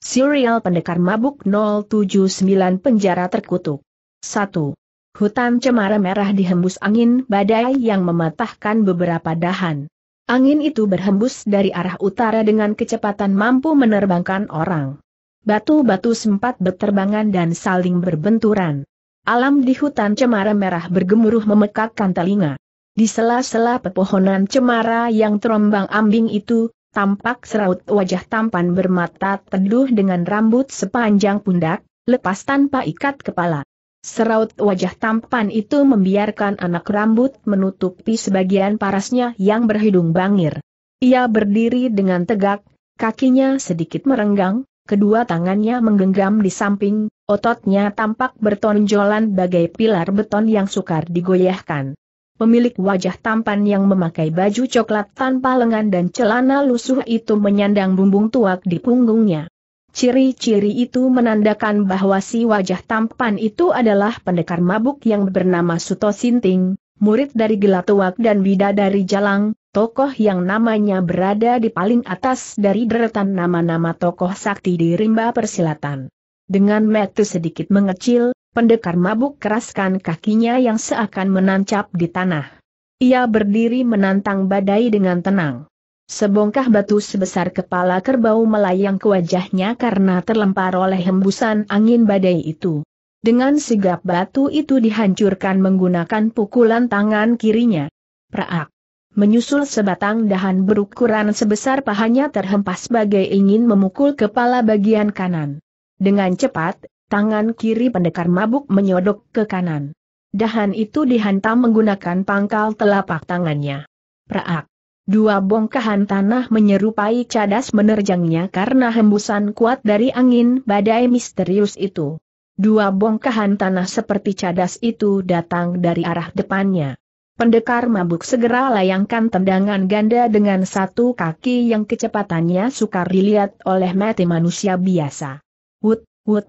Serial Pendekar Mabuk 079 Penjara Terkutuk 1. Hutan cemara merah dihembus angin badai yang mematahkan beberapa dahan. Angin itu berhembus dari arah utara dengan kecepatan mampu menerbangkan orang. Batu-batu sempat berterbangan dan saling berbenturan. Alam di hutan cemara merah bergemuruh memekakkan telinga. Di sela-sela pepohonan cemara yang terombang ambing itu, tampak seraut wajah tampan bermata teduh dengan rambut sepanjang pundak, lepas tanpa ikat kepala. Seraut wajah tampan itu membiarkan anak rambut menutupi sebagian parasnya yang berhidung bangir. Ia berdiri dengan tegak, kakinya sedikit merenggang, kedua tangannya menggenggam di samping, ototnya tampak bertonjolan bagai pilar beton yang sukar digoyahkan pemilik wajah tampan yang memakai baju coklat tanpa lengan dan celana lusuh itu menyandang bumbung tuak di punggungnya. Ciri-ciri itu menandakan bahwa si wajah tampan itu adalah pendekar mabuk yang bernama Suto Sinting, murid dari Gelatuak dan bida dari Jalang, tokoh yang namanya berada di paling atas dari deretan nama-nama tokoh sakti di rimba persilatan. Dengan metu sedikit mengecil, Pendekar mabuk keraskan kakinya yang seakan menancap di tanah. Ia berdiri menantang badai dengan tenang. Sebongkah batu sebesar kepala kerbau melayang ke wajahnya karena terlempar oleh hembusan angin badai itu. Dengan sigap batu itu dihancurkan menggunakan pukulan tangan kirinya. Praak. Menyusul sebatang dahan berukuran sebesar pahanya terhempas bagai ingin memukul kepala bagian kanan. Dengan cepat, Tangan kiri pendekar mabuk menyodok ke kanan. Dahan itu dihantam menggunakan pangkal telapak tangannya. Praak. Dua bongkahan tanah menyerupai cadas menerjangnya karena hembusan kuat dari angin badai misterius itu. Dua bongkahan tanah seperti cadas itu datang dari arah depannya. Pendekar mabuk segera layangkan tendangan ganda dengan satu kaki yang kecepatannya sukar dilihat oleh mati manusia biasa. Wut, wut,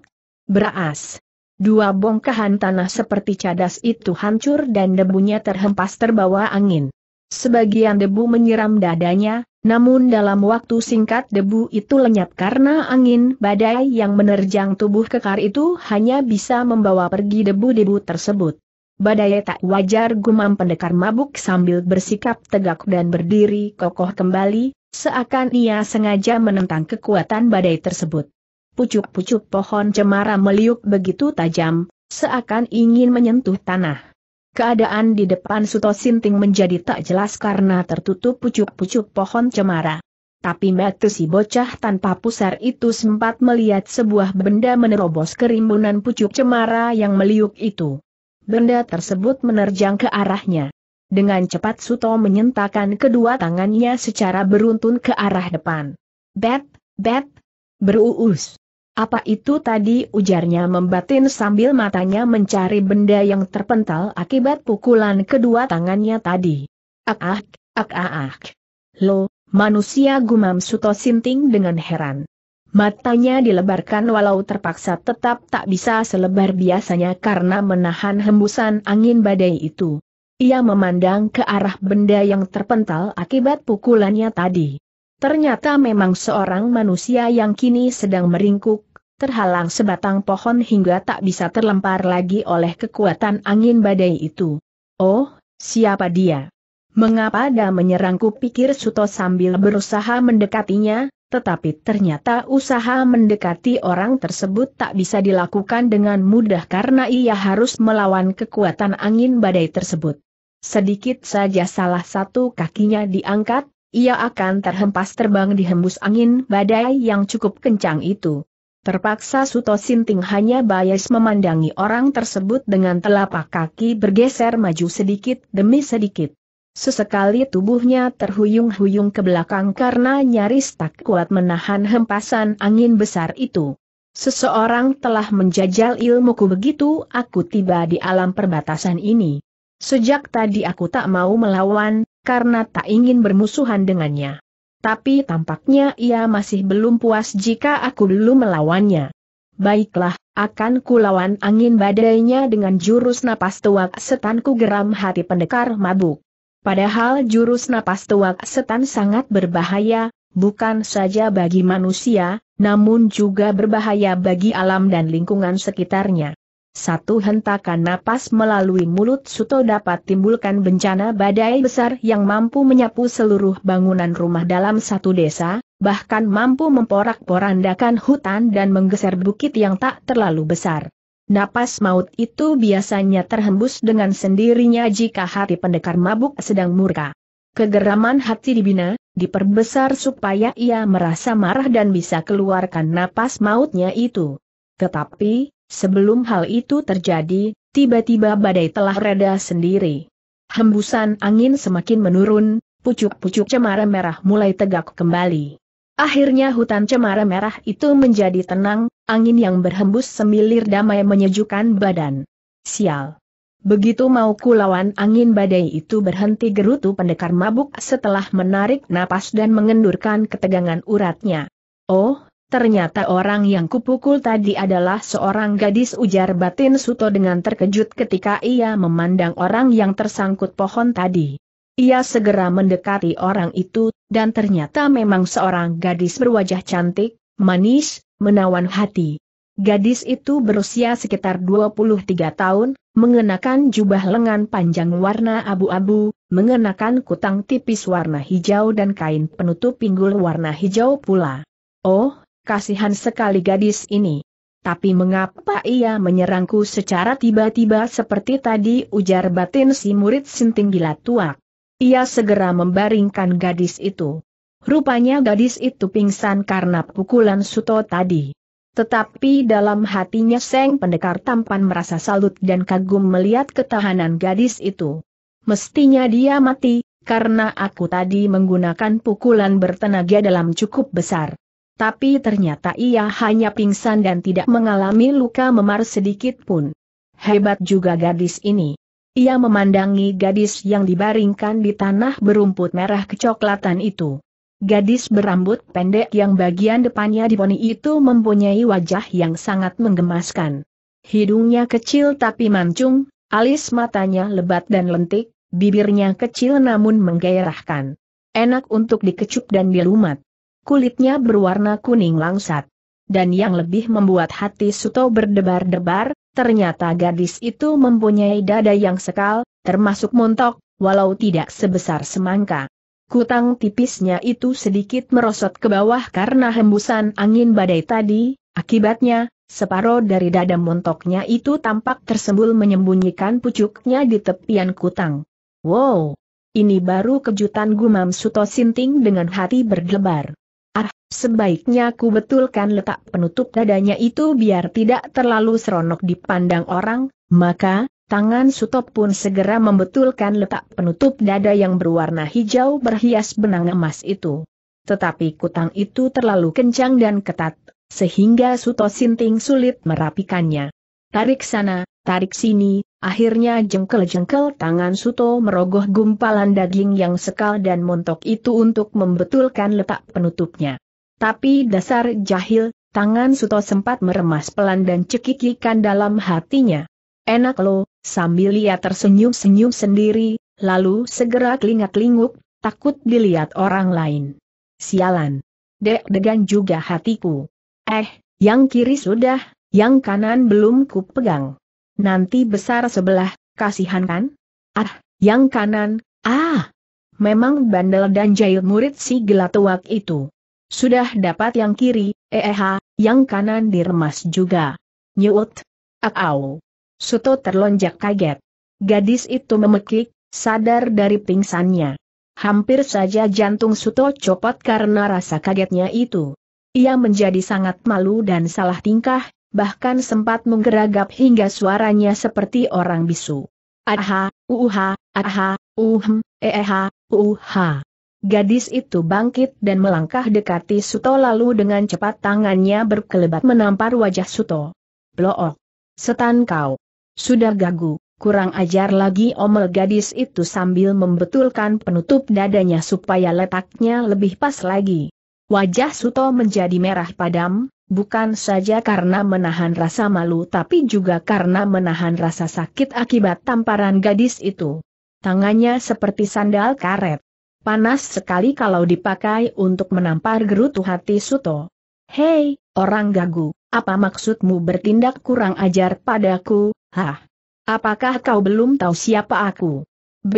Beras. Dua bongkahan tanah seperti cadas itu hancur dan debunya terhempas terbawa angin. Sebagian debu menyiram dadanya, namun dalam waktu singkat debu itu lenyap karena angin badai yang menerjang tubuh kekar itu hanya bisa membawa pergi debu-debu tersebut. Badai tak wajar gumam pendekar mabuk sambil bersikap tegak dan berdiri kokoh kembali, seakan ia sengaja menentang kekuatan badai tersebut pucuk-pucuk pohon cemara meliuk begitu tajam, seakan ingin menyentuh tanah. Keadaan di depan Suto Sinting menjadi tak jelas karena tertutup pucuk-pucuk pohon cemara. Tapi mata si bocah tanpa pusar itu sempat melihat sebuah benda menerobos kerimbunan pucuk cemara yang meliuk itu. Benda tersebut menerjang ke arahnya. Dengan cepat Suto menyentakan kedua tangannya secara beruntun ke arah depan. Bet, bet, beruus. Apa itu tadi ujarnya membatin sambil matanya mencari benda yang terpental akibat pukulan kedua tangannya tadi. Ak ah, ak, ak ah, ak ah. ak. Lo, manusia gumam Suto Sinting dengan heran. Matanya dilebarkan walau terpaksa tetap tak bisa selebar biasanya karena menahan hembusan angin badai itu. Ia memandang ke arah benda yang terpental akibat pukulannya tadi. Ternyata memang seorang manusia yang kini sedang meringkuk, terhalang sebatang pohon hingga tak bisa terlempar lagi oleh kekuatan angin badai itu. Oh, siapa dia? Mengapa dia menyerangku pikir Suto sambil berusaha mendekatinya, tetapi ternyata usaha mendekati orang tersebut tak bisa dilakukan dengan mudah karena ia harus melawan kekuatan angin badai tersebut. Sedikit saja salah satu kakinya diangkat, ia akan terhempas terbang dihembus angin badai yang cukup kencang itu. Terpaksa Suto Sinting hanya bias memandangi orang tersebut dengan telapak kaki bergeser maju sedikit demi sedikit. Sesekali tubuhnya terhuyung-huyung ke belakang karena nyaris tak kuat menahan hempasan angin besar itu. Seseorang telah menjajal ilmuku begitu aku tiba di alam perbatasan ini. Sejak tadi aku tak mau melawan, karena tak ingin bermusuhan dengannya. Tapi tampaknya ia masih belum puas jika aku dulu melawannya. Baiklah, akan kulawan angin badainya dengan jurus napas tuak setanku geram hati pendekar mabuk. Padahal jurus napas tuak setan sangat berbahaya, bukan saja bagi manusia, namun juga berbahaya bagi alam dan lingkungan sekitarnya. Satu hentakan napas melalui mulut Suto dapat timbulkan bencana badai besar yang mampu menyapu seluruh bangunan rumah dalam satu desa, bahkan mampu memporak-porandakan hutan dan menggeser bukit yang tak terlalu besar. Napas maut itu biasanya terhembus dengan sendirinya jika hati pendekar mabuk sedang murka. Kegeraman hati dibina, diperbesar supaya ia merasa marah dan bisa keluarkan napas mautnya itu. Tetapi, Sebelum hal itu terjadi, tiba-tiba badai telah reda sendiri. Hembusan angin semakin menurun, pucuk-pucuk cemara merah mulai tegak kembali. Akhirnya hutan cemara merah itu menjadi tenang, angin yang berhembus semilir damai menyejukkan badan. Sial! Begitu mau kulawan angin badai itu berhenti gerutu pendekar mabuk setelah menarik napas dan mengendurkan ketegangan uratnya. Oh, Ternyata orang yang kupukul tadi adalah seorang gadis ujar batin Suto dengan terkejut ketika ia memandang orang yang tersangkut pohon tadi. Ia segera mendekati orang itu, dan ternyata memang seorang gadis berwajah cantik, manis, menawan hati. Gadis itu berusia sekitar 23 tahun, mengenakan jubah lengan panjang warna abu-abu, mengenakan kutang tipis warna hijau dan kain penutup pinggul warna hijau pula. Oh, Kasihan sekali gadis ini. Tapi mengapa ia menyerangku secara tiba-tiba seperti tadi ujar batin si murid sinting gila tuak. Ia segera membaringkan gadis itu. Rupanya gadis itu pingsan karena pukulan Suto tadi. Tetapi dalam hatinya Seng Pendekar tampan merasa salut dan kagum melihat ketahanan gadis itu. Mestinya dia mati, karena aku tadi menggunakan pukulan bertenaga dalam cukup besar tapi ternyata ia hanya pingsan dan tidak mengalami luka memar sedikit pun. Hebat juga gadis ini. Ia memandangi gadis yang dibaringkan di tanah berumput merah kecoklatan itu. Gadis berambut pendek yang bagian depannya diponi itu mempunyai wajah yang sangat menggemaskan. Hidungnya kecil tapi mancung, alis matanya lebat dan lentik, bibirnya kecil namun menggairahkan. Enak untuk dikecup dan dilumat kulitnya berwarna kuning langsat. Dan yang lebih membuat hati Suto berdebar-debar, ternyata gadis itu mempunyai dada yang sekal, termasuk montok, walau tidak sebesar semangka. Kutang tipisnya itu sedikit merosot ke bawah karena hembusan angin badai tadi, akibatnya, separuh dari dada montoknya itu tampak tersembul menyembunyikan pucuknya di tepian kutang. Wow! Ini baru kejutan gumam Suto Sinting dengan hati berdebar. Ah, sebaiknya ku betulkan letak penutup dadanya itu biar tidak terlalu seronok dipandang orang, maka, tangan Sutop pun segera membetulkan letak penutup dada yang berwarna hijau berhias benang emas itu. Tetapi kutang itu terlalu kencang dan ketat, sehingga Suto Sinting sulit merapikannya. Tarik sana, tarik sini, Akhirnya jengkel-jengkel tangan Suto merogoh gumpalan daging yang sekal dan montok itu untuk membetulkan letak penutupnya. Tapi dasar jahil, tangan Suto sempat meremas pelan dan cekikikan dalam hatinya. Enak lo, sambil ia tersenyum-senyum sendiri, lalu segera kelingat-linguk, takut dilihat orang lain. Sialan. dek degan juga hatiku. Eh, yang kiri sudah, yang kanan belum kupegang. Nanti besar sebelah, kasihan kan? Ah, yang kanan, ah! Memang bandel dan jahil murid si gelatuak itu. Sudah dapat yang kiri, eh, eh yang kanan diremas juga. Nyut! Au! Suto terlonjak kaget. Gadis itu memekik, sadar dari pingsannya. Hampir saja jantung Suto copot karena rasa kagetnya itu. Ia menjadi sangat malu dan salah tingkah, bahkan sempat menggeragap hingga suaranya seperti orang bisu. Aha, uha, aha, uhm, eha, uha. Gadis itu bangkit dan melangkah dekati Suto lalu dengan cepat tangannya berkelebat menampar wajah Suto. Blook. Setan kau. Sudah gagu, kurang ajar lagi omel gadis itu sambil membetulkan penutup dadanya supaya letaknya lebih pas lagi. Wajah Suto menjadi merah padam, bukan saja karena menahan rasa malu tapi juga karena menahan rasa sakit akibat tamparan gadis itu. Tangannya seperti sandal karet. Panas sekali kalau dipakai untuk menampar gerutu hati Suto. Hei, orang gagu, apa maksudmu bertindak kurang ajar padaku, hah? Apakah kau belum tahu siapa aku? B.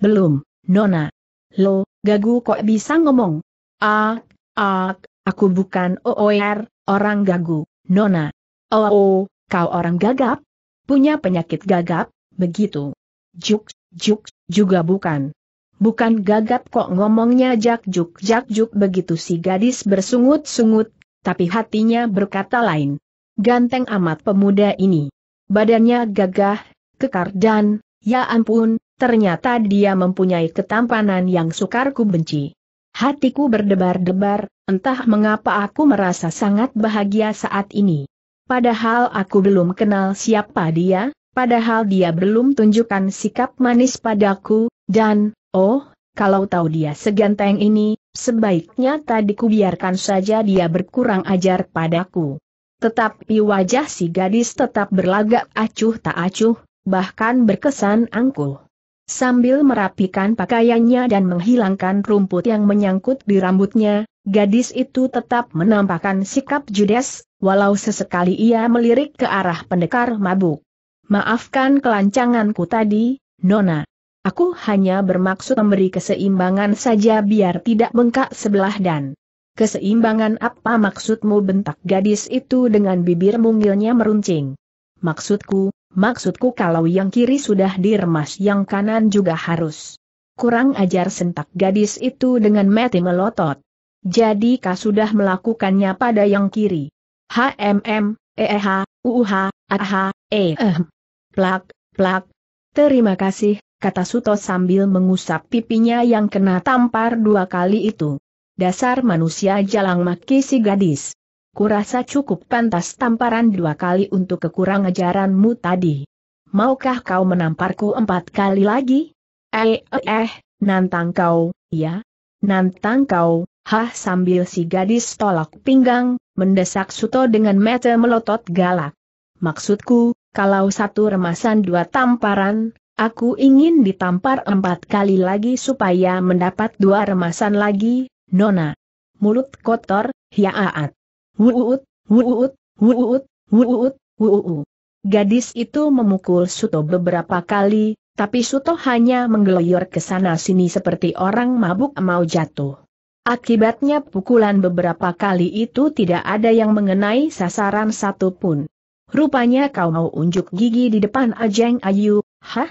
Belum, Nona. Lo, gagu kok bisa ngomong? A, ah, aku bukan OOR, Orang gagu, Nona. Oh, oh kau orang gagap? Punya penyakit gagap, begitu. Juk, juk, juga bukan. Bukan gagap kok ngomongnya jak juk jak juk begitu si gadis bersungut-sungut, tapi hatinya berkata lain. Ganteng amat pemuda ini. Badannya gagah, kekar dan, ya ampun, ternyata dia mempunyai ketampanan yang sukar ku benci. Hatiku berdebar-debar, entah mengapa aku merasa sangat bahagia saat ini. Padahal aku belum kenal siapa dia, padahal dia belum tunjukkan sikap manis padaku, dan, oh, kalau tahu dia seganteng ini, sebaiknya tadi ku biarkan saja dia berkurang ajar padaku. Tetapi wajah si gadis tetap berlagak acuh tak acuh, bahkan berkesan angkuh. Sambil merapikan pakaiannya dan menghilangkan rumput yang menyangkut di rambutnya, gadis itu tetap menampakkan sikap judes, walau sesekali ia melirik ke arah pendekar mabuk. Maafkan kelancanganku tadi, Nona. Aku hanya bermaksud memberi keseimbangan saja biar tidak bengkak sebelah dan... Keseimbangan apa maksudmu bentak gadis itu dengan bibir mungilnya meruncing? Maksudku, Maksudku kalau yang kiri sudah diremas yang kanan juga harus. Kurang ajar sentak gadis itu dengan mati melotot. Jadi kau sudah melakukannya pada yang kiri. HMM, EEH, UUH, AH, EEH. Plak, plak. Terima kasih, kata Suto sambil mengusap pipinya yang kena tampar dua kali itu. Dasar manusia jalang maki si gadis kurasa cukup pantas tamparan dua kali untuk kekurang ajaranmu tadi. Maukah kau menamparku empat kali lagi? Eh, eh, eh, nantang kau, ya? Nantang kau, hah sambil si gadis tolak pinggang, mendesak Suto dengan mata melotot galak. Maksudku, kalau satu remasan dua tamparan, aku ingin ditampar empat kali lagi supaya mendapat dua remasan lagi, Nona. Mulut kotor, hiaat. Wuut, wuut, wuut, wuut, wuut. Gadis itu memukul Suto beberapa kali, tapi Suto hanya menggeloyor ke sana-sini seperti orang mabuk mau jatuh. Akibatnya pukulan beberapa kali itu tidak ada yang mengenai sasaran satupun. Rupanya kau mau unjuk gigi di depan Ajeng Ayu, hah?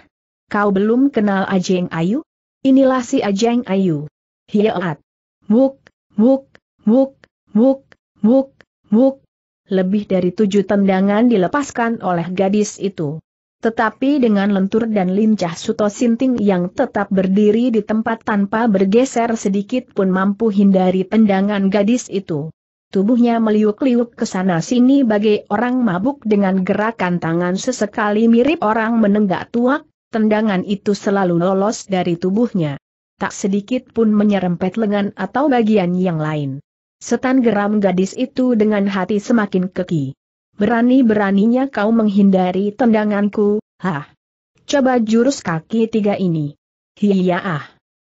Kau belum kenal Ajeng Ayu? Inilah si Ajeng Ayu. Hiat. Muk, muk, muk, muk, muk, Muk. Lebih dari tujuh tendangan dilepaskan oleh gadis itu. Tetapi dengan lentur dan lincah Suto Sinting yang tetap berdiri di tempat tanpa bergeser sedikit pun mampu hindari tendangan gadis itu. Tubuhnya meliuk-liuk ke sana sini bagai orang mabuk dengan gerakan tangan sesekali mirip orang menenggak tuak, tendangan itu selalu lolos dari tubuhnya. Tak sedikit pun menyerempet lengan atau bagian yang lain. Setan geram gadis itu dengan hati semakin keki. Berani-beraninya kau menghindari tendanganku, hah? Coba jurus kaki tiga ini. Hiya ah.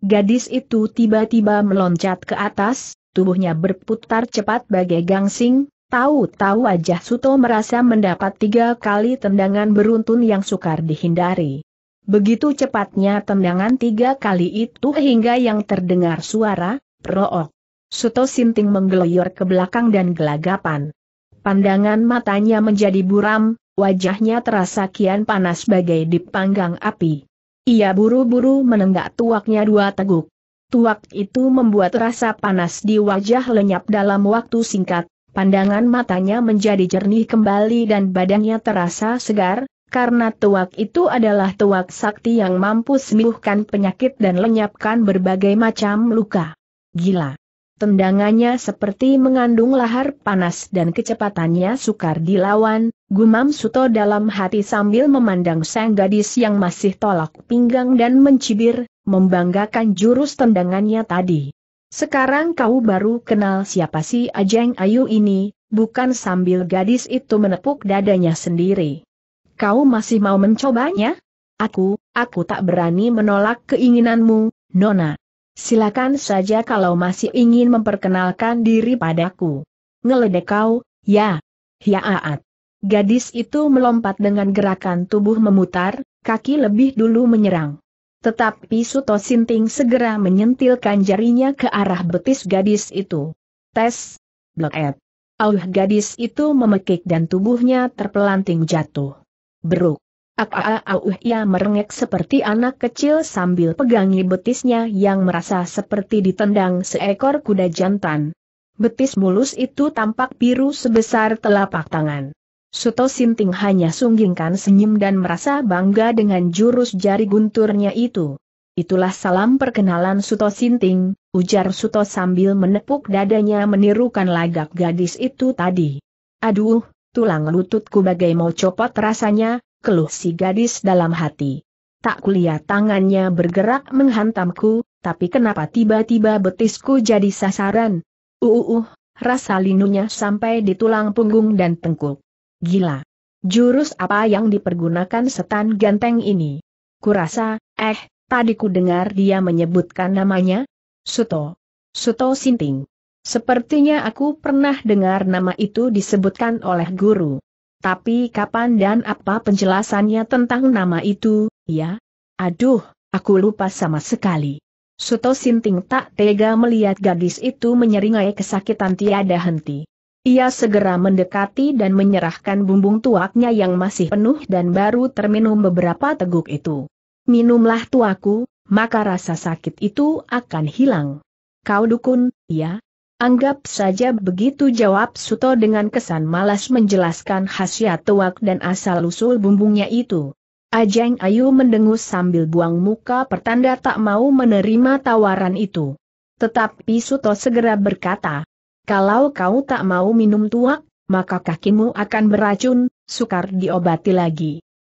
Gadis itu tiba-tiba meloncat ke atas, tubuhnya berputar cepat bagai gangsing, tahu-tahu aja Suto merasa mendapat tiga kali tendangan beruntun yang sukar dihindari. Begitu cepatnya tendangan tiga kali itu hingga yang terdengar suara, prook. Suto Sinting menggeloyor ke belakang dan gelagapan. Pandangan matanya menjadi buram, wajahnya terasa kian panas bagai dipanggang api. Ia buru-buru menenggak tuaknya dua teguk. Tuak itu membuat rasa panas di wajah lenyap dalam waktu singkat, pandangan matanya menjadi jernih kembali dan badannya terasa segar, karena tuak itu adalah tuak sakti yang mampu sembuhkan penyakit dan lenyapkan berbagai macam luka. Gila! Tendangannya seperti mengandung lahar panas dan kecepatannya sukar dilawan, gumam Suto dalam hati sambil memandang sang gadis yang masih tolak pinggang dan mencibir, membanggakan jurus tendangannya tadi. Sekarang kau baru kenal siapa si Ajeng Ayu ini, bukan sambil gadis itu menepuk dadanya sendiri. Kau masih mau mencobanya? Aku, aku tak berani menolak keinginanmu, Nona. Silakan saja kalau masih ingin memperkenalkan diri padaku. Ngeledek kau, ya. Hiaat. Ya, gadis itu melompat dengan gerakan tubuh memutar, kaki lebih dulu menyerang. Tetapi Suto Sinting segera menyentilkan jarinya ke arah betis gadis itu. Tes. Bleket. Auh gadis itu memekik dan tubuhnya terpelanting jatuh. Beruk. Aaauh ia merengek seperti anak kecil sambil pegangi betisnya yang merasa seperti ditendang seekor kuda jantan. Betis mulus itu tampak biru sebesar telapak tangan. Suto Sinting hanya sunggingkan senyum dan merasa bangga dengan jurus jari gunturnya itu. Itulah salam perkenalan Suto Sinting, ujar Suto sambil menepuk dadanya menirukan lagak gadis itu tadi. Aduh, tulang lututku bagai mau copot rasanya, keluh si gadis dalam hati. Tak kulihat tangannya bergerak menghantamku, tapi kenapa tiba-tiba betisku jadi sasaran? Uh, uh, uh, rasa linunya sampai di tulang punggung dan tengkuk. Gila. Jurus apa yang dipergunakan setan ganteng ini? Kurasa, eh, tadi ku dengar dia menyebutkan namanya? Suto. Suto Sinting. Sepertinya aku pernah dengar nama itu disebutkan oleh guru. Tapi kapan dan apa penjelasannya tentang nama itu, ya? Aduh, aku lupa sama sekali. Suto Sinting tak tega melihat gadis itu menyeringai kesakitan tiada henti. Ia segera mendekati dan menyerahkan bumbung tuaknya yang masih penuh dan baru terminum beberapa teguk itu. Minumlah tuaku, maka rasa sakit itu akan hilang. Kau dukun, ya? Anggap saja begitu jawab Suto dengan kesan malas menjelaskan khasiat tuak dan asal-usul bumbungnya itu. Ajeng Ayu mendengus sambil buang muka pertanda tak mau menerima tawaran itu. Tetapi Suto segera berkata, kalau kau tak mau minum tuak, maka kakimu akan beracun, sukar diobati lagi.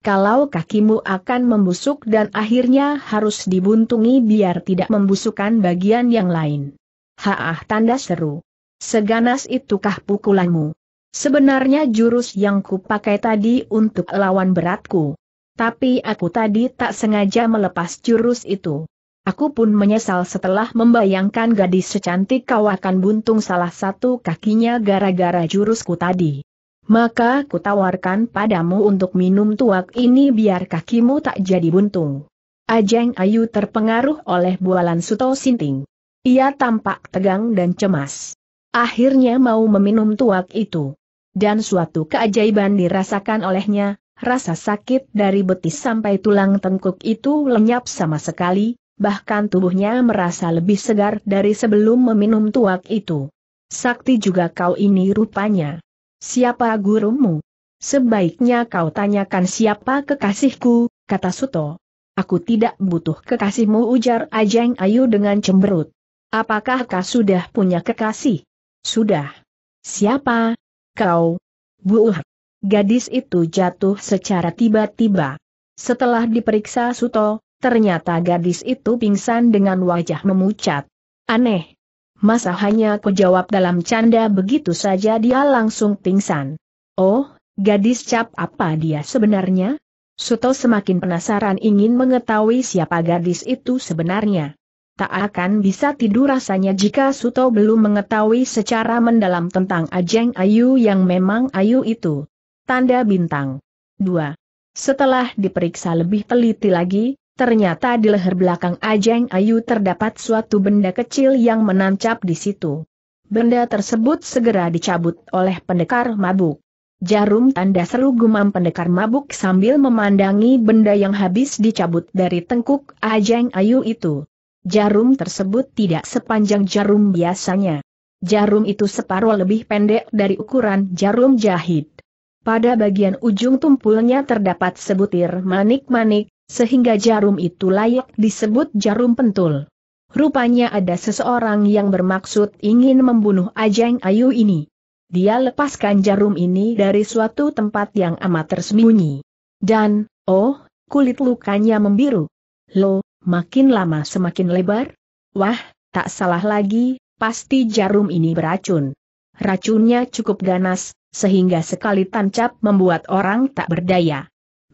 Kalau kakimu akan membusuk dan akhirnya harus dibuntungi biar tidak membusukkan bagian yang lain. Haah tanda seru. Seganas itukah pukulanmu? Sebenarnya jurus yang kupakai tadi untuk lawan beratku. Tapi aku tadi tak sengaja melepas jurus itu. Aku pun menyesal setelah membayangkan gadis secantik kau akan buntung salah satu kakinya gara-gara jurusku tadi. Maka kutawarkan padamu untuk minum tuak ini biar kakimu tak jadi buntung. Ajeng Ayu terpengaruh oleh bualan Suto Sinting. Ia tampak tegang dan cemas. Akhirnya mau meminum tuak itu. Dan suatu keajaiban dirasakan olehnya, rasa sakit dari betis sampai tulang tengkuk itu lenyap sama sekali, bahkan tubuhnya merasa lebih segar dari sebelum meminum tuak itu. Sakti juga kau ini rupanya. Siapa gurumu? Sebaiknya kau tanyakan siapa kekasihku, kata Suto. Aku tidak butuh kekasihmu ujar Ajeng Ayu dengan cemberut. Apakah kau sudah punya kekasih? Sudah. Siapa? Kau. Buuh. Gadis itu jatuh secara tiba-tiba. Setelah diperiksa Suto, ternyata gadis itu pingsan dengan wajah memucat. Aneh. Masa hanya ku jawab dalam canda begitu saja dia langsung pingsan. Oh, gadis cap apa dia sebenarnya? Suto semakin penasaran ingin mengetahui siapa gadis itu sebenarnya tak akan bisa tidur rasanya jika Suto belum mengetahui secara mendalam tentang Ajeng Ayu yang memang Ayu itu. Tanda bintang. 2. Setelah diperiksa lebih teliti lagi, ternyata di leher belakang Ajeng Ayu terdapat suatu benda kecil yang menancap di situ. Benda tersebut segera dicabut oleh pendekar mabuk. Jarum tanda seru gumam pendekar mabuk sambil memandangi benda yang habis dicabut dari tengkuk Ajeng Ayu itu. Jarum tersebut tidak sepanjang jarum biasanya. Jarum itu separuh lebih pendek dari ukuran jarum jahit. Pada bagian ujung tumpulnya terdapat sebutir manik-manik, sehingga jarum itu layak disebut jarum pentul. Rupanya ada seseorang yang bermaksud ingin membunuh Ajeng Ayu ini. Dia lepaskan jarum ini dari suatu tempat yang amat tersembunyi. Dan, oh, kulit lukanya membiru. Loh, Makin lama semakin lebar? Wah, tak salah lagi, pasti jarum ini beracun. Racunnya cukup ganas, sehingga sekali tancap membuat orang tak berdaya.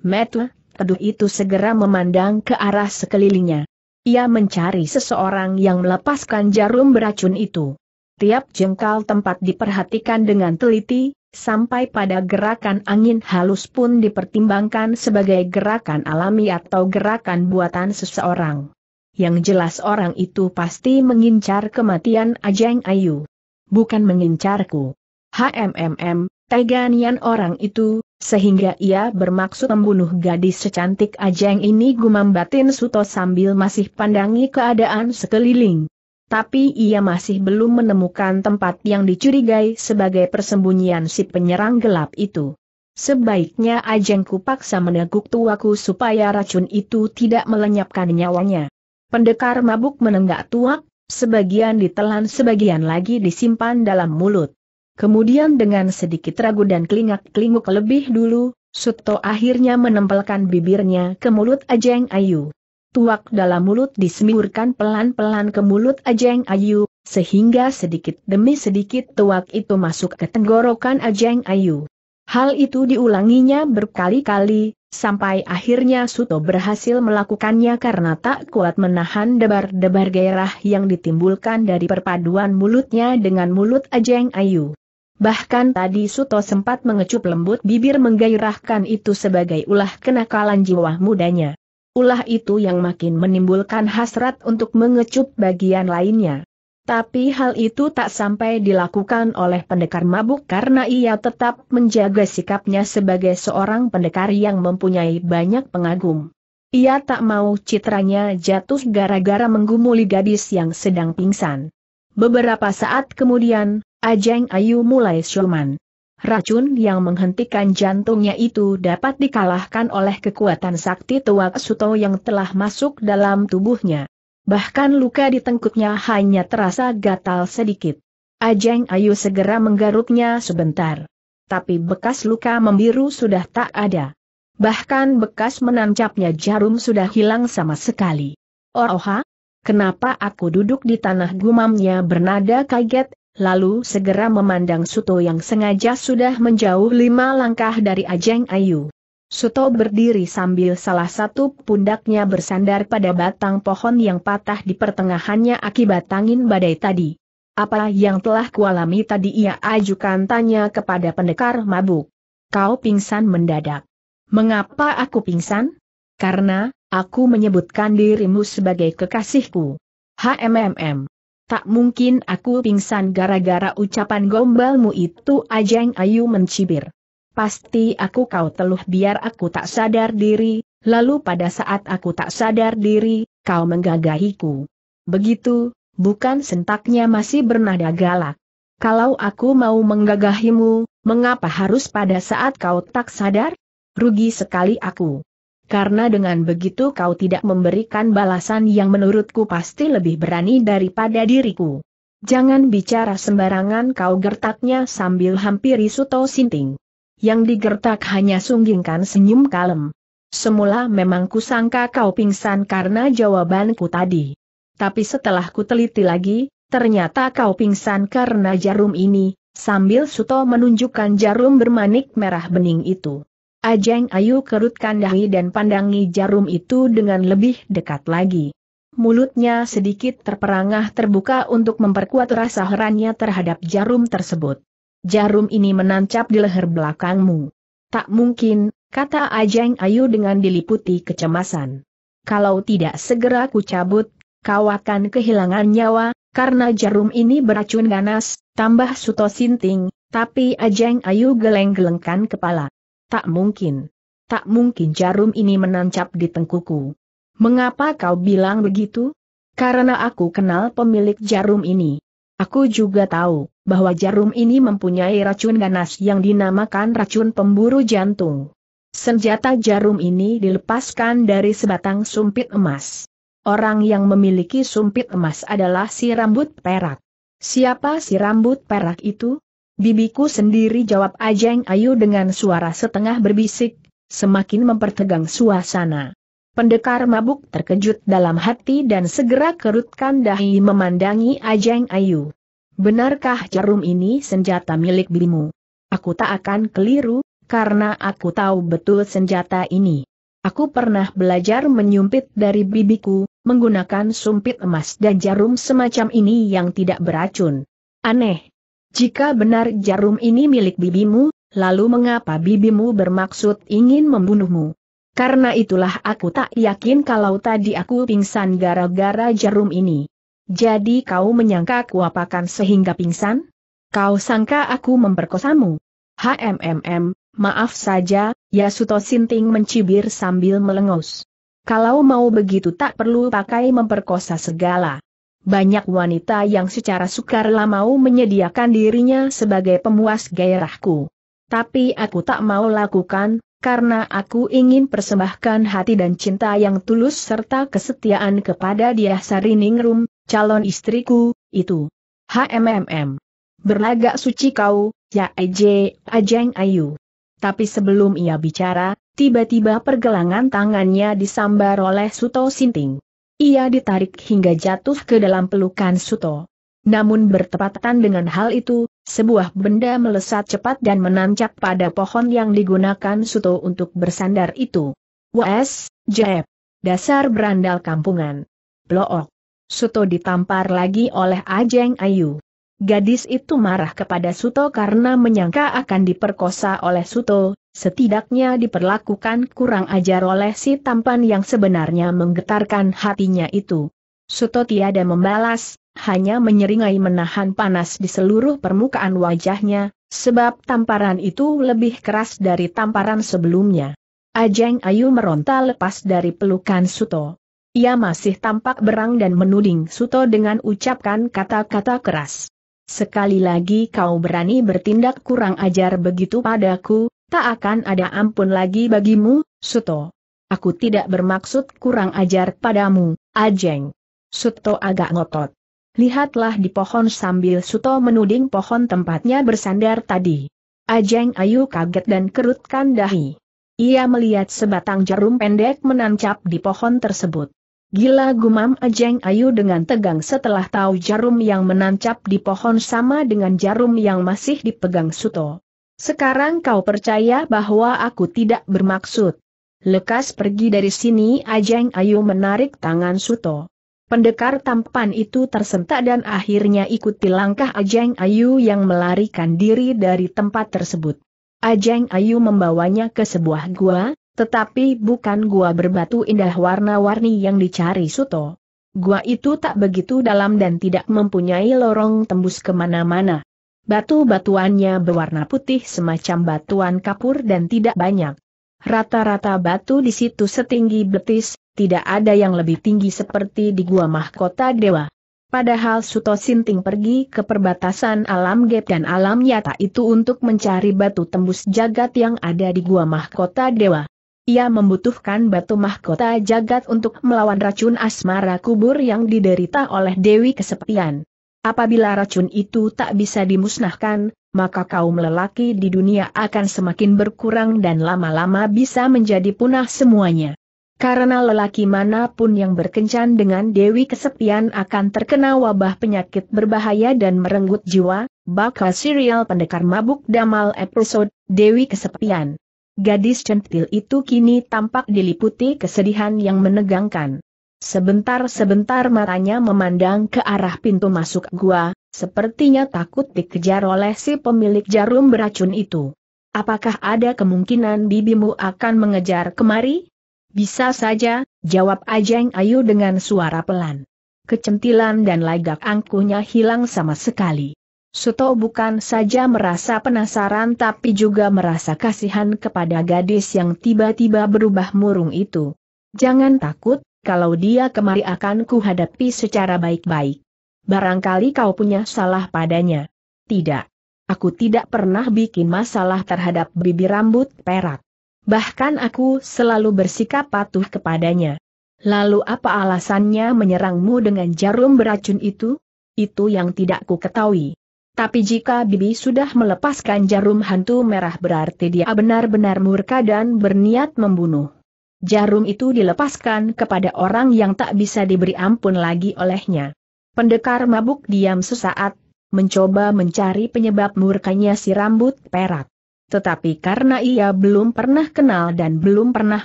Metu, teduh itu segera memandang ke arah sekelilingnya. Ia mencari seseorang yang melepaskan jarum beracun itu. Tiap jengkal tempat diperhatikan dengan teliti, sampai pada gerakan angin halus pun dipertimbangkan sebagai gerakan alami atau gerakan buatan seseorang. Yang jelas orang itu pasti mengincar kematian Ajeng Ayu. Bukan mengincarku. HMMM, teganian orang itu, sehingga ia bermaksud membunuh gadis secantik Ajeng ini gumam batin Suto sambil masih pandangi keadaan sekeliling tapi ia masih belum menemukan tempat yang dicurigai sebagai persembunyian si penyerang gelap itu. Sebaiknya Ajengku paksa meneguk tuaku supaya racun itu tidak melenyapkan nyawanya. Pendekar mabuk menenggak tuak, sebagian ditelan sebagian lagi disimpan dalam mulut. Kemudian dengan sedikit ragu dan kelingak-kelinguk lebih dulu, Suto akhirnya menempelkan bibirnya ke mulut Ajeng Ayu tuak dalam mulut disemburkan pelan-pelan ke mulut Ajeng Ayu, sehingga sedikit demi sedikit tuak itu masuk ke tenggorokan Ajeng Ayu. Hal itu diulanginya berkali-kali, sampai akhirnya Suto berhasil melakukannya karena tak kuat menahan debar-debar gairah yang ditimbulkan dari perpaduan mulutnya dengan mulut Ajeng Ayu. Bahkan tadi Suto sempat mengecup lembut bibir menggairahkan itu sebagai ulah kenakalan jiwa mudanya ulah itu yang makin menimbulkan hasrat untuk mengecup bagian lainnya. Tapi hal itu tak sampai dilakukan oleh pendekar mabuk karena ia tetap menjaga sikapnya sebagai seorang pendekar yang mempunyai banyak pengagum. Ia tak mau citranya jatuh gara-gara menggumuli gadis yang sedang pingsan. Beberapa saat kemudian, Ajeng Ayu mulai syuman racun yang menghentikan jantungnya itu dapat dikalahkan oleh kekuatan sakti tua Suto yang telah masuk dalam tubuhnya. Bahkan luka di tengkuknya hanya terasa gatal sedikit. Ajeng Ayu segera menggaruknya sebentar. Tapi bekas luka membiru sudah tak ada. Bahkan bekas menancapnya jarum sudah hilang sama sekali. Oh, oh Kenapa aku duduk di tanah gumamnya bernada kaget, lalu segera memandang Suto yang sengaja sudah menjauh lima langkah dari Ajeng Ayu. Suto berdiri sambil salah satu pundaknya bersandar pada batang pohon yang patah di pertengahannya akibat angin badai tadi. Apa yang telah kualami tadi ia ajukan tanya kepada pendekar mabuk. Kau pingsan mendadak. Mengapa aku pingsan? Karena, aku menyebutkan dirimu sebagai kekasihku. HMMM. Tak mungkin aku pingsan gara-gara ucapan gombalmu itu Ajeng Ayu mencibir. Pasti aku kau teluh biar aku tak sadar diri, lalu pada saat aku tak sadar diri, kau menggagahiku. Begitu, bukan sentaknya masih bernada galak. Kalau aku mau menggagahimu, mengapa harus pada saat kau tak sadar? Rugi sekali aku karena dengan begitu kau tidak memberikan balasan yang menurutku pasti lebih berani daripada diriku. Jangan bicara sembarangan kau gertaknya sambil hampiri Suto Sinting. Yang digertak hanya sunggingkan senyum kalem. Semula memang kusangka kau pingsan karena jawabanku tadi. Tapi setelah kuteliti lagi, ternyata kau pingsan karena jarum ini, sambil Suto menunjukkan jarum bermanik merah bening itu. Ajeng Ayu kerutkan dahi dan pandangi jarum itu dengan lebih dekat lagi. Mulutnya sedikit terperangah terbuka untuk memperkuat rasa herannya terhadap jarum tersebut. Jarum ini menancap di leher belakangmu. Tak mungkin, kata Ajeng Ayu dengan diliputi kecemasan. Kalau tidak segera kucabut, kau akan kehilangan nyawa, karena jarum ini beracun ganas, tambah Suto Sinting, tapi Ajeng Ayu geleng-gelengkan kepala. Tak mungkin. Tak mungkin jarum ini menancap di tengkuku. Mengapa kau bilang begitu? Karena aku kenal pemilik jarum ini. Aku juga tahu bahwa jarum ini mempunyai racun ganas yang dinamakan racun pemburu jantung. Senjata jarum ini dilepaskan dari sebatang sumpit emas. Orang yang memiliki sumpit emas adalah si rambut perak. Siapa si rambut perak itu? Bibiku sendiri jawab Ajeng Ayu dengan suara setengah berbisik, semakin mempertegang suasana. Pendekar mabuk terkejut dalam hati dan segera kerutkan dahi memandangi Ajeng Ayu. Benarkah jarum ini senjata milik bibimu? Aku tak akan keliru, karena aku tahu betul senjata ini. Aku pernah belajar menyumpit dari bibiku, menggunakan sumpit emas dan jarum semacam ini yang tidak beracun. Aneh, jika benar jarum ini milik bibimu, lalu mengapa bibimu bermaksud ingin membunuhmu? Karena itulah aku tak yakin kalau tadi aku pingsan gara-gara jarum ini. Jadi kau menyangka aku apakan sehingga pingsan? Kau sangka aku memperkosamu? HMMM, maaf saja, Yasuto Sinting mencibir sambil melengus. Kalau mau begitu tak perlu pakai memperkosa segala banyak wanita yang secara sukarela mau menyediakan dirinya sebagai pemuas gairahku. Tapi aku tak mau lakukan, karena aku ingin persembahkan hati dan cinta yang tulus serta kesetiaan kepada dia Sariningrum, calon istriku, itu. HMMM. Berlagak suci kau, ya Ej, Ajeng Ayu. Tapi sebelum ia bicara, tiba-tiba pergelangan tangannya disambar oleh Suto Sinting. Ia ditarik hingga jatuh ke dalam pelukan Suto. Namun bertepatan dengan hal itu, sebuah benda melesat cepat dan menancap pada pohon yang digunakan Suto untuk bersandar itu. Wes, Jeb. Dasar berandal kampungan. Blok. Suto ditampar lagi oleh Ajeng Ayu. Gadis itu marah kepada Suto karena menyangka akan diperkosa oleh Suto, setidaknya diperlakukan kurang ajar oleh si tampan yang sebenarnya menggetarkan hatinya itu. Suto tiada membalas, hanya menyeringai menahan panas di seluruh permukaan wajahnya, sebab tamparan itu lebih keras dari tamparan sebelumnya. Ajeng Ayu meronta lepas dari pelukan Suto. Ia masih tampak berang dan menuding Suto dengan ucapkan kata-kata keras. Sekali lagi kau berani bertindak kurang ajar begitu padaku, tak akan ada ampun lagi bagimu, Suto. Aku tidak bermaksud kurang ajar padamu, Ajeng. Suto agak ngotot. Lihatlah di pohon sambil Suto menuding pohon tempatnya bersandar tadi. Ajeng Ayu kaget dan kerutkan dahi. Ia melihat sebatang jarum pendek menancap di pohon tersebut. Gila gumam Ajeng Ayu dengan tegang setelah tahu jarum yang menancap di pohon sama dengan jarum yang masih dipegang Suto. Sekarang kau percaya bahwa aku tidak bermaksud. Lekas pergi dari sini Ajeng Ayu menarik tangan Suto. Pendekar tampan itu tersentak dan akhirnya ikuti langkah Ajeng Ayu yang melarikan diri dari tempat tersebut. Ajeng Ayu membawanya ke sebuah gua, tetapi bukan gua berbatu indah warna-warni yang dicari Suto. Gua itu tak begitu dalam dan tidak mempunyai lorong tembus kemana-mana. Batu-batuannya berwarna putih semacam batuan kapur dan tidak banyak. Rata-rata batu di situ setinggi betis, tidak ada yang lebih tinggi seperti di gua mahkota dewa. Padahal Suto Sinting pergi ke perbatasan alam gap dan alam nyata itu untuk mencari batu tembus jagat yang ada di gua mahkota dewa. Ia membutuhkan batu mahkota jagat untuk melawan racun asmara kubur yang diderita oleh Dewi Kesepian. Apabila racun itu tak bisa dimusnahkan, maka kaum lelaki di dunia akan semakin berkurang dan lama-lama bisa menjadi punah semuanya. Karena lelaki manapun yang berkencan dengan Dewi Kesepian akan terkena wabah penyakit berbahaya dan merenggut jiwa, bakal serial pendekar mabuk damal episode Dewi Kesepian. Gadis centil itu kini tampak diliputi kesedihan yang menegangkan. Sebentar-sebentar matanya memandang ke arah pintu masuk gua, sepertinya takut dikejar oleh si pemilik jarum beracun itu. Apakah ada kemungkinan bibimu akan mengejar kemari? Bisa saja, jawab Ajeng Ayu dengan suara pelan. Kecentilan dan lagak angkuhnya hilang sama sekali. Suto bukan saja merasa penasaran tapi juga merasa kasihan kepada gadis yang tiba-tiba berubah murung itu. Jangan takut, kalau dia kemari akan kuhadapi secara baik-baik. Barangkali kau punya salah padanya. Tidak. Aku tidak pernah bikin masalah terhadap bibir rambut perak. Bahkan aku selalu bersikap patuh kepadanya. Lalu apa alasannya menyerangmu dengan jarum beracun itu? Itu yang tidak ku ketahui. Tapi jika Bibi sudah melepaskan jarum hantu merah berarti dia benar-benar murka dan berniat membunuh. Jarum itu dilepaskan kepada orang yang tak bisa diberi ampun lagi olehnya. Pendekar mabuk diam sesaat, mencoba mencari penyebab murkanya si rambut perak. Tetapi karena ia belum pernah kenal dan belum pernah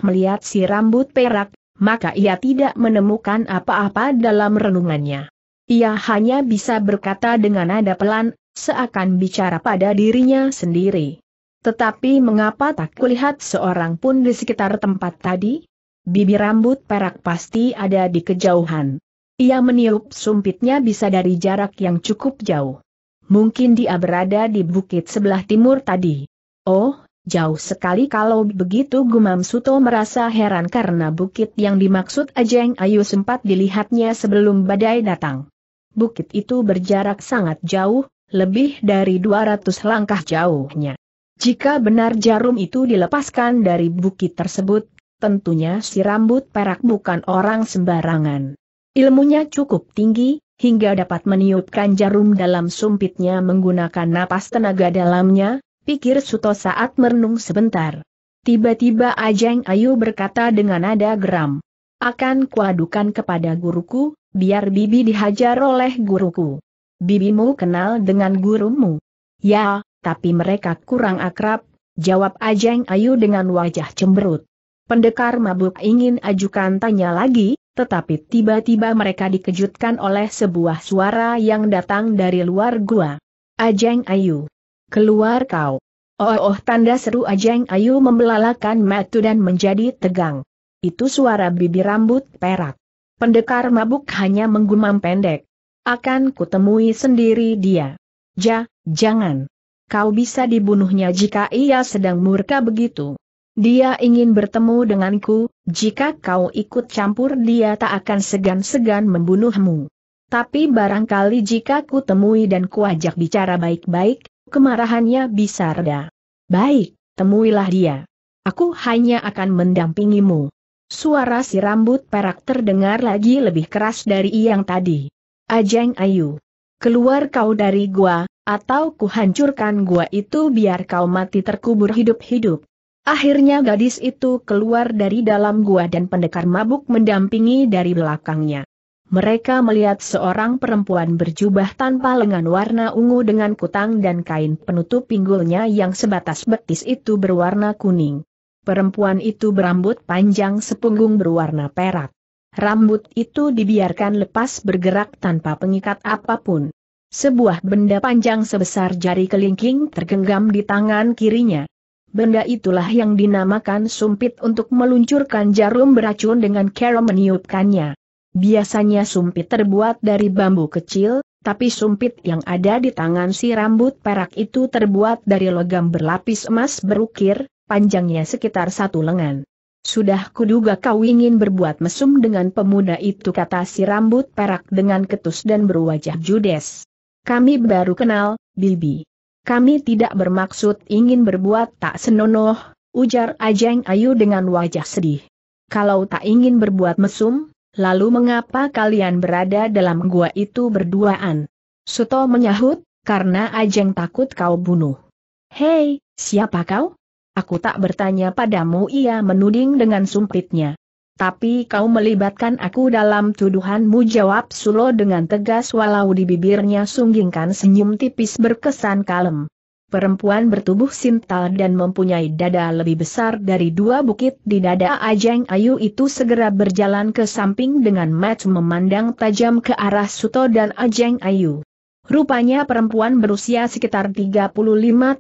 melihat si rambut perak, maka ia tidak menemukan apa-apa dalam renungannya. Ia hanya bisa berkata dengan nada pelan, seakan bicara pada dirinya sendiri. Tetapi mengapa tak kulihat seorang pun di sekitar tempat tadi? Bibir rambut perak pasti ada di kejauhan. Ia meniup sumpitnya bisa dari jarak yang cukup jauh. Mungkin dia berada di bukit sebelah timur tadi. Oh, jauh sekali kalau begitu Gumam Suto merasa heran karena bukit yang dimaksud Ajeng Ayu sempat dilihatnya sebelum badai datang bukit itu berjarak sangat jauh, lebih dari 200 langkah jauhnya. Jika benar jarum itu dilepaskan dari bukit tersebut, tentunya si rambut perak bukan orang sembarangan. Ilmunya cukup tinggi, hingga dapat meniupkan jarum dalam sumpitnya menggunakan napas tenaga dalamnya, pikir Suto saat merenung sebentar. Tiba-tiba Ajeng Ayu berkata dengan nada geram. Akan kuadukan kepada guruku, biar bibi dihajar oleh guruku. Bibimu kenal dengan gurumu. Ya, tapi mereka kurang akrab, jawab Ajeng Ayu dengan wajah cemberut. Pendekar mabuk ingin ajukan tanya lagi, tetapi tiba-tiba mereka dikejutkan oleh sebuah suara yang datang dari luar gua. Ajeng Ayu. Keluar kau. Oh oh tanda seru Ajeng Ayu membelalakan matu dan menjadi tegang. Itu suara bibi rambut perak. Pendekar mabuk hanya menggumam pendek. Akan kutemui sendiri dia. Ja, jangan. Kau bisa dibunuhnya jika ia sedang murka begitu. Dia ingin bertemu denganku, jika kau ikut campur dia tak akan segan-segan membunuhmu. Tapi barangkali jika ku temui dan kuajak bicara baik-baik, kemarahannya bisa reda. Baik, temuilah dia. Aku hanya akan mendampingimu. Suara si rambut perak terdengar lagi lebih keras dari yang tadi. Ajeng Ayu. Keluar kau dari gua, atau kuhancurkan gua itu biar kau mati terkubur hidup-hidup. Akhirnya gadis itu keluar dari dalam gua dan pendekar mabuk mendampingi dari belakangnya. Mereka melihat seorang perempuan berjubah tanpa lengan warna ungu dengan kutang dan kain penutup pinggulnya yang sebatas betis itu berwarna kuning. Perempuan itu berambut panjang sepunggung berwarna perak. Rambut itu dibiarkan lepas bergerak tanpa pengikat apapun. Sebuah benda panjang sebesar jari kelingking tergenggam di tangan kirinya. Benda itulah yang dinamakan sumpit untuk meluncurkan jarum beracun dengan cara meniupkannya. Biasanya sumpit terbuat dari bambu kecil, tapi sumpit yang ada di tangan si rambut perak itu terbuat dari logam berlapis emas berukir, panjangnya sekitar satu lengan. Sudah kuduga kau ingin berbuat mesum dengan pemuda itu kata si rambut perak dengan ketus dan berwajah judes. Kami baru kenal, Bibi. Kami tidak bermaksud ingin berbuat tak senonoh, ujar Ajeng Ayu dengan wajah sedih. Kalau tak ingin berbuat mesum, lalu mengapa kalian berada dalam gua itu berduaan? Suto menyahut, karena Ajeng takut kau bunuh. Hei, siapa kau? Aku tak bertanya padamu ia menuding dengan sumpitnya. Tapi kau melibatkan aku dalam tuduhanmu jawab Sulo dengan tegas walau di bibirnya sunggingkan senyum tipis berkesan kalem. Perempuan bertubuh sintal dan mempunyai dada lebih besar dari dua bukit di dada Ajeng Ayu itu segera berjalan ke samping dengan mat memandang tajam ke arah Suto dan Ajeng Ayu. Rupanya perempuan berusia sekitar 35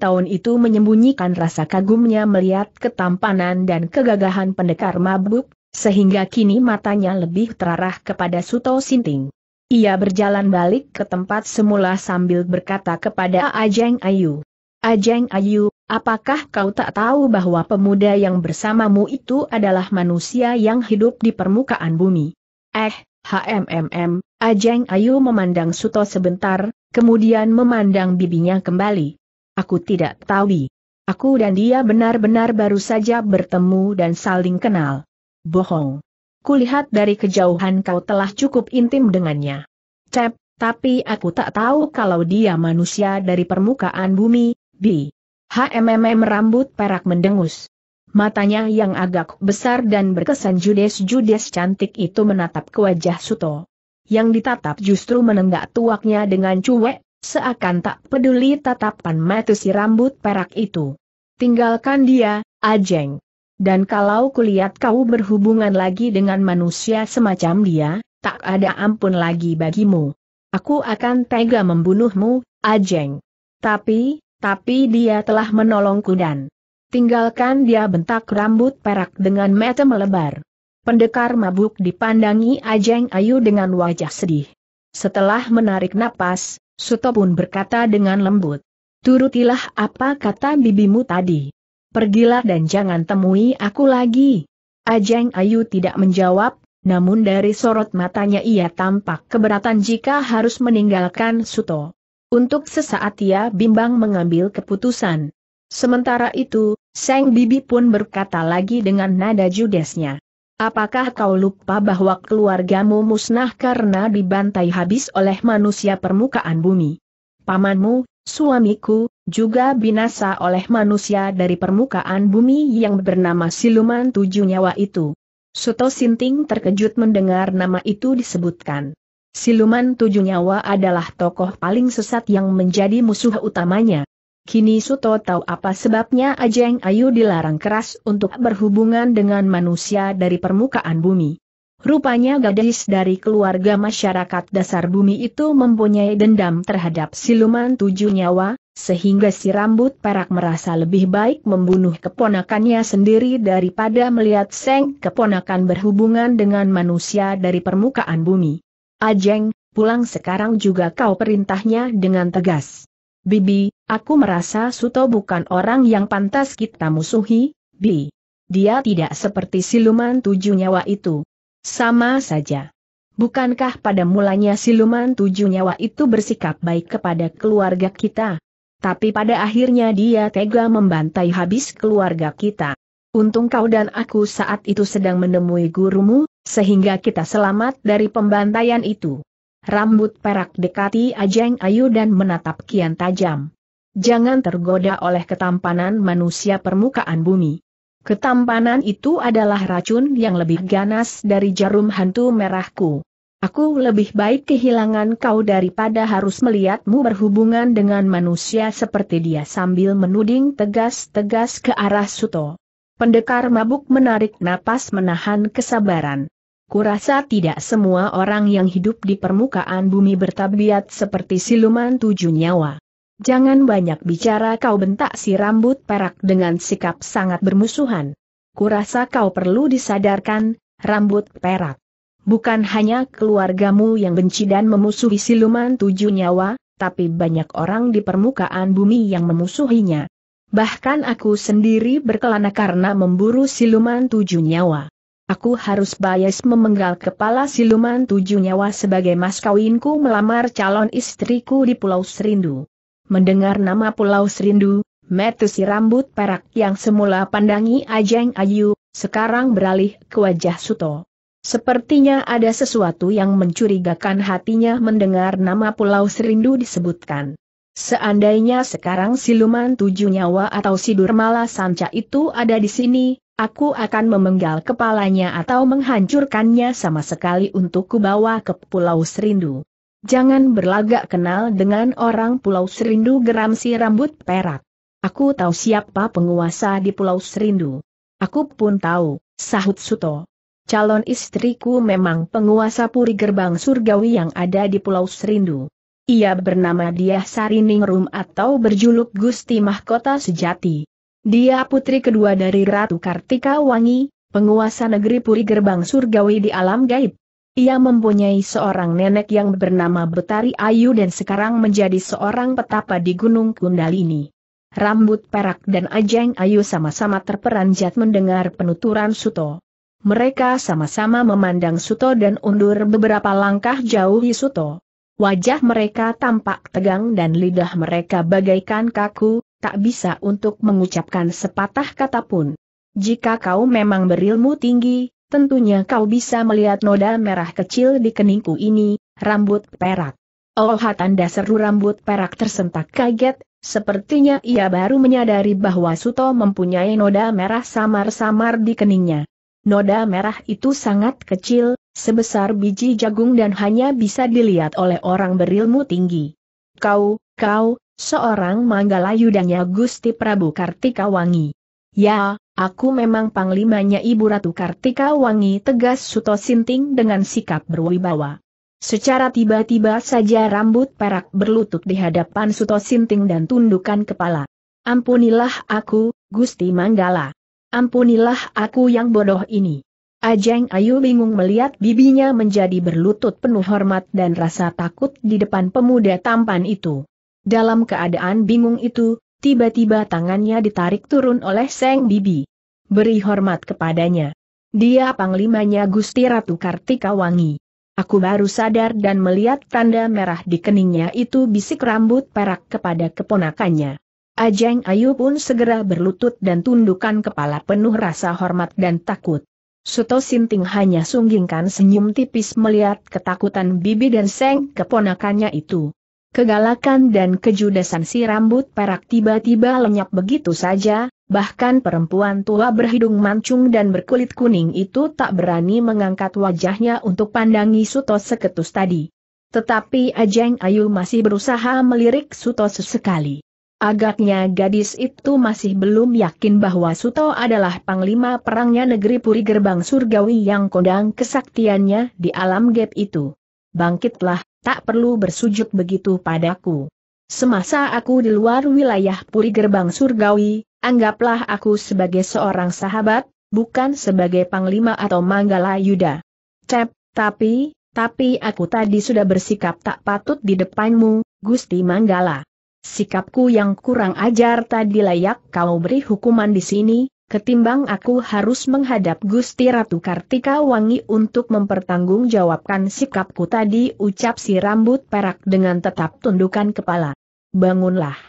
tahun itu menyembunyikan rasa kagumnya melihat ketampanan dan kegagahan pendekar mabuk, sehingga kini matanya lebih terarah kepada Suto Sinting. Ia berjalan balik ke tempat semula sambil berkata kepada Ajeng Ayu. Ajeng Ayu, apakah kau tak tahu bahwa pemuda yang bersamamu itu adalah manusia yang hidup di permukaan bumi? Eh, HMMM, Ajeng Ayu memandang Suto sebentar, kemudian memandang bibinya kembali. Aku tidak tahu. Aku dan dia benar-benar baru saja bertemu dan saling kenal. Bohong. Kulihat dari kejauhan kau telah cukup intim dengannya. Cep, tapi aku tak tahu kalau dia manusia dari permukaan bumi, bi. HMM rambut perak mendengus. Matanya yang agak besar dan berkesan judes-judes cantik itu menatap ke wajah Suto yang ditatap justru menenggak tuaknya dengan cuek, seakan tak peduli tatapan mata si rambut perak itu. Tinggalkan dia, Ajeng. Dan kalau kulihat kau berhubungan lagi dengan manusia semacam dia, tak ada ampun lagi bagimu. Aku akan tega membunuhmu, Ajeng. Tapi, tapi dia telah menolongku dan tinggalkan dia bentak rambut perak dengan mata melebar. Pendekar mabuk dipandangi Ajeng Ayu dengan wajah sedih. Setelah menarik napas, Suto pun berkata dengan lembut. Turutilah apa kata bibimu tadi. Pergilah dan jangan temui aku lagi. Ajeng Ayu tidak menjawab, namun dari sorot matanya ia tampak keberatan jika harus meninggalkan Suto. Untuk sesaat ia bimbang mengambil keputusan. Sementara itu, Seng Bibi pun berkata lagi dengan nada judesnya. Apakah kau lupa bahwa keluargamu musnah karena dibantai habis oleh manusia permukaan bumi? Pamanmu, suamiku, juga binasa oleh manusia dari permukaan bumi yang bernama siluman tujuh nyawa itu. Suto Sinting terkejut mendengar nama itu disebutkan. Siluman tujuh nyawa adalah tokoh paling sesat yang menjadi musuh utamanya. Kini Suto tahu apa sebabnya Ajeng Ayu dilarang keras untuk berhubungan dengan manusia dari permukaan bumi. Rupanya gadis dari keluarga masyarakat dasar bumi itu mempunyai dendam terhadap siluman tujuh nyawa, sehingga si rambut perak merasa lebih baik membunuh keponakannya sendiri daripada melihat seng keponakan berhubungan dengan manusia dari permukaan bumi. Ajeng, pulang sekarang juga kau perintahnya dengan tegas. Bibi, aku merasa Suto bukan orang yang pantas kita musuhi, Bi. Dia tidak seperti siluman tujuh nyawa itu. Sama saja. Bukankah pada mulanya siluman tujuh nyawa itu bersikap baik kepada keluarga kita? Tapi pada akhirnya dia tega membantai habis keluarga kita. Untung kau dan aku saat itu sedang menemui gurumu, sehingga kita selamat dari pembantaian itu rambut perak dekati Ajeng Ayu dan menatap kian tajam. Jangan tergoda oleh ketampanan manusia permukaan bumi. Ketampanan itu adalah racun yang lebih ganas dari jarum hantu merahku. Aku lebih baik kehilangan kau daripada harus melihatmu berhubungan dengan manusia seperti dia sambil menuding tegas-tegas ke arah Suto. Pendekar mabuk menarik napas menahan kesabaran. Kurasa tidak semua orang yang hidup di permukaan bumi bertabiat seperti siluman tujuh nyawa. Jangan banyak bicara kau bentak si rambut perak dengan sikap sangat bermusuhan. Kurasa kau perlu disadarkan, rambut perak. Bukan hanya keluargamu yang benci dan memusuhi siluman tujuh nyawa, tapi banyak orang di permukaan bumi yang memusuhinya. Bahkan aku sendiri berkelana karena memburu siluman tujuh nyawa. Aku harus bias memenggal kepala siluman tujuh nyawa sebagai mas kawinku melamar calon istriku di Pulau Serindu. Mendengar nama Pulau Serindu, metusi rambut perak yang semula pandangi Ajeng Ayu, sekarang beralih ke wajah Suto. Sepertinya ada sesuatu yang mencurigakan hatinya mendengar nama Pulau Serindu disebutkan. Seandainya sekarang siluman tujuh nyawa atau Sidur malah Sanca itu ada di sini, Aku akan memenggal kepalanya atau menghancurkannya sama sekali untuk kubawa ke Pulau Serindu. Jangan berlagak kenal dengan orang Pulau Serindu geram si rambut perak. Aku tahu siapa penguasa di Pulau Serindu. Aku pun tahu, sahut Suto. Calon istriku memang penguasa puri gerbang surgawi yang ada di Pulau Serindu. Ia bernama Diah Sariningrum atau berjuluk Gusti Mahkota Sejati. Dia putri kedua dari Ratu Kartika Wangi, penguasa negeri Puri Gerbang Surgawi di alam gaib. Ia mempunyai seorang nenek yang bernama Betari Ayu dan sekarang menjadi seorang petapa di Gunung Kundalini. Rambut perak dan Ajeng Ayu sama-sama terperanjat mendengar penuturan Suto. Mereka sama-sama memandang Suto dan undur beberapa langkah jauhi Suto. Wajah mereka tampak tegang dan lidah mereka bagaikan kaku, tak bisa untuk mengucapkan sepatah kata pun. Jika kau memang berilmu tinggi, tentunya kau bisa melihat noda merah kecil di keningku ini, rambut perak. Oh tanda seru rambut perak tersentak kaget, sepertinya ia baru menyadari bahwa Suto mempunyai noda merah samar-samar di keningnya. Noda merah itu sangat kecil, sebesar biji jagung dan hanya bisa dilihat oleh orang berilmu tinggi. Kau, kau, seorang Manggala Yudanya Gusti Prabu Kartika Wangi. Ya, aku memang panglimanya Ibu Ratu Kartika Wangi, tegas Suto Sinting dengan sikap berwibawa. Secara tiba-tiba saja rambut perak berlutut di hadapan Suto Sinting dan tundukkan kepala. Ampunilah aku, Gusti Manggala. Ampunilah aku yang bodoh ini. Ajeng Ayu bingung melihat bibinya menjadi berlutut penuh hormat dan rasa takut di depan pemuda tampan itu. Dalam keadaan bingung itu, tiba-tiba tangannya ditarik turun oleh Seng Bibi. Beri hormat kepadanya. Dia panglimanya Gusti Ratu Kartika Wangi. Aku baru sadar dan melihat tanda merah di keningnya itu bisik rambut perak kepada keponakannya. Ajeng Ayu pun segera berlutut dan tundukkan kepala penuh rasa hormat dan takut. Suto Sinting hanya sunggingkan senyum tipis melihat ketakutan Bibi dan Seng keponakannya itu. Kegalakan dan kejudasan si rambut perak tiba-tiba lenyap begitu saja, bahkan perempuan tua berhidung mancung dan berkulit kuning itu tak berani mengangkat wajahnya untuk pandangi Suto seketus tadi. Tetapi Ajeng Ayu masih berusaha melirik Suto sesekali. Agaknya gadis itu masih belum yakin bahwa Suto adalah panglima perangnya negeri Puri Gerbang Surgawi yang kondang kesaktiannya di alam gap itu. Bangkitlah, tak perlu bersujud begitu padaku. Semasa aku di luar wilayah Puri Gerbang Surgawi, anggaplah aku sebagai seorang sahabat, bukan sebagai panglima atau manggala yuda. Cep, tapi, tapi aku tadi sudah bersikap tak patut di depanmu, Gusti Manggala. Sikapku yang kurang ajar tadi layak kau beri hukuman di sini, ketimbang aku harus menghadap Gusti Ratu Kartika Wangi untuk mempertanggungjawabkan sikapku tadi ucap si rambut perak dengan tetap tundukan kepala. Bangunlah.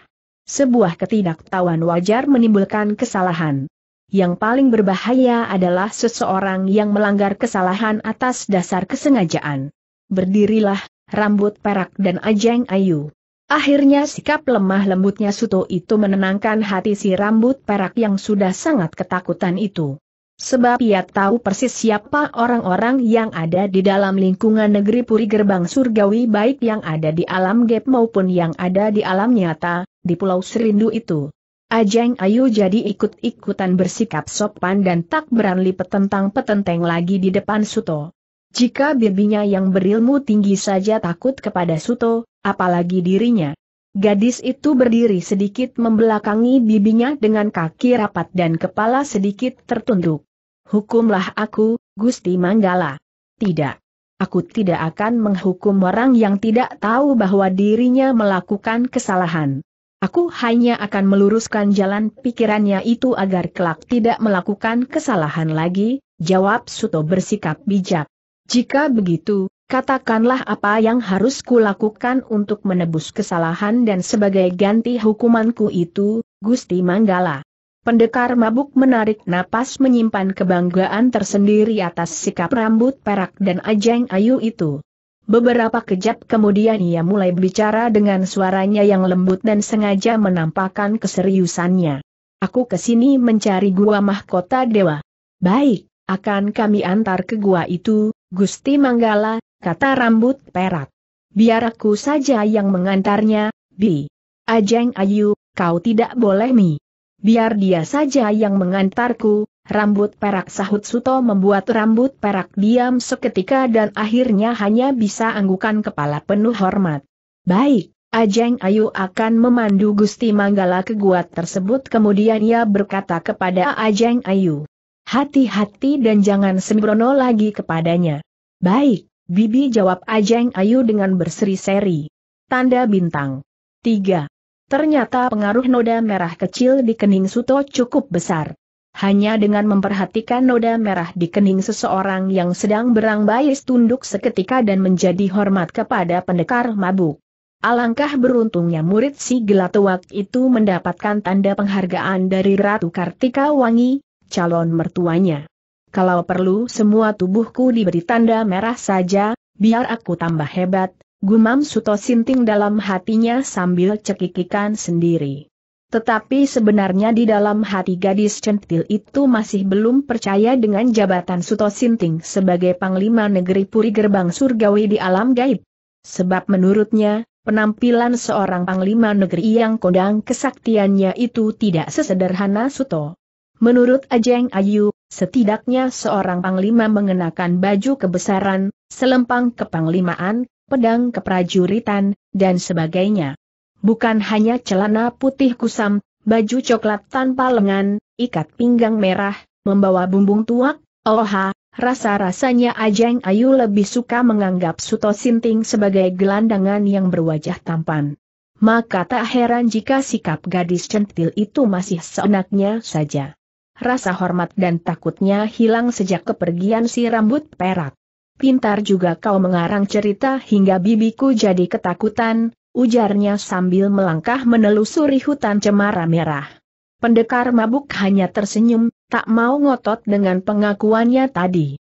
Sebuah ketidaktahuan wajar menimbulkan kesalahan. Yang paling berbahaya adalah seseorang yang melanggar kesalahan atas dasar kesengajaan. Berdirilah, rambut perak dan ajeng ayu. Akhirnya sikap lemah lembutnya Suto itu menenangkan hati si rambut perak yang sudah sangat ketakutan itu. Sebab ia tahu persis siapa orang-orang yang ada di dalam lingkungan negeri Puri Gerbang Surgawi baik yang ada di alam gap maupun yang ada di alam nyata, di Pulau Serindu itu. Ajeng Ayu jadi ikut-ikutan bersikap sopan dan tak berani petentang-petenteng lagi di depan Suto. Jika bibinya yang berilmu tinggi saja takut kepada Suto, apalagi dirinya. Gadis itu berdiri sedikit membelakangi bibinya dengan kaki rapat dan kepala sedikit tertunduk. Hukumlah aku, Gusti Manggala. Tidak. Aku tidak akan menghukum orang yang tidak tahu bahwa dirinya melakukan kesalahan. Aku hanya akan meluruskan jalan pikirannya itu agar kelak tidak melakukan kesalahan lagi, jawab Suto bersikap bijak. Jika begitu, katakanlah apa yang harus kulakukan untuk menebus kesalahan dan sebagai ganti hukumanku itu, Gusti Manggala. Pendekar mabuk menarik napas menyimpan kebanggaan tersendiri atas sikap rambut perak dan ajeng ayu itu. Beberapa kejap kemudian ia mulai bicara dengan suaranya yang lembut dan sengaja menampakkan keseriusannya. Aku kesini mencari gua mahkota dewa. Baik, akan kami antar ke gua itu, Gusti Manggala, kata rambut perak. Biar aku saja yang mengantarnya, Bi. Ajeng Ayu, kau tidak boleh mi. Biar dia saja yang mengantarku, rambut perak sahut Suto membuat rambut perak diam seketika dan akhirnya hanya bisa anggukan kepala penuh hormat. Baik, Ajeng Ayu akan memandu Gusti Manggala ke gua tersebut kemudian ia berkata kepada Ajeng Ayu. Hati-hati dan jangan sembrono lagi kepadanya. Baik, Bibi jawab Ajeng Ayu dengan berseri-seri. Tanda bintang. 3. Ternyata pengaruh noda merah kecil di kening Suto cukup besar. Hanya dengan memperhatikan noda merah di kening seseorang yang sedang berang bayis tunduk seketika dan menjadi hormat kepada pendekar mabuk. Alangkah beruntungnya murid si Gelatuak itu mendapatkan tanda penghargaan dari Ratu Kartika Wangi, calon mertuanya kalau perlu semua tubuhku diberi tanda merah saja, biar aku tambah hebat, gumam Suto Sinting dalam hatinya sambil cekikikan sendiri. Tetapi sebenarnya di dalam hati gadis centil itu masih belum percaya dengan jabatan Suto Sinting sebagai Panglima Negeri Puri Gerbang Surgawi di alam gaib. Sebab menurutnya, penampilan seorang Panglima Negeri yang kondang kesaktiannya itu tidak sesederhana Suto. Menurut Ajeng Ayu, Setidaknya seorang panglima mengenakan baju kebesaran, selempang kepanglimaan, pedang keprajuritan, dan sebagainya. Bukan hanya celana putih kusam, baju coklat tanpa lengan, ikat pinggang merah, membawa bumbung tuak, oha, rasa-rasanya Ajeng Ayu lebih suka menganggap Suto Sinting sebagai gelandangan yang berwajah tampan. Maka tak heran jika sikap gadis centil itu masih seenaknya saja rasa hormat dan takutnya hilang sejak kepergian si rambut perak. Pintar juga kau mengarang cerita hingga bibiku jadi ketakutan, ujarnya sambil melangkah menelusuri hutan cemara merah. Pendekar mabuk hanya tersenyum, tak mau ngotot dengan pengakuannya tadi.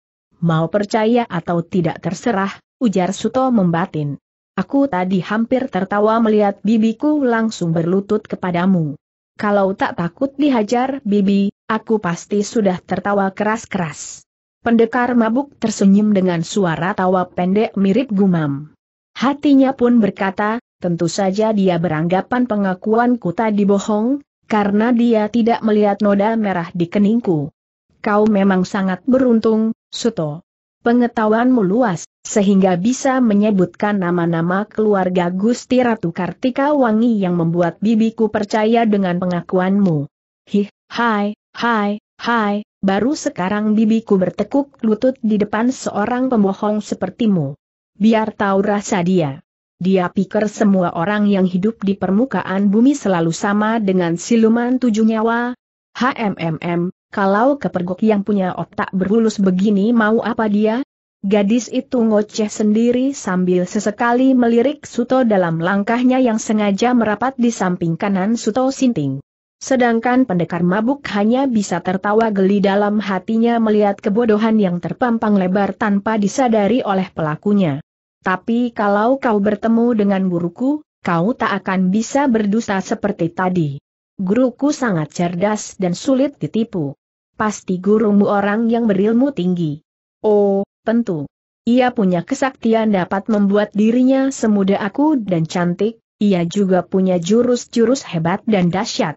Mau percaya atau tidak terserah, ujar Suto membatin. Aku tadi hampir tertawa melihat bibiku langsung berlutut kepadamu. Kalau tak takut dihajar bibi, aku pasti sudah tertawa keras-keras. Pendekar mabuk tersenyum dengan suara tawa pendek mirip gumam. Hatinya pun berkata, tentu saja dia beranggapan pengakuanku tadi bohong, karena dia tidak melihat noda merah di keningku. Kau memang sangat beruntung, Suto. Pengetahuanmu luas, sehingga bisa menyebutkan nama-nama keluarga Gusti Ratu Kartika Wangi yang membuat bibiku percaya dengan pengakuanmu. Hih, hai, Hai, hai, baru sekarang bibiku bertekuk lutut di depan seorang pembohong sepertimu. Biar tahu rasa dia. Dia pikir semua orang yang hidup di permukaan bumi selalu sama dengan siluman tujuh nyawa. HMMM, kalau kepergok yang punya otak berulus begini mau apa dia? Gadis itu ngoceh sendiri sambil sesekali melirik Suto dalam langkahnya yang sengaja merapat di samping kanan Suto Sinting. Sedangkan pendekar mabuk hanya bisa tertawa geli dalam hatinya melihat kebodohan yang terpampang lebar tanpa disadari oleh pelakunya. Tapi kalau kau bertemu dengan guruku, kau tak akan bisa berdusta seperti tadi. Guruku sangat cerdas dan sulit ditipu. Pasti gurumu orang yang berilmu tinggi. Oh, tentu. Ia punya kesaktian dapat membuat dirinya semudah aku dan cantik, ia juga punya jurus-jurus hebat dan dahsyat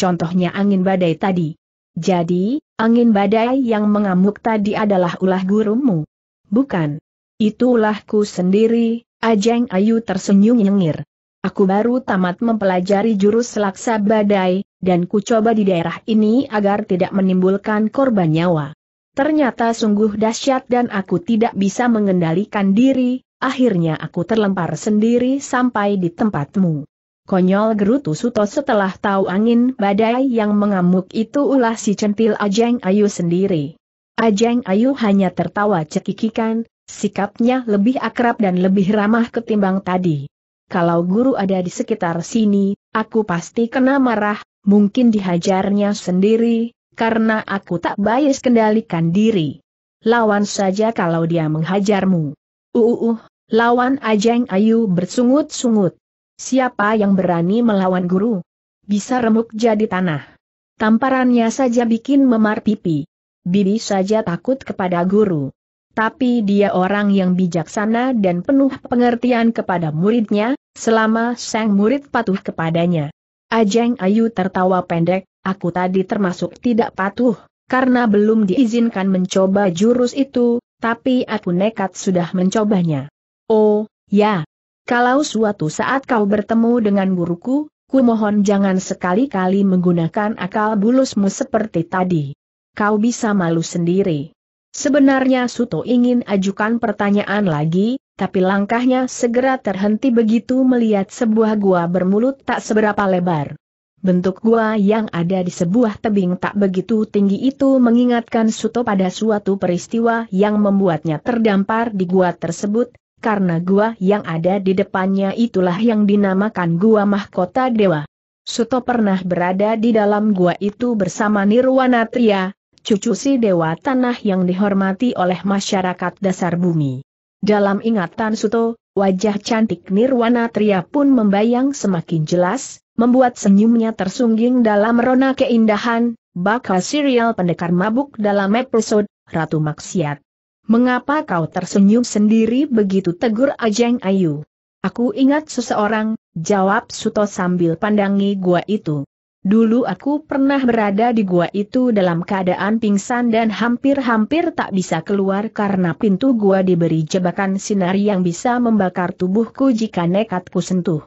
contohnya angin badai tadi. Jadi, angin badai yang mengamuk tadi adalah ulah gurumu. Bukan. Itu ulahku sendiri, Ajeng Ayu tersenyum nyengir. Aku baru tamat mempelajari jurus laksa badai, dan ku coba di daerah ini agar tidak menimbulkan korban nyawa. Ternyata sungguh dahsyat dan aku tidak bisa mengendalikan diri, akhirnya aku terlempar sendiri sampai di tempatmu. Konyol gerutu Suto setelah tahu angin badai yang mengamuk itu ulah si centil Ajeng Ayu sendiri. Ajeng Ayu hanya tertawa cekikikan, sikapnya lebih akrab dan lebih ramah ketimbang tadi. Kalau guru ada di sekitar sini, aku pasti kena marah, mungkin dihajarnya sendiri, karena aku tak bias kendalikan diri. Lawan saja kalau dia menghajarmu. Uh, uh, uh lawan Ajeng Ayu bersungut-sungut. Siapa yang berani melawan guru? Bisa remuk jadi tanah. Tamparannya saja bikin memar pipi. Bibi saja takut kepada guru. Tapi dia orang yang bijaksana dan penuh pengertian kepada muridnya, selama sang murid patuh kepadanya. Ajeng Ayu tertawa pendek, aku tadi termasuk tidak patuh, karena belum diizinkan mencoba jurus itu, tapi aku nekat sudah mencobanya. Oh, ya, kalau suatu saat kau bertemu dengan guruku, ku mohon jangan sekali-kali menggunakan akal bulusmu seperti tadi. Kau bisa malu sendiri. Sebenarnya Suto ingin ajukan pertanyaan lagi, tapi langkahnya segera terhenti begitu melihat sebuah gua bermulut tak seberapa lebar. Bentuk gua yang ada di sebuah tebing tak begitu tinggi itu mengingatkan Suto pada suatu peristiwa yang membuatnya terdampar di gua tersebut, karena gua yang ada di depannya itulah yang dinamakan gua mahkota dewa. Suto pernah berada di dalam gua itu bersama Nirwana Tria, cucu si dewa tanah yang dihormati oleh masyarakat dasar bumi. Dalam ingatan Suto, wajah cantik Nirwana Tria pun membayang semakin jelas, membuat senyumnya tersungging dalam rona keindahan, bakal serial pendekar mabuk dalam episode Ratu Maksiat. Mengapa kau tersenyum sendiri begitu tegur Ajeng Ayu? Aku ingat seseorang, jawab Suto sambil pandangi gua itu. Dulu aku pernah berada di gua itu dalam keadaan pingsan dan hampir-hampir tak bisa keluar karena pintu gua diberi jebakan sinar yang bisa membakar tubuhku jika nekatku sentuh.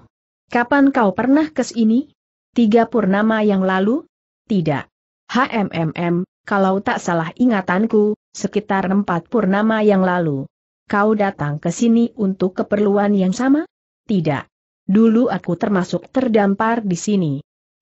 Kapan kau pernah ke sini? Tiga purnama yang lalu? Tidak. HMMM, kalau tak salah ingatanku, sekitar empat purnama yang lalu. Kau datang ke sini untuk keperluan yang sama? Tidak. Dulu aku termasuk terdampar di sini.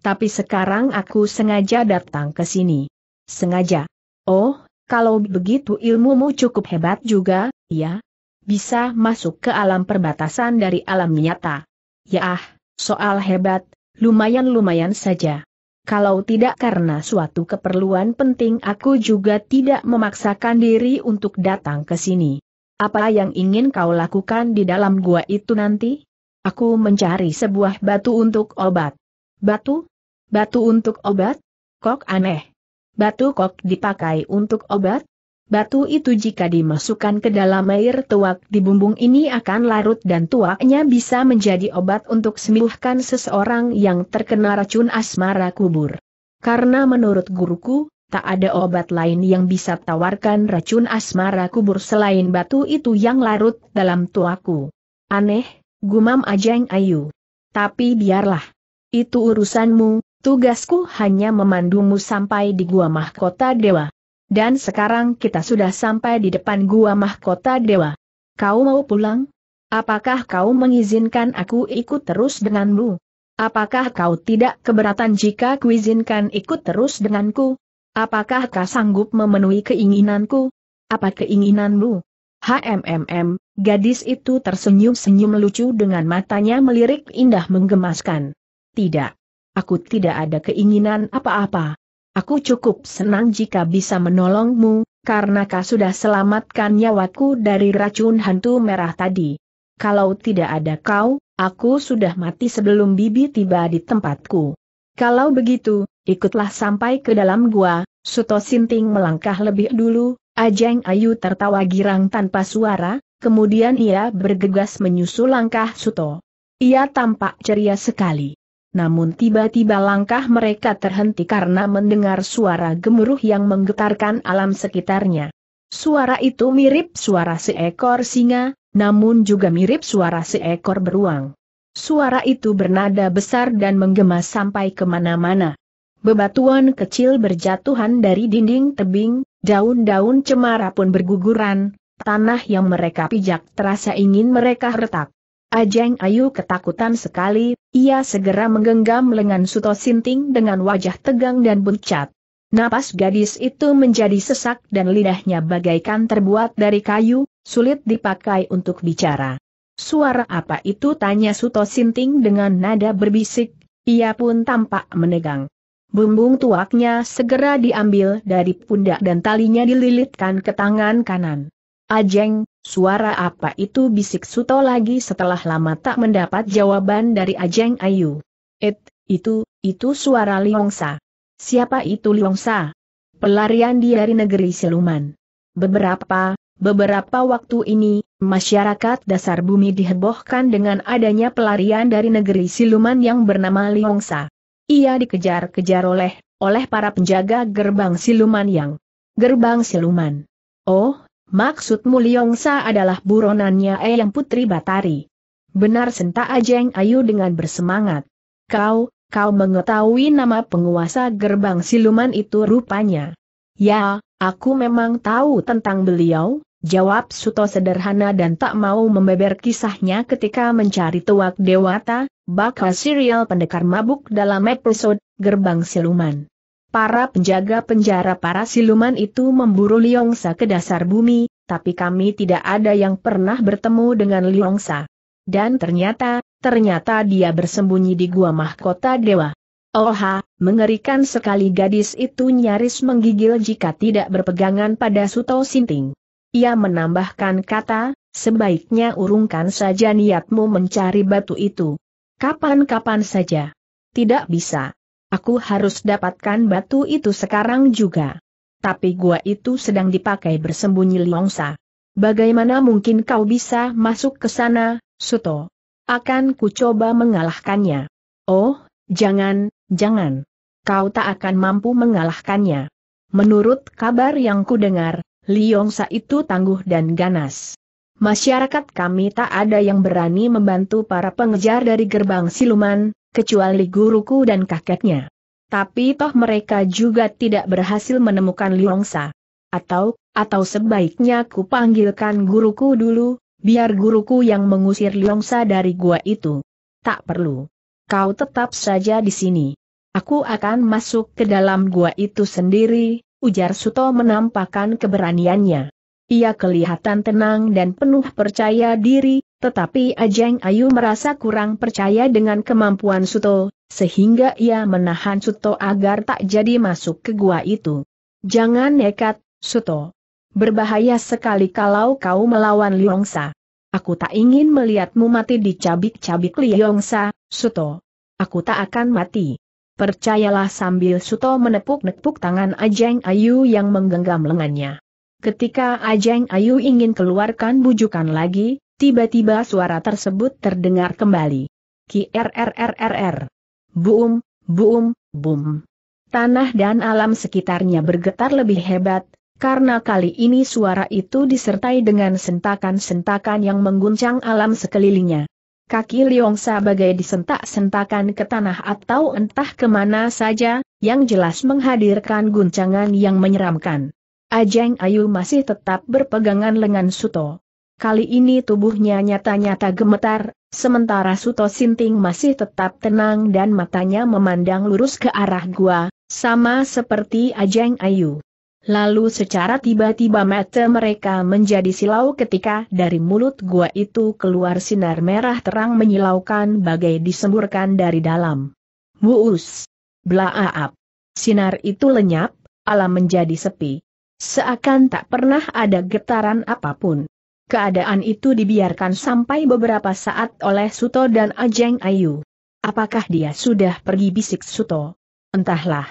Tapi sekarang aku sengaja datang ke sini. Sengaja. Oh, kalau begitu ilmumu cukup hebat juga, ya? Bisa masuk ke alam perbatasan dari alam nyata. Ya ah, soal hebat, lumayan-lumayan saja kalau tidak karena suatu keperluan penting aku juga tidak memaksakan diri untuk datang ke sini. Apa yang ingin kau lakukan di dalam gua itu nanti? Aku mencari sebuah batu untuk obat. Batu? Batu untuk obat? Kok aneh. Batu kok dipakai untuk obat? Batu itu jika dimasukkan ke dalam air tuak di bumbung ini akan larut dan tuaknya bisa menjadi obat untuk sembuhkan seseorang yang terkena racun asmara kubur. Karena menurut guruku, tak ada obat lain yang bisa tawarkan racun asmara kubur selain batu itu yang larut dalam tuaku. Aneh, gumam Ajeng Ayu. Tapi biarlah. Itu urusanmu, tugasku hanya memandumu sampai di gua mahkota dewa. Dan sekarang kita sudah sampai di depan gua mahkota dewa. Kau mau pulang? Apakah kau mengizinkan aku ikut terus denganmu? Apakah kau tidak keberatan jika kuizinkan ikut terus denganku? Apakah kau sanggup memenuhi keinginanku? Apa keinginanmu? HMMM, gadis itu tersenyum-senyum lucu dengan matanya melirik indah menggemaskan. Tidak. Aku tidak ada keinginan apa-apa. Aku cukup senang jika bisa menolongmu, karena kau sudah selamatkan nyawaku dari racun hantu merah tadi. Kalau tidak ada kau, aku sudah mati sebelum bibi tiba di tempatku. Kalau begitu, ikutlah sampai ke dalam gua, Suto Sinting melangkah lebih dulu, Ajeng Ayu tertawa girang tanpa suara, kemudian ia bergegas menyusul langkah Suto. Ia tampak ceria sekali. Namun tiba-tiba langkah mereka terhenti karena mendengar suara gemuruh yang menggetarkan alam sekitarnya. Suara itu mirip suara seekor singa, namun juga mirip suara seekor beruang. Suara itu bernada besar dan menggema sampai kemana-mana. Bebatuan kecil berjatuhan dari dinding tebing, daun-daun cemara pun berguguran, tanah yang mereka pijak terasa ingin mereka retak. Ajeng Ayu ketakutan sekali, ia segera menggenggam lengan Suto Sinting dengan wajah tegang dan pucat. Napas gadis itu menjadi sesak dan lidahnya bagaikan terbuat dari kayu, sulit dipakai untuk bicara. Suara apa itu tanya Suto Sinting dengan nada berbisik, ia pun tampak menegang. Bumbung tuaknya segera diambil dari pundak dan talinya dililitkan ke tangan kanan. Ajeng, suara apa itu bisik Suto lagi setelah lama tak mendapat jawaban dari Ajeng Ayu. Et, itu, itu suara Liongsa. Siapa itu Liongsa? Pelarian dia dari negeri siluman. Beberapa, beberapa waktu ini, masyarakat dasar bumi dihebohkan dengan adanya pelarian dari negeri siluman yang bernama Liongsa. Ia dikejar-kejar oleh, oleh para penjaga gerbang siluman yang. Gerbang siluman. Oh, Maksudmu Liongsa adalah buronannya Eyang Putri Batari. Benar senta Ajeng Ayu dengan bersemangat. Kau, kau mengetahui nama penguasa gerbang siluman itu rupanya. Ya, aku memang tahu tentang beliau, Jawab Suto sederhana dan tak mau membeber kisahnya ketika mencari tuak dewata, bakal serial pendekar mabuk dalam episode Gerbang Siluman. Para penjaga penjara para siluman itu memburu Liongsa ke dasar bumi, tapi kami tidak ada yang pernah bertemu dengan Liongsa. Dan ternyata, ternyata dia bersembunyi di gua mahkota dewa. Oha, mengerikan sekali gadis itu nyaris menggigil jika tidak berpegangan pada Suto Sinting. Ia menambahkan kata, sebaiknya urungkan saja niatmu mencari batu itu. Kapan-kapan saja. Tidak bisa. Aku harus dapatkan batu itu sekarang juga. Tapi gua itu sedang dipakai bersembunyi Liongsa. Bagaimana mungkin kau bisa masuk ke sana, Suto? Akan ku coba mengalahkannya. Oh, jangan, jangan. Kau tak akan mampu mengalahkannya. Menurut kabar yang ku dengar, Liongsa itu tangguh dan ganas. Masyarakat kami tak ada yang berani membantu para pengejar dari gerbang siluman, kecuali guruku dan kakeknya. Tapi toh mereka juga tidak berhasil menemukan Liongsa. Atau, atau sebaiknya ku panggilkan guruku dulu, biar guruku yang mengusir Liongsa dari gua itu. Tak perlu. Kau tetap saja di sini. Aku akan masuk ke dalam gua itu sendiri, ujar Suto menampakkan keberaniannya. Ia kelihatan tenang dan penuh percaya diri, tetapi Ajeng Ayu merasa kurang percaya dengan kemampuan Suto, sehingga ia menahan Suto agar tak jadi masuk ke gua itu. Jangan nekat, Suto. Berbahaya sekali kalau kau melawan Liongsa. Aku tak ingin melihatmu mati dicabik-cabik Liongsa, Suto. Aku tak akan mati. Percayalah sambil Suto menepuk-nepuk tangan Ajeng Ayu yang menggenggam lengannya. Ketika Ajeng Ayu ingin keluarkan bujukan lagi, Tiba-tiba suara tersebut terdengar kembali. Ki RRRRR. Boom, boom, boom. Tanah dan alam sekitarnya bergetar lebih hebat, karena kali ini suara itu disertai dengan sentakan-sentakan yang mengguncang alam sekelilingnya. Kaki Liongsa bagai disentak-sentakan ke tanah atau entah kemana saja, yang jelas menghadirkan guncangan yang menyeramkan. Ajeng Ayu masih tetap berpegangan lengan Suto. Kali ini tubuhnya nyata-nyata gemetar, sementara Suto Sinting masih tetap tenang dan matanya memandang lurus ke arah gua, sama seperti Ajeng Ayu. Lalu secara tiba-tiba mata mereka menjadi silau ketika dari mulut gua itu keluar sinar merah terang menyilaukan bagai disemburkan dari dalam. Buus! Blaaap! Sinar itu lenyap, alam menjadi sepi. Seakan tak pernah ada getaran apapun. Keadaan itu dibiarkan sampai beberapa saat oleh Suto dan Ajeng Ayu. Apakah dia sudah pergi bisik Suto? Entahlah.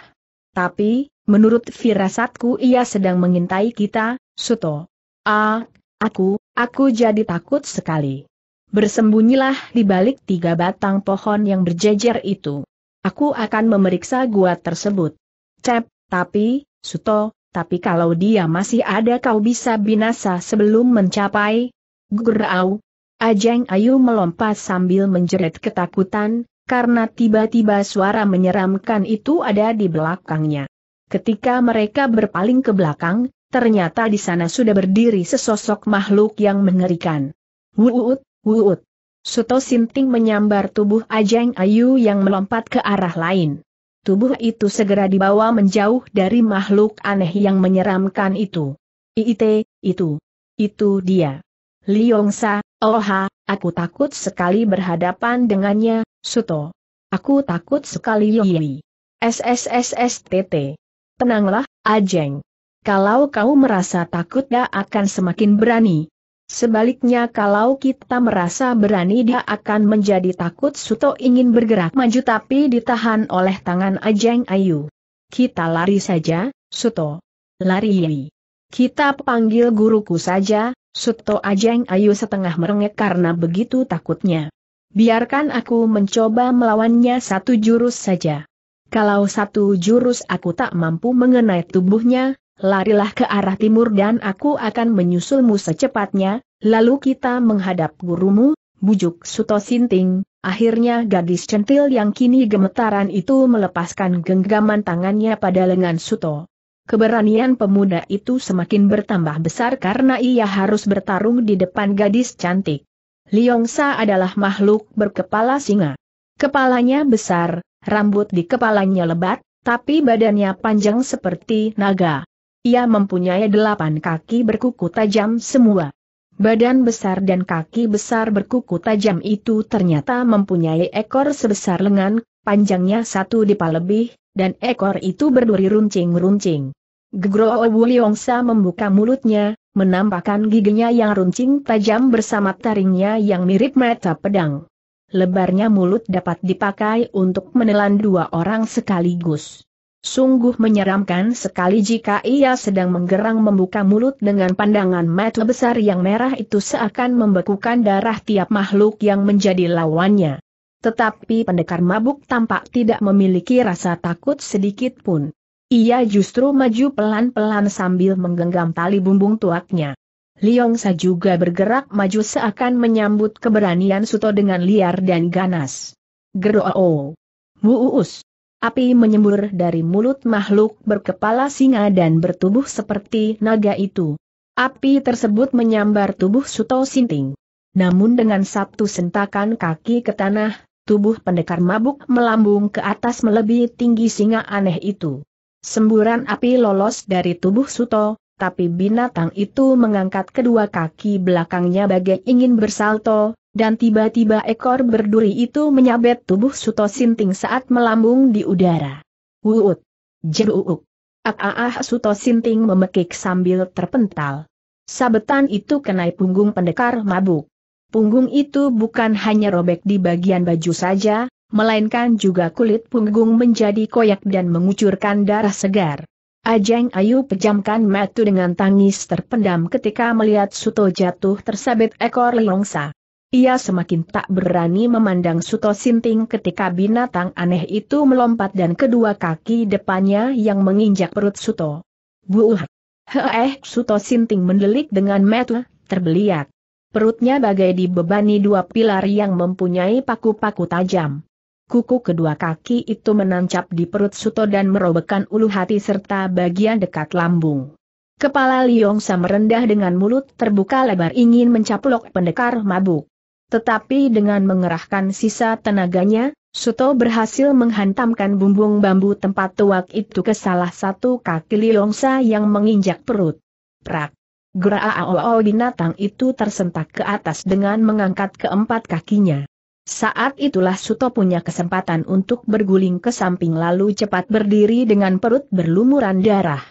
Tapi, menurut firasatku ia sedang mengintai kita, Suto. Ah, aku, aku jadi takut sekali. Bersembunyilah di balik tiga batang pohon yang berjejer itu. Aku akan memeriksa gua tersebut. Cep, tapi, Suto, tapi kalau dia masih ada kau bisa binasa sebelum mencapai. Gurau. Ajeng Ayu melompat sambil menjerit ketakutan, karena tiba-tiba suara menyeramkan itu ada di belakangnya. Ketika mereka berpaling ke belakang, ternyata di sana sudah berdiri sesosok makhluk yang mengerikan. Wuut, wuut. Suto Sinting menyambar tubuh Ajeng Ayu yang melompat ke arah lain tubuh itu segera dibawa menjauh dari makhluk aneh yang menyeramkan itu. Iite, itu. Itu dia. Liongsa, oha, aku takut sekali berhadapan dengannya, Suto. Aku takut sekali Yoi. SSSSTT. Tenanglah, Ajeng. Kalau kau merasa takut gak akan semakin berani, Sebaliknya kalau kita merasa berani dia akan menjadi takut Suto ingin bergerak maju tapi ditahan oleh tangan Ajeng Ayu. Kita lari saja, Suto. Lari. Kita panggil guruku saja, Suto Ajeng Ayu setengah merengek karena begitu takutnya. Biarkan aku mencoba melawannya satu jurus saja. Kalau satu jurus aku tak mampu mengenai tubuhnya, larilah ke arah timur dan aku akan menyusulmu secepatnya, lalu kita menghadap gurumu, bujuk Suto Sinting. Akhirnya gadis centil yang kini gemetaran itu melepaskan genggaman tangannya pada lengan Suto. Keberanian pemuda itu semakin bertambah besar karena ia harus bertarung di depan gadis cantik. Liongsa adalah makhluk berkepala singa. Kepalanya besar, rambut di kepalanya lebat, tapi badannya panjang seperti naga. Ia mempunyai delapan kaki berkuku tajam semua. Badan besar dan kaki besar berkuku tajam itu ternyata mempunyai ekor sebesar lengan, panjangnya satu dipa lebih, dan ekor itu berduri runcing-runcing. Gegro Wuliongsa membuka mulutnya, menampakkan giginya yang runcing tajam bersama taringnya yang mirip mata pedang. Lebarnya mulut dapat dipakai untuk menelan dua orang sekaligus. Sungguh menyeramkan sekali jika ia sedang menggerang membuka mulut dengan pandangan mata besar yang merah itu seakan membekukan darah tiap makhluk yang menjadi lawannya. Tetapi pendekar mabuk tampak tidak memiliki rasa takut sedikit pun. Ia justru maju pelan-pelan sambil menggenggam tali bumbung tuaknya. Liong Sa juga bergerak maju seakan menyambut keberanian Suto dengan liar dan ganas. Geroo. Muus. Api menyembur dari mulut makhluk berkepala singa dan bertubuh seperti naga itu. Api tersebut menyambar tubuh Suto Sinting. Namun dengan satu sentakan kaki ke tanah, tubuh pendekar mabuk melambung ke atas melebihi tinggi singa aneh itu. Semburan api lolos dari tubuh Suto, tapi binatang itu mengangkat kedua kaki belakangnya bagai ingin bersalto, dan tiba-tiba ekor berduri itu menyabet tubuh Suto Sinting saat melambung di udara. Wuut! Jeruuk! Ah, ah, ah, Suto Sinting memekik sambil terpental. Sabetan itu kenai punggung pendekar mabuk. Punggung itu bukan hanya robek di bagian baju saja, melainkan juga kulit punggung menjadi koyak dan mengucurkan darah segar. Ajeng Ayu pejamkan matu dengan tangis terpendam ketika melihat Suto jatuh tersabet ekor leongsa. Ia semakin tak berani memandang Suto Sinting ketika binatang aneh itu melompat dan kedua kaki depannya yang menginjak perut Suto. Buuh! Heeh, Suto Sinting mendelik dengan metu, terbeliak. Perutnya bagai dibebani dua pilar yang mempunyai paku-paku tajam. Kuku kedua kaki itu menancap di perut Suto dan merobekan ulu hati serta bagian dekat lambung. Kepala Liong merendah dengan mulut terbuka lebar ingin mencaplok pendekar mabuk. Tetapi dengan mengerahkan sisa tenaganya, Suto berhasil menghantamkan bumbung bambu tempat tuak itu ke salah satu kaki Liongsa yang menginjak perut. Prak. Geraao binatang itu tersentak ke atas dengan mengangkat keempat kakinya. Saat itulah Suto punya kesempatan untuk berguling ke samping lalu cepat berdiri dengan perut berlumuran darah.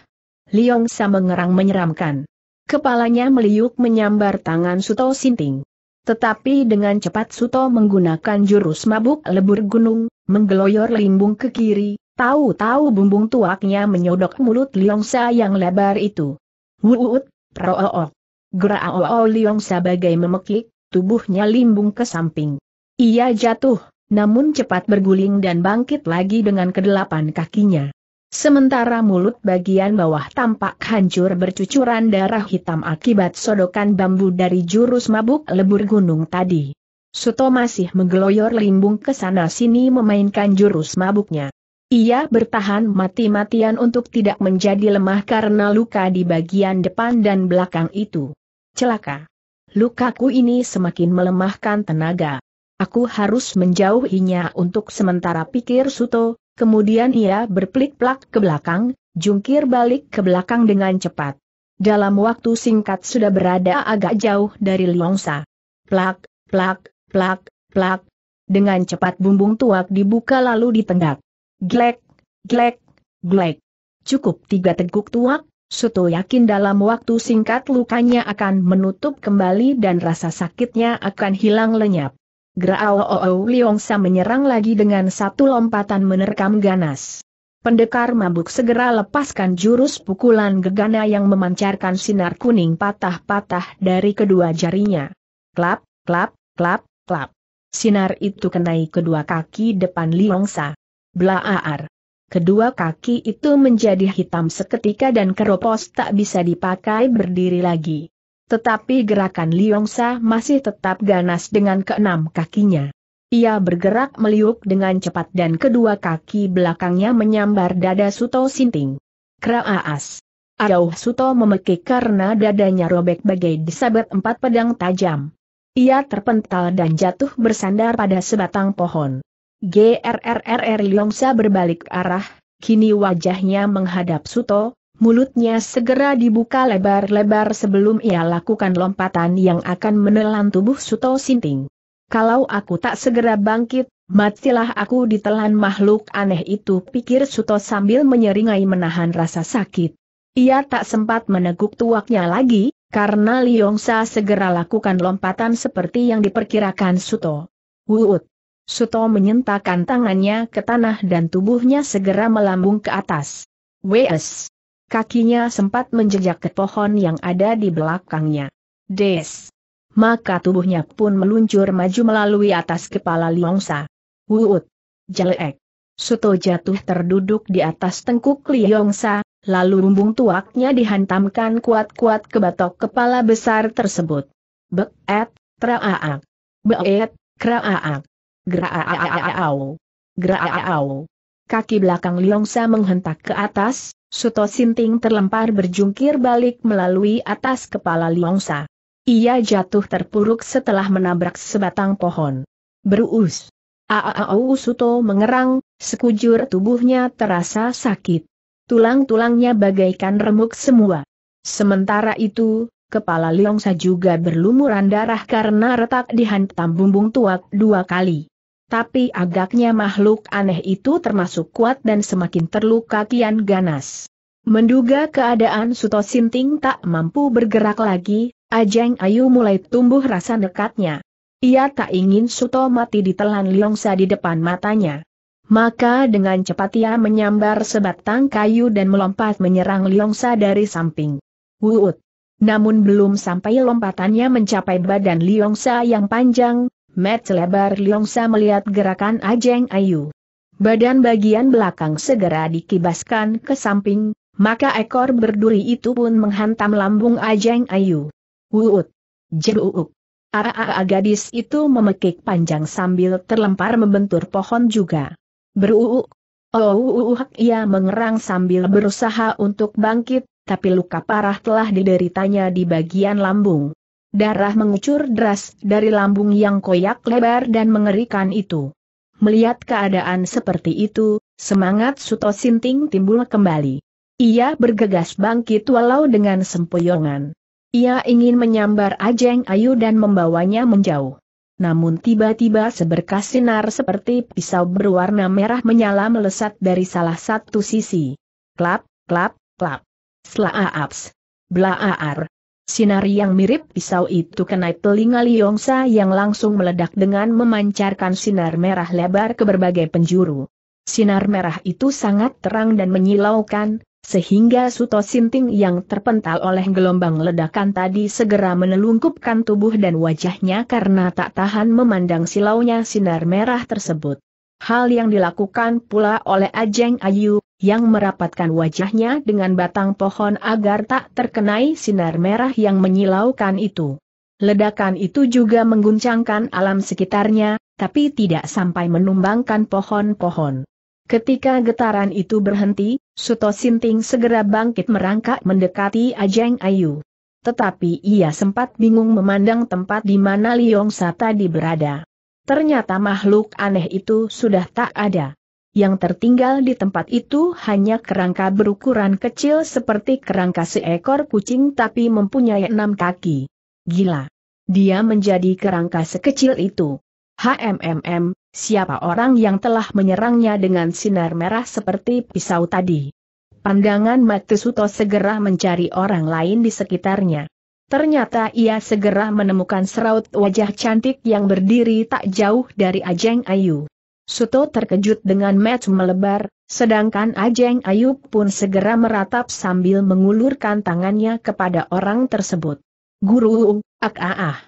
Liongsa mengerang menyeramkan. Kepalanya meliuk menyambar tangan Suto Sinting. Tetapi dengan cepat Suto menggunakan jurus mabuk lebur gunung, menggeloyor limbung ke kiri, tahu-tahu bumbung tuaknya menyodok mulut Liongsa yang lebar itu. Wuut, prook. Geraoo Liongsa bagai memekik, tubuhnya limbung ke samping. Ia jatuh, namun cepat berguling dan bangkit lagi dengan kedelapan kakinya. Sementara mulut bagian bawah tampak hancur bercucuran darah hitam akibat sodokan bambu dari jurus mabuk lebur gunung tadi. Suto masih menggeloyor limbung ke sana sini memainkan jurus mabuknya. Ia bertahan mati-matian untuk tidak menjadi lemah karena luka di bagian depan dan belakang itu. Celaka. Lukaku ini semakin melemahkan tenaga. Aku harus menjauhinya untuk sementara pikir Suto, Kemudian ia berplik-plak ke belakang, jungkir balik ke belakang dengan cepat. Dalam waktu singkat sudah berada agak jauh dari Longsa. Plak, plak, plak, plak. Dengan cepat bumbung tuak dibuka lalu ditendak. Glek, glek, glek. Cukup tiga teguk tuak, Suto yakin dalam waktu singkat lukanya akan menutup kembali dan rasa sakitnya akan hilang lenyap. Grao Oo Liongsa menyerang lagi dengan satu lompatan menerkam ganas. Pendekar mabuk segera lepaskan jurus pukulan gegana yang memancarkan sinar kuning patah-patah dari kedua jarinya. Klap, klap, klap, klap. Sinar itu kenai kedua kaki depan Liongsa. Blaaar. Kedua kaki itu menjadi hitam seketika dan keropos tak bisa dipakai berdiri lagi. Tetapi gerakan Liongsa masih tetap ganas dengan keenam kakinya. Ia bergerak meliuk dengan cepat dan kedua kaki belakangnya menyambar dada Suto Sinting. Kraaas. Ayo Suto memekik karena dadanya robek bagai disabet empat pedang tajam. Ia terpental dan jatuh bersandar pada sebatang pohon. GRRRR Liongsa berbalik arah, kini wajahnya menghadap Suto, Mulutnya segera dibuka lebar-lebar sebelum ia lakukan lompatan yang akan menelan tubuh Suto Sinting. Kalau aku tak segera bangkit, matilah aku ditelan makhluk aneh itu pikir Suto sambil menyeringai menahan rasa sakit. Ia tak sempat meneguk tuaknya lagi, karena Liongsa segera lakukan lompatan seperti yang diperkirakan Suto. Wuut! Suto menyentakkan tangannya ke tanah dan tubuhnya segera melambung ke atas. Wes! kakinya sempat menjejak ke pohon yang ada di belakangnya. Des! Maka tubuhnya pun meluncur maju melalui atas kepala Liongsa. Wuut! Jelek! Suto jatuh terduduk di atas tengkuk Liongsa, lalu rumbung tuaknya dihantamkan kuat-kuat ke batok kepala besar tersebut. Beet, traaak. Beet, kraaak. Graaau. Graaau. Kaki belakang Liongsa menghentak ke atas, Suto Sinting terlempar berjungkir balik melalui atas kepala Liongsa. Ia jatuh terpuruk setelah menabrak sebatang pohon. Beruus. Aaau Suto mengerang, sekujur tubuhnya terasa sakit. Tulang-tulangnya bagaikan remuk semua. Sementara itu, kepala Liongsa juga berlumuran darah karena retak dihantam bumbung tuak dua kali. Tapi agaknya makhluk aneh itu termasuk kuat dan semakin terluka kian ganas. Menduga keadaan Suto Sinting tak mampu bergerak lagi, Ajeng Ayu mulai tumbuh rasa nekatnya. Ia tak ingin Suto mati ditelan Liongsa di depan matanya. Maka dengan cepat ia menyambar sebatang kayu dan melompat menyerang Liongsa dari samping. Wuut! Namun belum sampai lompatannya mencapai badan Liongsa yang panjang, Mat selebar Liongsa melihat gerakan Ajeng Ayu. Badan bagian belakang segera dikibaskan ke samping, maka ekor berduri itu pun menghantam lambung Ajeng Ayu. Wuut! Jeruuk! Aa gadis itu memekik panjang sambil terlempar membentur pohon juga. Beruuk! Oh, ia mengerang sambil berusaha untuk bangkit, tapi luka parah telah dideritanya di bagian lambung. Darah mengucur deras dari lambung yang koyak lebar dan mengerikan itu. Melihat keadaan seperti itu, semangat Suto Sinting timbul kembali. Ia bergegas bangkit walau dengan sempoyongan. Ia ingin menyambar Ajeng Ayu dan membawanya menjauh. Namun tiba-tiba seberkas sinar seperti pisau berwarna merah menyala melesat dari salah satu sisi. Klap, klap, klap. Slaaps. Blaaar. Sinar yang mirip pisau itu kena telinga Liongsa yang langsung meledak dengan memancarkan sinar merah lebar ke berbagai penjuru. Sinar merah itu sangat terang dan menyilaukan, sehingga Suto Sinting yang terpental oleh gelombang ledakan tadi segera menelungkupkan tubuh dan wajahnya karena tak tahan memandang silaunya sinar merah tersebut. Hal yang dilakukan pula oleh Ajeng Ayu, yang merapatkan wajahnya dengan batang pohon agar tak terkenai sinar merah yang menyilaukan itu. Ledakan itu juga mengguncangkan alam sekitarnya, tapi tidak sampai menumbangkan pohon-pohon. Ketika getaran itu berhenti, Suto Sinting segera bangkit merangkak mendekati Ajeng Ayu. Tetapi ia sempat bingung memandang tempat di mana Liong Sa tadi berada. Ternyata makhluk aneh itu sudah tak ada. Yang tertinggal di tempat itu hanya kerangka berukuran kecil seperti kerangka seekor kucing tapi mempunyai enam kaki. Gila. Dia menjadi kerangka sekecil itu. HMMM, siapa orang yang telah menyerangnya dengan sinar merah seperti pisau tadi? Pandangan Matsuto segera mencari orang lain di sekitarnya. Ternyata ia segera menemukan seraut wajah cantik yang berdiri tak jauh dari Ajeng Ayu. Suto terkejut dengan match melebar, sedangkan Ajeng Ayu pun segera meratap sambil mengulurkan tangannya kepada orang tersebut. Guru, ak ah, ah.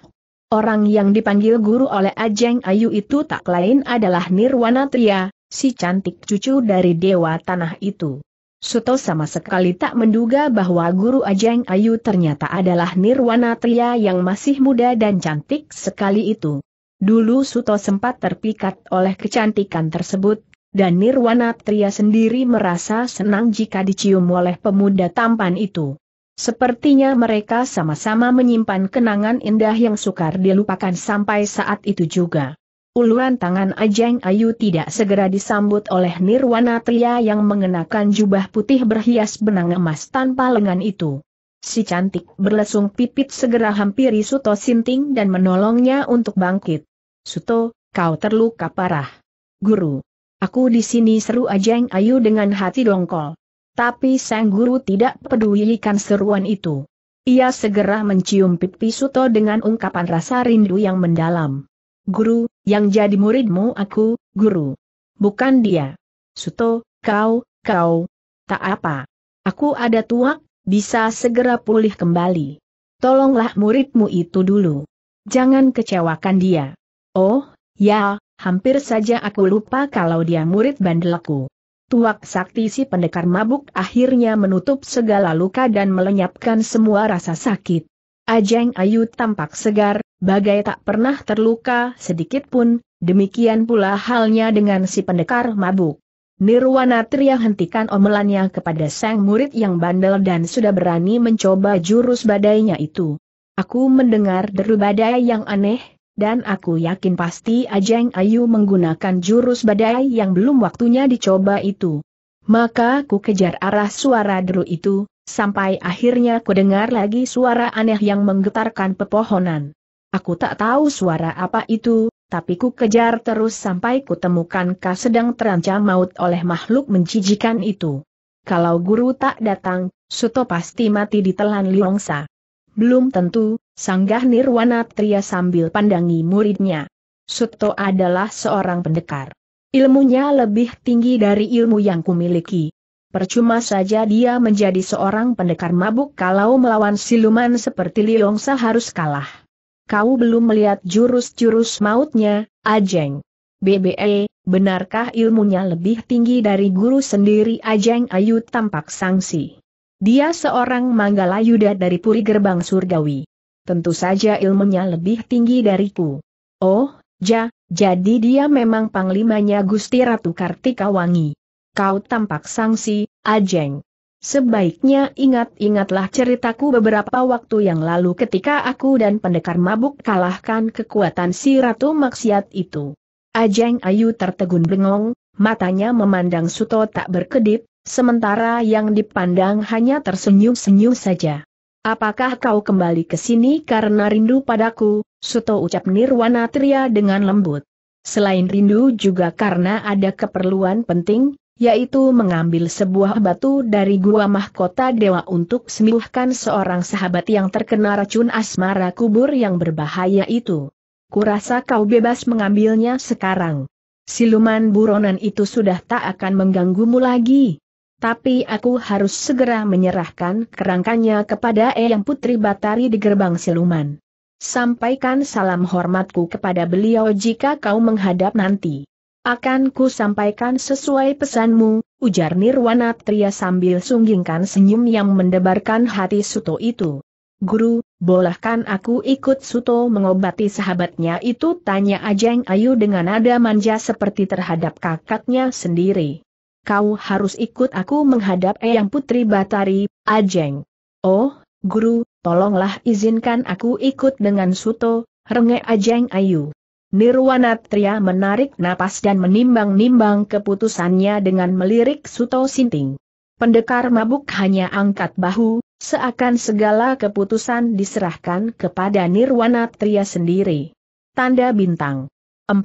Orang yang dipanggil guru oleh Ajeng Ayu itu tak lain adalah Nirwana Tria, si cantik cucu dari dewa tanah itu. Suto sama sekali tak menduga bahwa guru Ajeng Ayu ternyata adalah Nirwana Tria yang masih muda dan cantik sekali itu. Dulu Suto sempat terpikat oleh kecantikan tersebut, dan Nirwana Tria sendiri merasa senang jika dicium oleh pemuda tampan itu. Sepertinya mereka sama-sama menyimpan kenangan indah yang sukar dilupakan sampai saat itu juga. Uluan tangan Ajeng Ayu tidak segera disambut oleh Nirwana Tria yang mengenakan jubah putih berhias benang emas tanpa lengan itu. Si cantik berlesung pipit segera hampiri Suto Sinting dan menolongnya untuk bangkit. Suto, kau terluka parah. Guru. Aku di sini seru Ajeng Ayu dengan hati dongkol. Tapi sang guru tidak pedulikan seruan itu. Ia segera mencium pipi Suto dengan ungkapan rasa rindu yang mendalam. Guru, yang jadi muridmu aku, guru. Bukan dia. Suto, kau, kau. Tak apa. Aku ada tuak, bisa segera pulih kembali. Tolonglah muridmu itu dulu. Jangan kecewakan dia. Oh, ya, hampir saja aku lupa kalau dia murid bandelku. Tuak sakti si pendekar mabuk akhirnya menutup segala luka dan melenyapkan semua rasa sakit. Ajeng Ayu tampak segar, bagai tak pernah terluka sedikit pun, demikian pula halnya dengan si pendekar mabuk. Nirwana teriak hentikan omelannya kepada sang murid yang bandel dan sudah berani mencoba jurus badainya itu. Aku mendengar deru badai yang aneh, dan aku yakin pasti Ajeng Ayu menggunakan jurus badai yang belum waktunya dicoba itu. Maka ku kejar arah suara deru itu, sampai akhirnya ku dengar lagi suara aneh yang menggetarkan pepohonan. Aku tak tahu suara apa itu, tapi ku kejar terus sampai kutemukan temukan kau sedang terancam maut oleh makhluk menjijikan itu. Kalau guru tak datang, Suto pasti mati ditelan Liongsa. Belum tentu, sanggah Nirwana Tria sambil pandangi muridnya. Suto adalah seorang pendekar. Ilmunya lebih tinggi dari ilmu yang kumiliki. Percuma saja dia menjadi seorang pendekar mabuk kalau melawan siluman seperti Liongsa harus kalah kau belum melihat jurus-jurus mautnya, Ajeng. BBE, benarkah ilmunya lebih tinggi dari guru sendiri Ajeng Ayu tampak sangsi. Dia seorang Manggalayuda dari Puri Gerbang Surgawi. Tentu saja ilmunya lebih tinggi dariku. Oh, ja, jadi dia memang panglimanya Gusti Ratu Kartika Wangi. Kau tampak sangsi, Ajeng. Sebaiknya ingat-ingatlah ceritaku beberapa waktu yang lalu ketika aku dan pendekar mabuk kalahkan kekuatan si Ratu Maksiat itu. Ajeng Ayu tertegun bengong, matanya memandang Suto tak berkedip, sementara yang dipandang hanya tersenyum-senyum saja. Apakah kau kembali ke sini karena rindu padaku? Suto ucap Nirwana Tria dengan lembut. Selain rindu juga karena ada keperluan penting, yaitu mengambil sebuah batu dari gua mahkota dewa untuk sembuhkan seorang sahabat yang terkena racun asmara kubur yang berbahaya itu. Kurasa kau bebas mengambilnya sekarang. Siluman buronan itu sudah tak akan mengganggumu lagi. Tapi aku harus segera menyerahkan kerangkanya kepada Eyang Putri Batari di gerbang siluman. Sampaikan salam hormatku kepada beliau jika kau menghadap nanti. Akan ku sampaikan sesuai pesanmu, ujar Nirwana Tria sambil sunggingkan senyum yang mendebarkan hati Suto itu. Guru, bolehkan aku ikut Suto mengobati sahabatnya itu tanya Ajeng Ayu dengan nada manja seperti terhadap kakaknya sendiri. Kau harus ikut aku menghadap Eyang Putri Batari, Ajeng. Oh, guru, tolonglah izinkan aku ikut dengan Suto, rengek Ajeng Ayu. Nirwana Tria menarik napas dan menimbang-nimbang keputusannya dengan melirik Suto Sinting. Pendekar mabuk hanya angkat bahu, seakan segala keputusan diserahkan kepada Nirwana Tria sendiri. Tanda Bintang 4.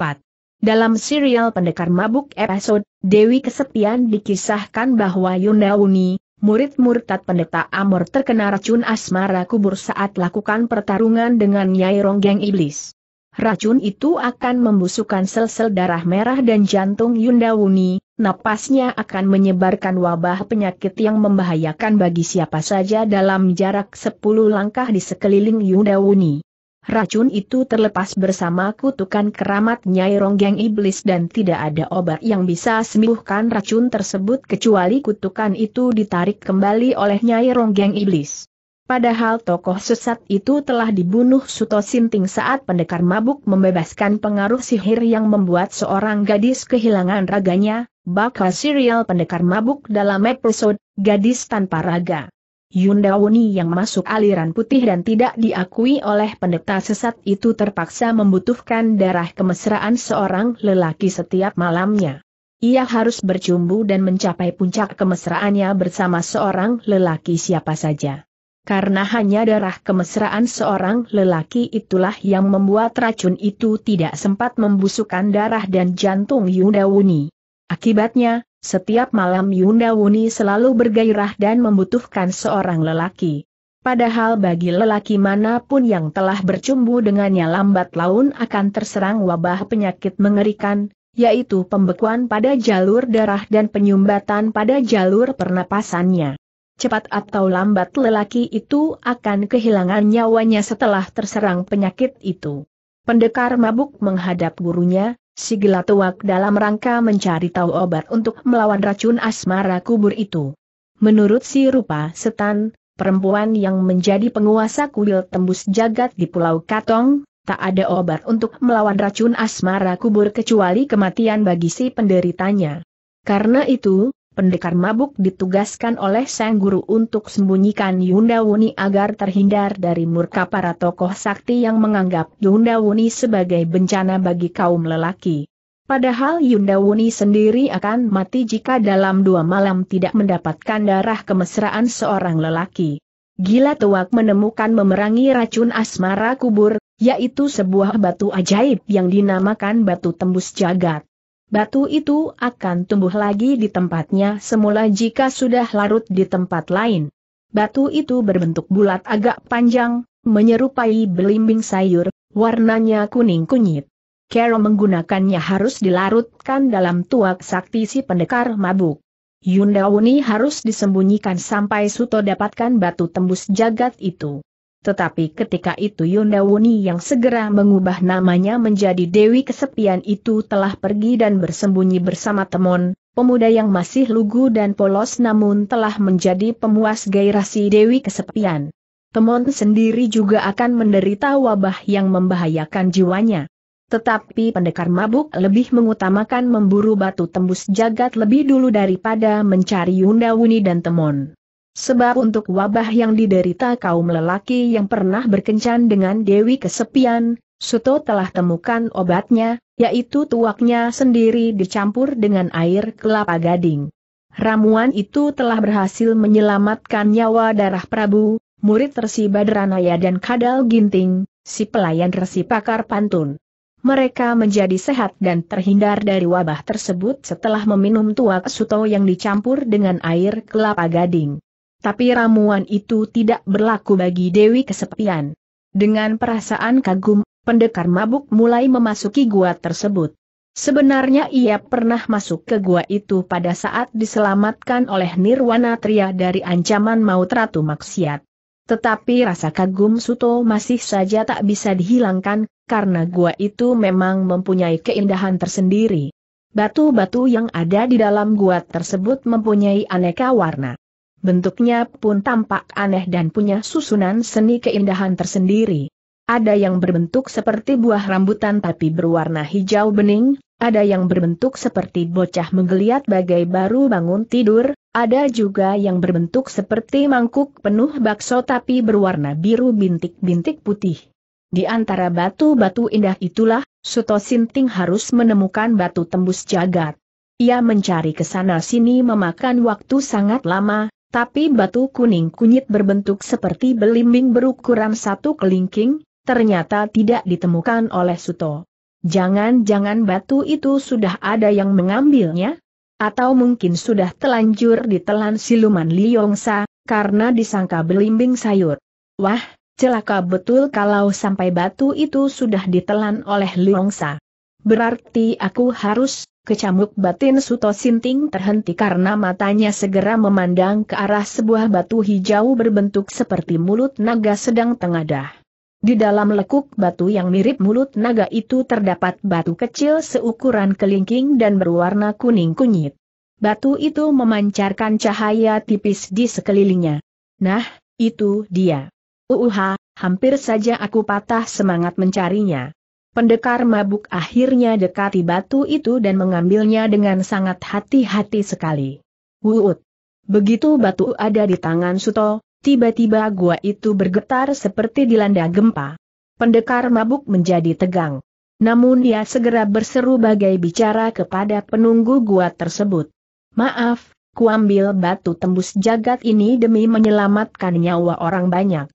Dalam serial Pendekar Mabuk episode, Dewi Kesepian dikisahkan bahwa Yundauni, murid murtad pendeta Amor terkena racun asmara kubur saat lakukan pertarungan dengan Nyai Ronggeng Iblis racun itu akan membusukkan sel-sel darah merah dan jantung Wuni, napasnya akan menyebarkan wabah penyakit yang membahayakan bagi siapa saja dalam jarak 10 langkah di sekeliling Wuni. Racun itu terlepas bersama kutukan keramat Nyai Ronggeng Iblis dan tidak ada obat yang bisa sembuhkan racun tersebut kecuali kutukan itu ditarik kembali oleh Nyai Ronggeng Iblis. Padahal tokoh sesat itu telah dibunuh Suto Sinting saat pendekar mabuk membebaskan pengaruh sihir yang membuat seorang gadis kehilangan raganya, bakal serial pendekar mabuk dalam episode Gadis Tanpa Raga. Yunda Wuni yang masuk aliran putih dan tidak diakui oleh pendeta sesat itu terpaksa membutuhkan darah kemesraan seorang lelaki setiap malamnya. Ia harus bercumbu dan mencapai puncak kemesraannya bersama seorang lelaki siapa saja. Karena hanya darah kemesraan seorang lelaki itulah yang membuat racun itu tidak sempat membusukkan darah dan jantung Yunda Wuni. Akibatnya, setiap malam Yunda Wuni selalu bergairah dan membutuhkan seorang lelaki. Padahal bagi lelaki manapun yang telah bercumbu dengannya lambat laun akan terserang wabah penyakit mengerikan, yaitu pembekuan pada jalur darah dan penyumbatan pada jalur pernapasannya cepat atau lambat lelaki itu akan kehilangan nyawanya setelah terserang penyakit itu. Pendekar mabuk menghadap gurunya, si gila dalam rangka mencari tahu obat untuk melawan racun asmara kubur itu. Menurut si rupa setan, perempuan yang menjadi penguasa kuil tembus jagat di Pulau Katong, tak ada obat untuk melawan racun asmara kubur kecuali kematian bagi si penderitanya. Karena itu, pendekar mabuk ditugaskan oleh sang guru untuk sembunyikan Yunda Wuni agar terhindar dari murka para tokoh sakti yang menganggap Yunda Wuni sebagai bencana bagi kaum lelaki. Padahal Yunda Wuni sendiri akan mati jika dalam dua malam tidak mendapatkan darah kemesraan seorang lelaki. Gila Tuak menemukan memerangi racun asmara kubur, yaitu sebuah batu ajaib yang dinamakan batu tembus jagat batu itu akan tumbuh lagi di tempatnya semula jika sudah larut di tempat lain. Batu itu berbentuk bulat agak panjang, menyerupai belimbing sayur, warnanya kuning kunyit. Kero menggunakannya harus dilarutkan dalam tuak sakti si pendekar mabuk. Yundauni harus disembunyikan sampai Suto dapatkan batu tembus jagat itu. Tetapi ketika itu Yunda Wuni yang segera mengubah namanya menjadi Dewi Kesepian itu telah pergi dan bersembunyi bersama Temon, pemuda yang masih lugu dan polos namun telah menjadi pemuas gairasi Dewi Kesepian. Temon sendiri juga akan menderita wabah yang membahayakan jiwanya. Tetapi pendekar mabuk lebih mengutamakan memburu batu tembus jagat lebih dulu daripada mencari Yunda Wuni dan Temon. Sebab untuk wabah yang diderita kaum lelaki yang pernah berkencan dengan Dewi Kesepian, Suto telah temukan obatnya, yaitu tuaknya sendiri dicampur dengan air kelapa gading. Ramuan itu telah berhasil menyelamatkan nyawa darah Prabu, murid Resi Badranaya dan Kadal Ginting, si pelayan Resi Pakar Pantun. Mereka menjadi sehat dan terhindar dari wabah tersebut setelah meminum tuak Suto yang dicampur dengan air kelapa gading. Tapi ramuan itu tidak berlaku bagi Dewi Kesepian. Dengan perasaan kagum, pendekar mabuk mulai memasuki gua tersebut. Sebenarnya ia pernah masuk ke gua itu pada saat diselamatkan oleh Nirwana Tria dari ancaman maut Ratu Maksiat. Tetapi rasa kagum Suto masih saja tak bisa dihilangkan, karena gua itu memang mempunyai keindahan tersendiri. Batu-batu yang ada di dalam gua tersebut mempunyai aneka warna. Bentuknya pun tampak aneh dan punya susunan seni keindahan tersendiri. Ada yang berbentuk seperti buah rambutan tapi berwarna hijau bening, ada yang berbentuk seperti bocah menggeliat bagai baru bangun tidur, ada juga yang berbentuk seperti mangkuk penuh bakso tapi berwarna biru bintik-bintik putih. Di antara batu-batu indah itulah, Suto Sinting harus menemukan batu tembus jagat. Ia mencari ke sana sini memakan waktu sangat lama, tapi batu kuning kunyit berbentuk seperti belimbing berukuran satu kelingking, ternyata tidak ditemukan oleh Suto. Jangan-jangan batu itu sudah ada yang mengambilnya? Atau mungkin sudah telanjur ditelan siluman Liyongsa, karena disangka belimbing sayur. Wah, celaka betul kalau sampai batu itu sudah ditelan oleh Liyongsa. Berarti aku harus Kecamuk batin Suto Sinting terhenti karena matanya segera memandang ke arah sebuah batu hijau berbentuk seperti mulut naga sedang tengadah. Di dalam lekuk batu yang mirip mulut naga itu terdapat batu kecil seukuran kelingking dan berwarna kuning kunyit. Batu itu memancarkan cahaya tipis di sekelilingnya. Nah, itu dia. Uuha, hampir saja aku patah semangat mencarinya. Pendekar mabuk akhirnya dekati batu itu dan mengambilnya dengan sangat hati-hati sekali. Wuut. Begitu batu ada di tangan Suto, tiba-tiba gua itu bergetar seperti dilanda gempa. Pendekar mabuk menjadi tegang. Namun dia segera berseru bagai bicara kepada penunggu gua tersebut. Maaf, kuambil batu tembus jagat ini demi menyelamatkan nyawa orang banyak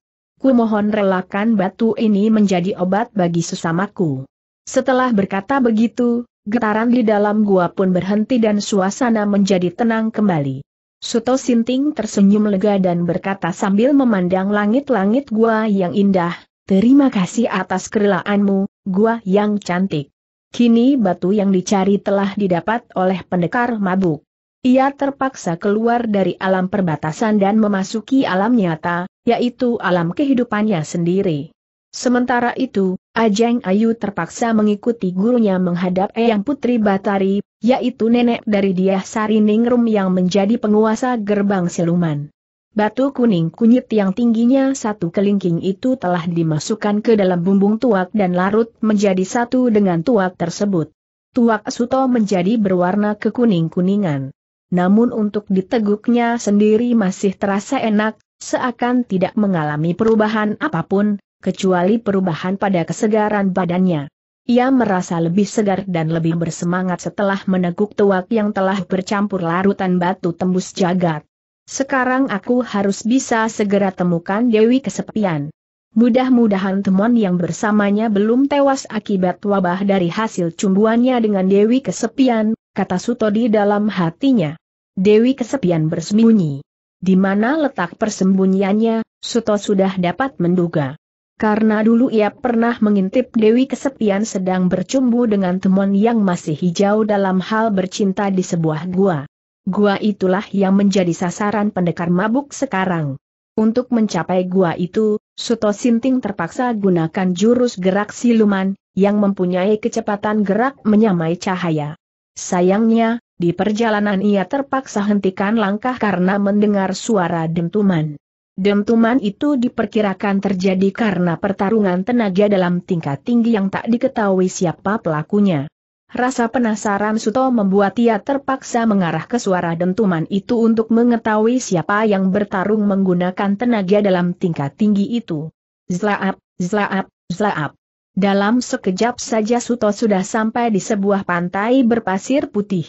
mohon relakan batu ini menjadi obat bagi sesamaku. Setelah berkata begitu, getaran di dalam gua pun berhenti dan suasana menjadi tenang kembali. Suto Sinting tersenyum lega dan berkata sambil memandang langit-langit gua yang indah, terima kasih atas kerelaanmu, gua yang cantik. Kini batu yang dicari telah didapat oleh pendekar mabuk. Ia terpaksa keluar dari alam perbatasan dan memasuki alam nyata, yaitu alam kehidupannya sendiri. Sementara itu, Ajeng Ayu terpaksa mengikuti gurunya menghadap Eyang Putri Batari, yaitu nenek dari dia Sari Ningrum yang menjadi penguasa gerbang siluman. Batu kuning kunyit yang tingginya satu kelingking itu telah dimasukkan ke dalam bumbung tuak dan larut menjadi satu dengan tuak tersebut. Tuak Suto menjadi berwarna kekuning-kuningan. Namun untuk diteguknya sendiri masih terasa enak, seakan tidak mengalami perubahan apapun, kecuali perubahan pada kesegaran badannya. Ia merasa lebih segar dan lebih bersemangat setelah meneguk tuak yang telah bercampur larutan batu tembus jagat. Sekarang aku harus bisa segera temukan Dewi Kesepian. Mudah-mudahan teman yang bersamanya belum tewas akibat wabah dari hasil cumbuannya dengan Dewi Kesepian, kata Sutodi dalam hatinya. Dewi Kesepian bersembunyi. Di mana letak persembunyiannya, Suto sudah dapat menduga. Karena dulu ia pernah mengintip Dewi kesepian sedang bercumbu dengan teman yang masih hijau dalam hal bercinta di sebuah gua. Gua itulah yang menjadi sasaran pendekar mabuk sekarang. Untuk mencapai gua itu, Suto Sinting terpaksa gunakan jurus gerak siluman, yang mempunyai kecepatan gerak menyamai cahaya. Sayangnya, di perjalanan ia terpaksa hentikan langkah karena mendengar suara dentuman. Dentuman itu diperkirakan terjadi karena pertarungan tenaga dalam tingkat tinggi yang tak diketahui siapa pelakunya. Rasa penasaran Suto membuat ia terpaksa mengarah ke suara dentuman itu untuk mengetahui siapa yang bertarung menggunakan tenaga dalam tingkat tinggi itu. Zlaap, zlaap, zlaap. Dalam sekejap saja Suto sudah sampai di sebuah pantai berpasir putih.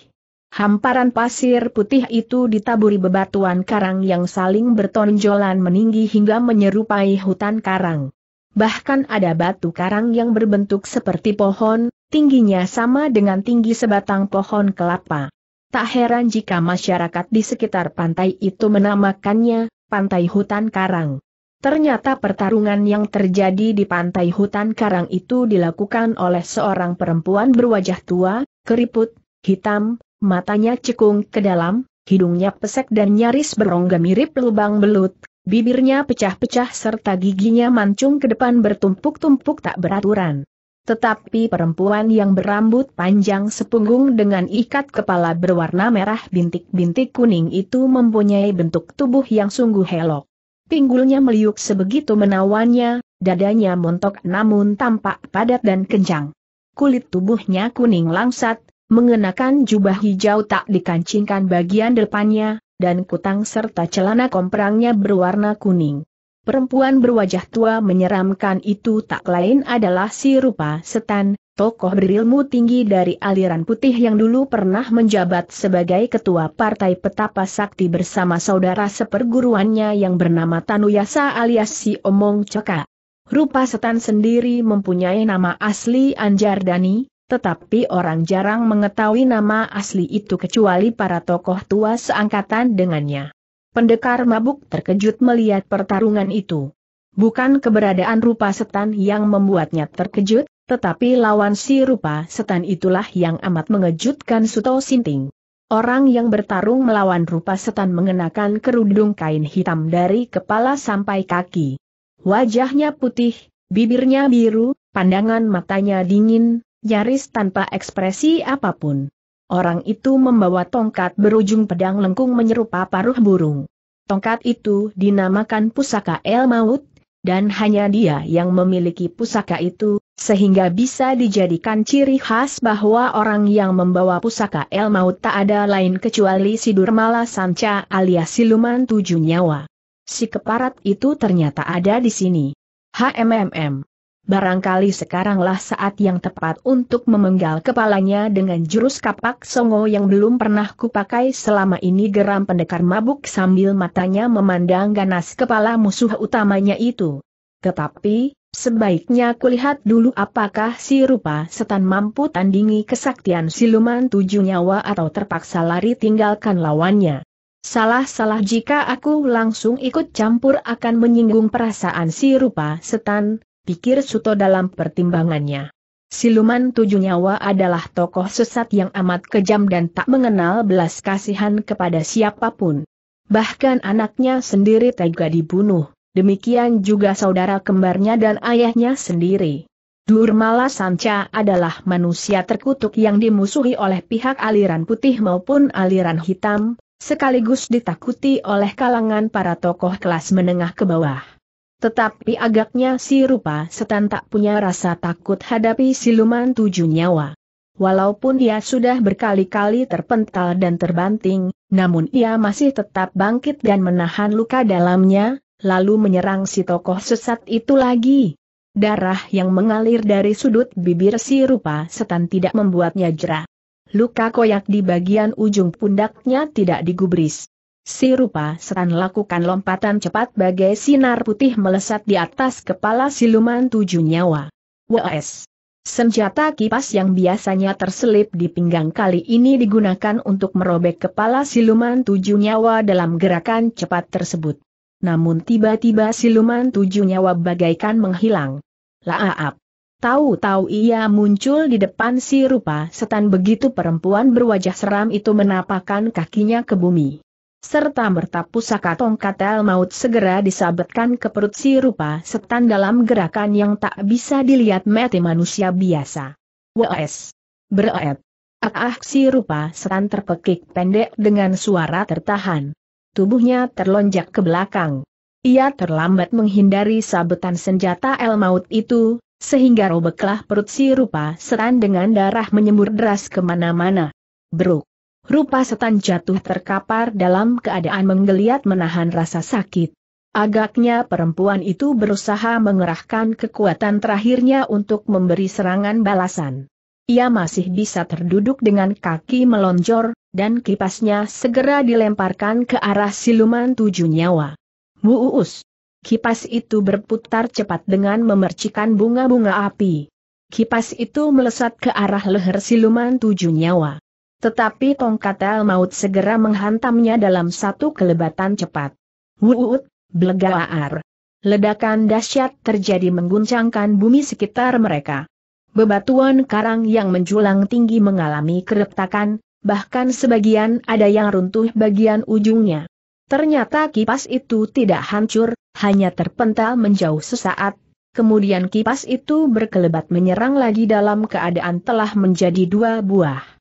Hamparan pasir putih itu ditaburi bebatuan karang yang saling bertonjolan meninggi hingga menyerupai hutan karang. Bahkan ada batu karang yang berbentuk seperti pohon, tingginya sama dengan tinggi sebatang pohon kelapa. Tak heran jika masyarakat di sekitar pantai itu menamakannya, Pantai Hutan Karang. Ternyata pertarungan yang terjadi di Pantai Hutan Karang itu dilakukan oleh seorang perempuan berwajah tua, keriput, hitam, matanya cekung ke dalam, hidungnya pesek dan nyaris berongga mirip lubang belut, bibirnya pecah-pecah serta giginya mancung ke depan bertumpuk-tumpuk tak beraturan. Tetapi perempuan yang berambut panjang sepunggung dengan ikat kepala berwarna merah bintik-bintik kuning itu mempunyai bentuk tubuh yang sungguh helok. Pinggulnya meliuk sebegitu menawannya, dadanya montok namun tampak padat dan kencang. Kulit tubuhnya kuning langsat, mengenakan jubah hijau tak dikancingkan bagian depannya, dan kutang serta celana komprangnya berwarna kuning. Perempuan berwajah tua menyeramkan itu tak lain adalah si Rupa Setan, tokoh berilmu tinggi dari aliran putih yang dulu pernah menjabat sebagai ketua partai petapa sakti bersama saudara seperguruannya yang bernama Tanuyasa alias si Omong Ceka. Rupa Setan sendiri mempunyai nama asli Anjar Dani, tetapi orang jarang mengetahui nama asli itu kecuali para tokoh tua seangkatan dengannya. Pendekar mabuk terkejut melihat pertarungan itu. Bukan keberadaan rupa setan yang membuatnya terkejut, tetapi lawan si rupa setan itulah yang amat mengejutkan Suto Sinting. Orang yang bertarung melawan rupa setan mengenakan kerudung kain hitam dari kepala sampai kaki. Wajahnya putih, bibirnya biru, pandangan matanya dingin, nyaris tanpa ekspresi apapun. Orang itu membawa tongkat berujung pedang lengkung menyerupa paruh burung. Tongkat itu dinamakan pusaka El Maut, dan hanya dia yang memiliki pusaka itu, sehingga bisa dijadikan ciri khas bahwa orang yang membawa pusaka El Maut tak ada lain kecuali Sidurmala Sanca alias Siluman Tujuh Nyawa. Si keparat itu ternyata ada di sini. HMMM barangkali sekaranglah saat yang tepat untuk memenggal kepalanya dengan jurus kapak songo yang belum pernah kupakai selama ini geram pendekar mabuk sambil matanya memandang ganas kepala musuh utamanya itu. Tetapi, sebaiknya kulihat dulu apakah si rupa setan mampu tandingi kesaktian siluman tujuh nyawa atau terpaksa lari tinggalkan lawannya. Salah-salah jika aku langsung ikut campur akan menyinggung perasaan si rupa setan, pikir Suto dalam pertimbangannya. Siluman tujuh nyawa adalah tokoh sesat yang amat kejam dan tak mengenal belas kasihan kepada siapapun. Bahkan anaknya sendiri tega dibunuh, demikian juga saudara kembarnya dan ayahnya sendiri. Durmala Sanca adalah manusia terkutuk yang dimusuhi oleh pihak aliran putih maupun aliran hitam, sekaligus ditakuti oleh kalangan para tokoh kelas menengah ke bawah. Tetapi agaknya si rupa setan tak punya rasa takut hadapi siluman tujuh nyawa. Walaupun ia sudah berkali-kali terpental dan terbanting, namun ia masih tetap bangkit dan menahan luka dalamnya, lalu menyerang si tokoh sesat itu lagi. Darah yang mengalir dari sudut bibir si rupa setan tidak membuatnya jerah. Luka koyak di bagian ujung pundaknya tidak digubris. Si rupa setan lakukan lompatan cepat bagai sinar putih melesat di atas kepala siluman tujuh nyawa. WS. Senjata kipas yang biasanya terselip di pinggang kali ini digunakan untuk merobek kepala siluman tujuh nyawa dalam gerakan cepat tersebut. Namun tiba-tiba siluman tujuh nyawa bagaikan menghilang. Laaap. Tahu-tahu ia muncul di depan si rupa setan begitu perempuan berwajah seram itu menapakkan kakinya ke bumi serta merta pusaka tongkat el maut segera disabetkan ke perut si rupa setan dalam gerakan yang tak bisa dilihat mati manusia biasa. W.S. Beret. Ah, si rupa setan terpekik pendek dengan suara tertahan. Tubuhnya terlonjak ke belakang. Ia terlambat menghindari sabetan senjata el maut itu, sehingga robeklah perut si rupa setan dengan darah menyembur deras kemana-mana. Beruk. Rupa setan jatuh terkapar dalam keadaan menggeliat menahan rasa sakit. Agaknya perempuan itu berusaha mengerahkan kekuatan terakhirnya untuk memberi serangan balasan. Ia masih bisa terduduk dengan kaki melonjor, dan kipasnya segera dilemparkan ke arah siluman tujuh nyawa. Muus! Kipas itu berputar cepat dengan memercikan bunga-bunga api. Kipas itu melesat ke arah leher siluman tujuh nyawa. Tetapi tongkat El Maut segera menghantamnya dalam satu kelebatan cepat. Wuut, blegaar. Ledakan dahsyat terjadi mengguncangkan bumi sekitar mereka. Bebatuan karang yang menjulang tinggi mengalami keretakan, bahkan sebagian ada yang runtuh bagian ujungnya. Ternyata kipas itu tidak hancur, hanya terpental menjauh sesaat, kemudian kipas itu berkelebat menyerang lagi dalam keadaan telah menjadi dua buah.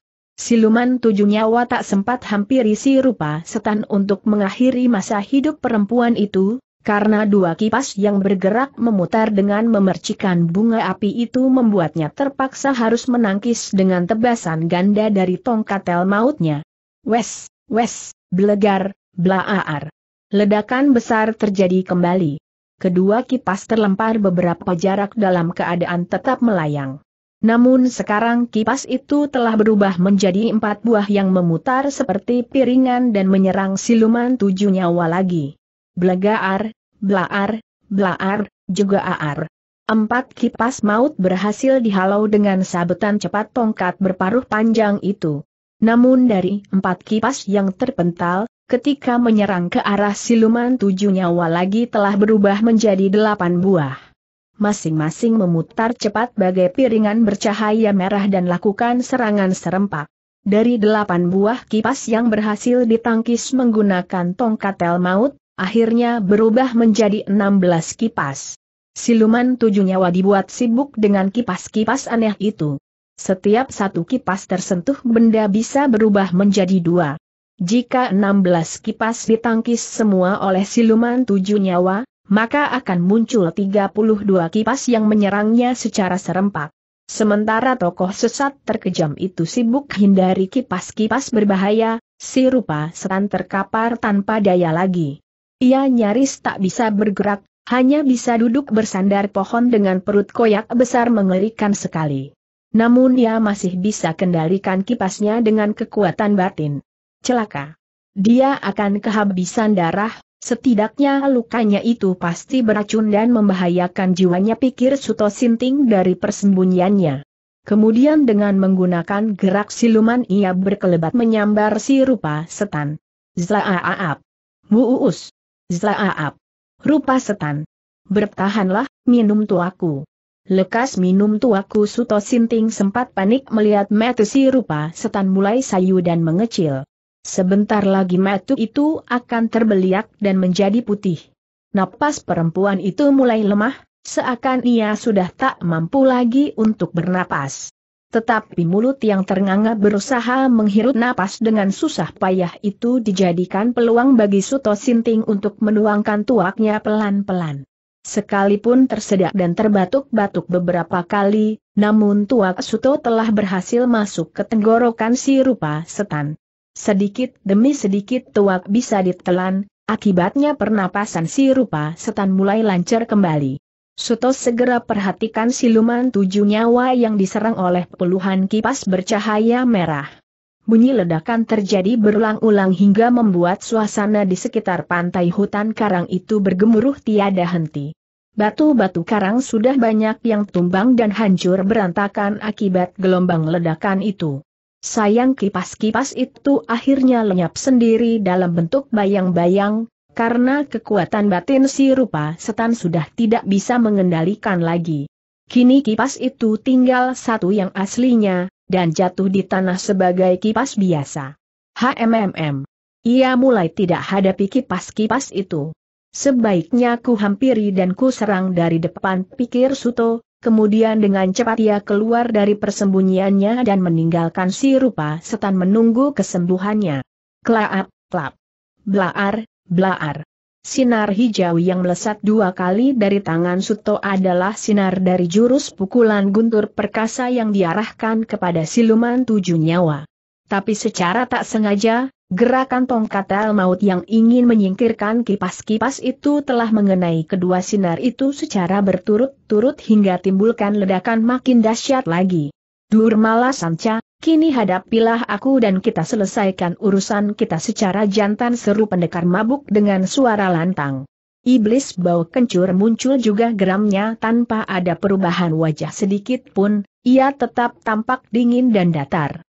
Siluman tujuh nyawa tak sempat hampiri si rupa setan untuk mengakhiri masa hidup perempuan itu, karena dua kipas yang bergerak memutar dengan memercikan bunga api itu membuatnya terpaksa harus menangkis dengan tebasan ganda dari tongkat tel mautnya. Wes, wes, belegar, blaaar. Ledakan besar terjadi kembali. Kedua kipas terlempar beberapa jarak dalam keadaan tetap melayang. Namun sekarang kipas itu telah berubah menjadi empat buah yang memutar seperti piringan dan menyerang siluman tujuh nyawa lagi. Blegaar, blaar, blaar, juga aar. Empat kipas maut berhasil dihalau dengan sabetan cepat tongkat berparuh panjang itu. Namun dari empat kipas yang terpental, ketika menyerang ke arah siluman tujuh nyawa lagi telah berubah menjadi delapan buah masing-masing memutar cepat bagai piringan bercahaya merah dan lakukan serangan serempak. Dari delapan buah kipas yang berhasil ditangkis menggunakan tongkat tel maut, akhirnya berubah menjadi enam belas kipas. Siluman tujuh nyawa dibuat sibuk dengan kipas-kipas aneh itu. Setiap satu kipas tersentuh benda bisa berubah menjadi dua. Jika 16 kipas ditangkis semua oleh siluman tujuh nyawa, maka akan muncul 32 kipas yang menyerangnya secara serempak. Sementara tokoh sesat terkejam itu sibuk hindari kipas-kipas berbahaya, si rupa setan terkapar tanpa daya lagi. Ia nyaris tak bisa bergerak, hanya bisa duduk bersandar pohon dengan perut koyak besar mengerikan sekali. Namun ia masih bisa kendalikan kipasnya dengan kekuatan batin. Celaka. Dia akan kehabisan darah, Setidaknya lukanya itu pasti beracun dan membahayakan jiwanya pikir Suto Sinting dari persembunyiannya. Kemudian dengan menggunakan gerak siluman ia berkelebat menyambar si rupa setan. Zlaaap. Muus. Zlaaap. Rupa setan. Bertahanlah, minum tuaku. Lekas minum tuaku Suto Sinting sempat panik melihat mata si rupa setan mulai sayu dan mengecil. Sebentar lagi matu itu akan terbeliak dan menjadi putih. Napas perempuan itu mulai lemah, seakan ia sudah tak mampu lagi untuk bernapas. Tetapi mulut yang ternganga berusaha menghirup napas dengan susah payah itu dijadikan peluang bagi Suto Sinting untuk menuangkan tuaknya pelan-pelan. Sekalipun tersedak dan terbatuk-batuk beberapa kali, namun tuak Suto telah berhasil masuk ke tenggorokan si rupa setan. Sedikit demi sedikit tuak bisa ditelan, akibatnya pernapasan si rupa setan mulai lancar kembali. Suto segera perhatikan siluman tujuh nyawa yang diserang oleh puluhan kipas bercahaya merah. Bunyi ledakan terjadi berulang-ulang hingga membuat suasana di sekitar pantai hutan karang itu bergemuruh tiada henti. Batu-batu karang sudah banyak yang tumbang dan hancur berantakan akibat gelombang ledakan itu. Sayang kipas-kipas itu akhirnya lenyap sendiri dalam bentuk bayang-bayang, karena kekuatan batin si rupa setan sudah tidak bisa mengendalikan lagi. Kini kipas itu tinggal satu yang aslinya, dan jatuh di tanah sebagai kipas biasa. HMMM. Ia mulai tidak hadapi kipas-kipas itu. Sebaiknya ku hampiri dan ku serang dari depan pikir Suto, Kemudian dengan cepat ia keluar dari persembunyiannya dan meninggalkan si rupa setan menunggu kesembuhannya. Klaap, klap. Blaar, blaar. Sinar hijau yang melesat dua kali dari tangan Suto adalah sinar dari jurus pukulan guntur perkasa yang diarahkan kepada siluman tujuh nyawa. Tapi secara tak sengaja, gerakan tongkat al maut yang ingin menyingkirkan kipas-kipas itu telah mengenai kedua sinar itu secara berturut-turut hingga timbulkan ledakan makin dahsyat lagi. Durmala Sanca, kini hadapilah aku dan kita selesaikan urusan kita secara jantan seru pendekar mabuk dengan suara lantang. Iblis bau kencur muncul juga geramnya tanpa ada perubahan wajah sedikit pun, ia tetap tampak dingin dan datar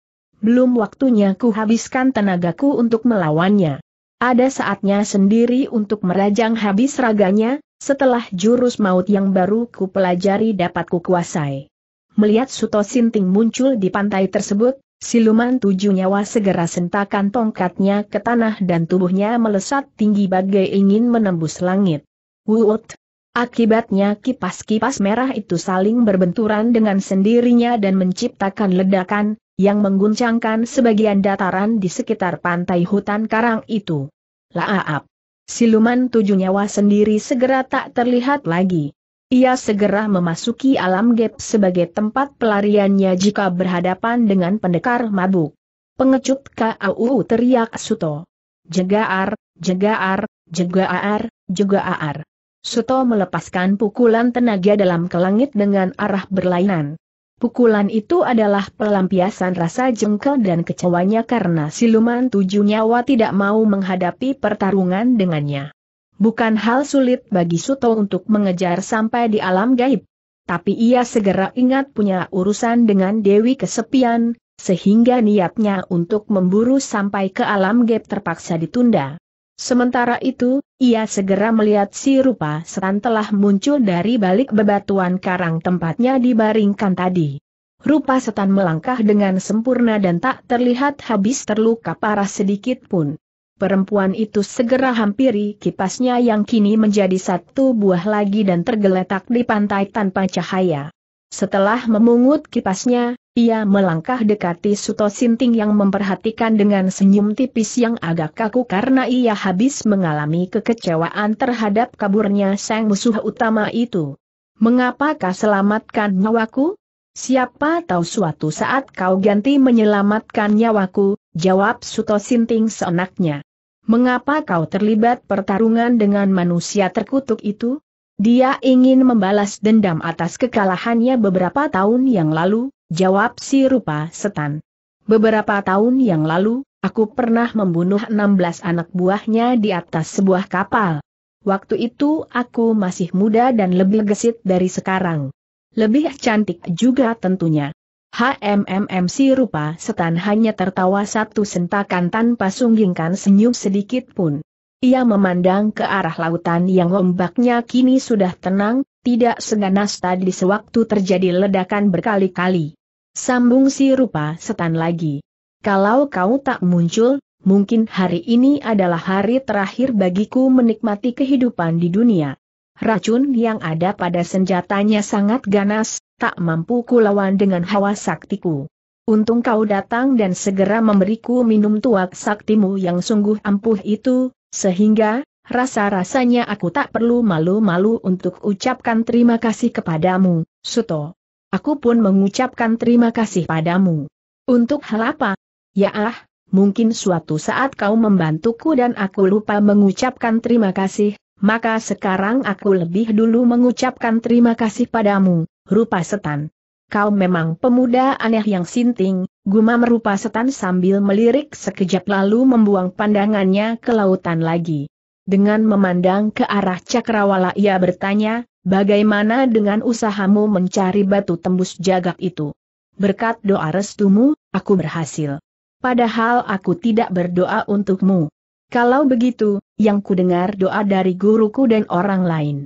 belum waktunya ku habiskan tenagaku untuk melawannya. Ada saatnya sendiri untuk merajang habis raganya, setelah jurus maut yang baru ku pelajari dapat ku kuasai. Melihat Suto Sinting muncul di pantai tersebut, siluman tujuh nyawa segera sentakan tongkatnya ke tanah dan tubuhnya melesat tinggi bagai ingin menembus langit. Wut! Akibatnya kipas-kipas merah itu saling berbenturan dengan sendirinya dan menciptakan ledakan, yang mengguncangkan sebagian dataran di sekitar pantai hutan karang itu. Laaap. Siluman tujuh nyawa sendiri segera tak terlihat lagi. Ia segera memasuki alam gap sebagai tempat pelariannya jika berhadapan dengan pendekar mabuk. Pengecut KAU teriak Suto. Jegaar, jegaar, jegaar, jegaar. Suto melepaskan pukulan tenaga dalam ke langit dengan arah berlainan. Pukulan itu adalah pelampiasan rasa jengkel dan kecewanya karena siluman tujuh nyawa tidak mau menghadapi pertarungan dengannya. Bukan hal sulit bagi Suto untuk mengejar sampai di alam gaib. Tapi ia segera ingat punya urusan dengan Dewi Kesepian, sehingga niatnya untuk memburu sampai ke alam gaib terpaksa ditunda. Sementara itu, ia segera melihat si rupa setan telah muncul dari balik bebatuan karang tempatnya dibaringkan tadi. Rupa setan melangkah dengan sempurna dan tak terlihat habis terluka parah sedikit pun. Perempuan itu segera hampiri kipasnya yang kini menjadi satu buah lagi dan tergeletak di pantai tanpa cahaya. Setelah memungut kipasnya, ia melangkah dekati Suto Sinting yang memperhatikan dengan senyum tipis yang agak kaku karena ia habis mengalami kekecewaan terhadap kaburnya sang musuh utama itu. Mengapakah selamatkan nyawaku? Siapa tahu suatu saat kau ganti menyelamatkan nyawaku, jawab Suto Sinting seenaknya. Mengapa kau terlibat pertarungan dengan manusia terkutuk itu? Dia ingin membalas dendam atas kekalahannya beberapa tahun yang lalu, Jawab si rupa setan. Beberapa tahun yang lalu, aku pernah membunuh 16 anak buahnya di atas sebuah kapal. Waktu itu aku masih muda dan lebih gesit dari sekarang. Lebih cantik juga tentunya. HMMM si rupa setan hanya tertawa satu sentakan tanpa sunggingkan senyum sedikit pun. Ia memandang ke arah lautan yang ombaknya kini sudah tenang, tidak seganas tadi sewaktu terjadi ledakan berkali-kali. Sambung si rupa setan lagi. Kalau kau tak muncul, mungkin hari ini adalah hari terakhir bagiku menikmati kehidupan di dunia. Racun yang ada pada senjatanya sangat ganas, tak mampu ku lawan dengan hawa saktiku. Untung kau datang dan segera memberiku minum tuak saktimu yang sungguh ampuh itu, sehingga, rasa-rasanya aku tak perlu malu-malu untuk ucapkan terima kasih kepadamu, Suto. Aku pun mengucapkan terima kasih padamu. Untuk hal apa? Ya ah, mungkin suatu saat kau membantuku dan aku lupa mengucapkan terima kasih, maka sekarang aku lebih dulu mengucapkan terima kasih padamu, rupa setan. Kau memang pemuda aneh yang sinting, gumam rupa setan sambil melirik sekejap lalu membuang pandangannya ke lautan lagi. Dengan memandang ke arah cakrawala ia bertanya, Bagaimana dengan usahamu mencari batu tembus jagat itu? Berkat doa restumu, aku berhasil. Padahal aku tidak berdoa untukmu. Kalau begitu, yang kudengar doa dari guruku dan orang lain.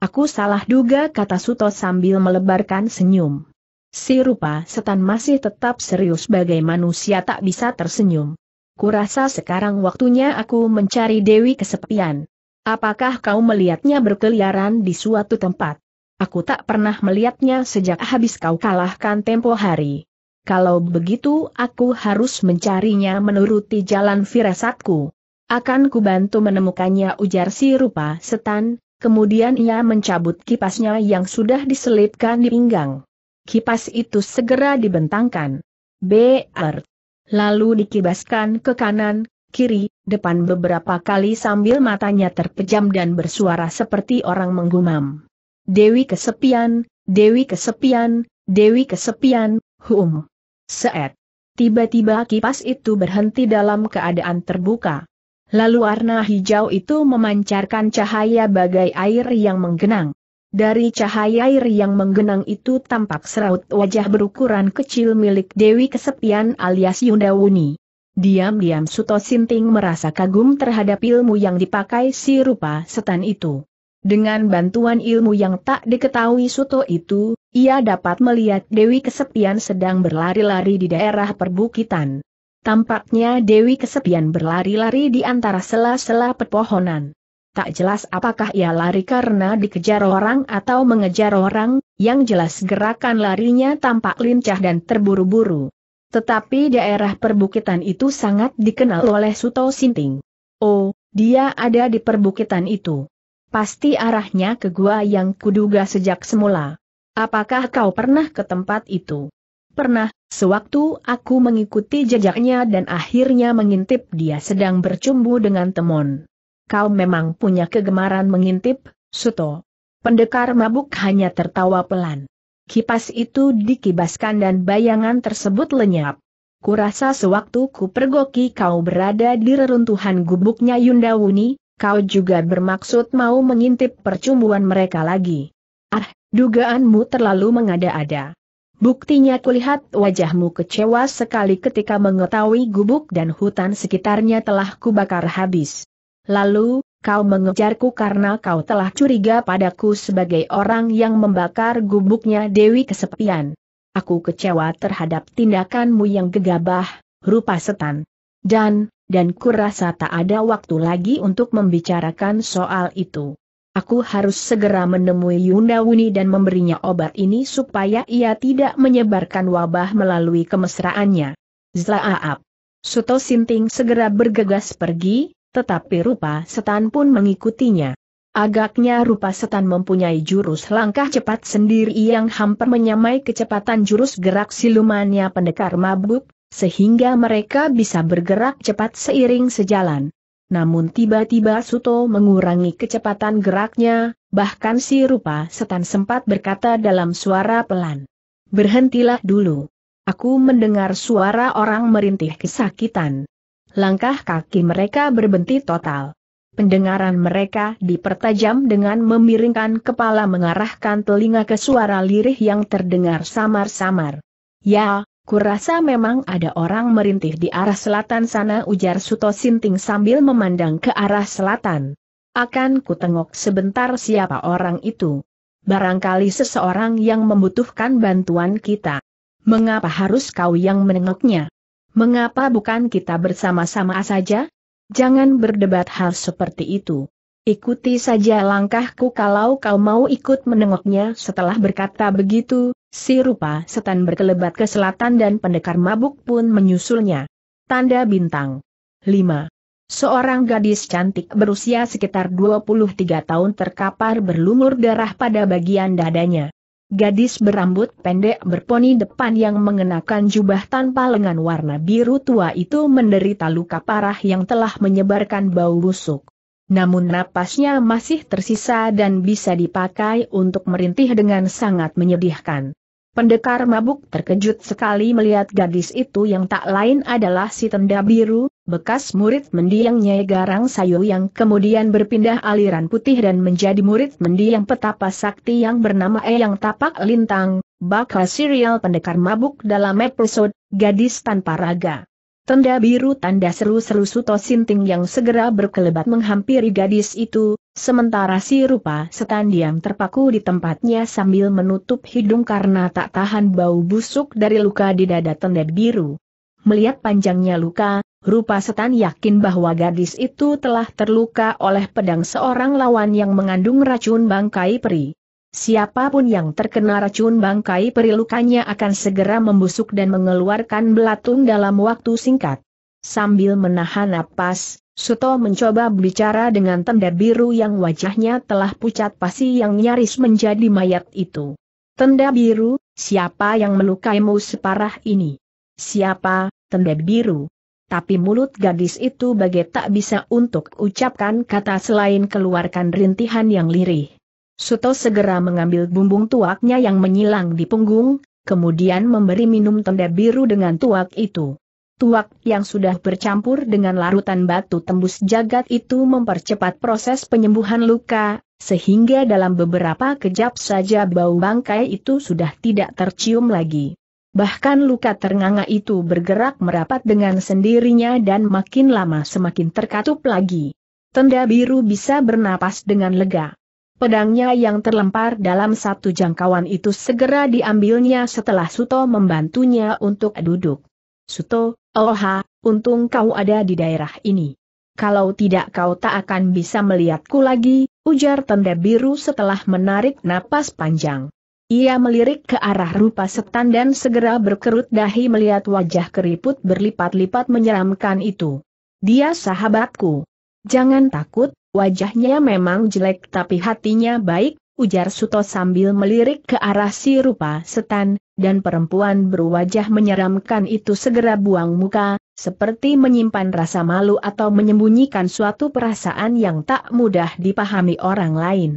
Aku salah duga kata Suto sambil melebarkan senyum. Si rupa setan masih tetap serius bagai manusia tak bisa tersenyum. Kurasa sekarang waktunya aku mencari Dewi kesepian. Apakah kau melihatnya berkeliaran di suatu tempat? Aku tak pernah melihatnya sejak habis kau kalahkan tempo hari. Kalau begitu aku harus mencarinya menuruti jalan firasatku. Akan kubantu menemukannya ujar si rupa setan, kemudian ia mencabut kipasnya yang sudah diselipkan di pinggang. Kipas itu segera dibentangkan. B.R. Lalu dikibaskan ke kanan, kiri, depan beberapa kali sambil matanya terpejam dan bersuara seperti orang menggumam. Dewi kesepian, Dewi kesepian, Dewi kesepian, hum. Seet. Tiba-tiba kipas itu berhenti dalam keadaan terbuka. Lalu warna hijau itu memancarkan cahaya bagai air yang menggenang. Dari cahaya air yang menggenang itu tampak seraut wajah berukuran kecil milik Dewi Kesepian alias Yunda Wuni. Diam-diam Suto Sinting merasa kagum terhadap ilmu yang dipakai si rupa setan itu. Dengan bantuan ilmu yang tak diketahui Suto itu, ia dapat melihat Dewi Kesepian sedang berlari-lari di daerah perbukitan. Tampaknya Dewi Kesepian berlari-lari di antara sela-sela pepohonan. Tak jelas apakah ia lari karena dikejar orang atau mengejar orang, yang jelas gerakan larinya tampak lincah dan terburu-buru. Tetapi daerah perbukitan itu sangat dikenal oleh Suto Sinting. Oh, dia ada di perbukitan itu. Pasti arahnya ke gua yang kuduga sejak semula. Apakah kau pernah ke tempat itu? Pernah, sewaktu aku mengikuti jejaknya dan akhirnya mengintip dia sedang bercumbu dengan temon. Kau memang punya kegemaran mengintip, Suto. Pendekar mabuk hanya tertawa pelan. Kipas itu dikibaskan dan bayangan tersebut lenyap. Kurasa sewaktu ku pergoki kau berada di reruntuhan gubuknya Yunda Wuni, kau juga bermaksud mau mengintip percumbuan mereka lagi. Ah, dugaanmu terlalu mengada-ada. Buktinya kulihat wajahmu kecewa sekali ketika mengetahui gubuk dan hutan sekitarnya telah kubakar habis. Lalu, kau mengejarku karena kau telah curiga padaku sebagai orang yang membakar gubuknya Dewi Kesepian. Aku kecewa terhadap tindakanmu yang gegabah, rupa setan. Dan, dan kurasa tak ada waktu lagi untuk membicarakan soal itu. Aku harus segera menemui Yunda Wuni dan memberinya obat ini supaya ia tidak menyebarkan wabah melalui kemesraannya. Zlaaap. Suto Sinting segera bergegas pergi, tetapi rupa setan pun mengikutinya. Agaknya rupa setan mempunyai jurus langkah cepat sendiri yang hampir menyamai kecepatan jurus gerak silumannya pendekar mabuk, sehingga mereka bisa bergerak cepat seiring sejalan. Namun tiba-tiba Suto mengurangi kecepatan geraknya, bahkan si rupa setan sempat berkata dalam suara pelan. Berhentilah dulu. Aku mendengar suara orang merintih kesakitan. Langkah kaki mereka berbenti total. Pendengaran mereka dipertajam dengan memiringkan kepala mengarahkan telinga ke suara lirih yang terdengar samar-samar. Ya, kurasa memang ada orang merintih di arah selatan sana ujar Suto Sinting sambil memandang ke arah selatan. Akan kutengok sebentar siapa orang itu. Barangkali seseorang yang membutuhkan bantuan kita. Mengapa harus kau yang menengoknya? Mengapa bukan kita bersama-sama saja? Jangan berdebat hal seperti itu. Ikuti saja langkahku kalau kau mau ikut menengoknya setelah berkata begitu, si rupa setan berkelebat ke selatan dan pendekar mabuk pun menyusulnya. Tanda bintang. 5. Seorang gadis cantik berusia sekitar 23 tahun terkapar berlumur darah pada bagian dadanya. Gadis berambut pendek berponi depan yang mengenakan jubah tanpa lengan warna biru tua itu menderita luka parah yang telah menyebarkan bau busuk. Namun napasnya masih tersisa dan bisa dipakai untuk merintih dengan sangat menyedihkan. Pendekar mabuk terkejut sekali melihat gadis itu yang tak lain adalah si tenda biru, bekas murid mendiang Nyai Garang Sayu yang kemudian berpindah aliran putih dan menjadi murid mendiang petapa sakti yang bernama Eyang Tapak Lintang, bakal serial pendekar mabuk dalam episode Gadis Tanpa Raga. Tenda biru tanda seru-seru Suto Sinting yang segera berkelebat menghampiri gadis itu, Sementara si rupa setan diam terpaku di tempatnya sambil menutup hidung karena tak tahan bau busuk dari luka di dada tenda biru. Melihat panjangnya luka, rupa setan yakin bahwa gadis itu telah terluka oleh pedang seorang lawan yang mengandung racun bangkai peri. Siapapun yang terkena racun bangkai peri lukanya akan segera membusuk dan mengeluarkan belatung dalam waktu singkat. Sambil menahan napas, Suto mencoba bicara dengan tenda biru yang wajahnya telah pucat pasi yang nyaris menjadi mayat itu. Tenda biru, siapa yang melukaimu separah ini? Siapa, tenda biru? Tapi mulut gadis itu bagai tak bisa untuk ucapkan kata selain keluarkan rintihan yang lirih. Suto segera mengambil bumbung tuaknya yang menyilang di punggung, kemudian memberi minum tenda biru dengan tuak itu. Tuak yang sudah bercampur dengan larutan batu tembus jagat itu mempercepat proses penyembuhan luka, sehingga dalam beberapa kejap saja bau bangkai itu sudah tidak tercium lagi. Bahkan luka ternganga itu bergerak merapat dengan sendirinya dan makin lama semakin terkatup lagi. Tenda biru bisa bernapas dengan lega. Pedangnya yang terlempar dalam satu jangkauan itu segera diambilnya setelah Suto membantunya untuk duduk. Suto, Oha, untung kau ada di daerah ini. Kalau tidak kau tak akan bisa melihatku lagi, ujar tenda biru setelah menarik napas panjang. Ia melirik ke arah rupa setan dan segera berkerut dahi melihat wajah keriput berlipat-lipat menyeramkan itu. Dia sahabatku. Jangan takut, wajahnya memang jelek tapi hatinya baik, ujar Suto sambil melirik ke arah si rupa setan, dan perempuan berwajah menyeramkan itu segera buang muka, seperti menyimpan rasa malu atau menyembunyikan suatu perasaan yang tak mudah dipahami orang lain.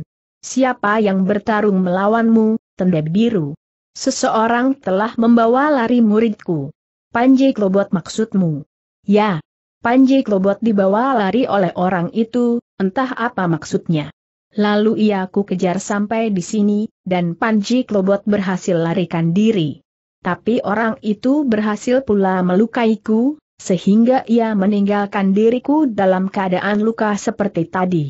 Siapa yang bertarung melawanmu, tenda biru? Seseorang telah membawa lari muridku. Panji Klobot maksudmu? Ya, Panji Klobot dibawa lari oleh orang itu, entah apa maksudnya. Lalu ia aku kejar sampai di sini, dan Panji Klobot berhasil larikan diri. Tapi orang itu berhasil pula melukaiku, sehingga ia meninggalkan diriku dalam keadaan luka seperti tadi.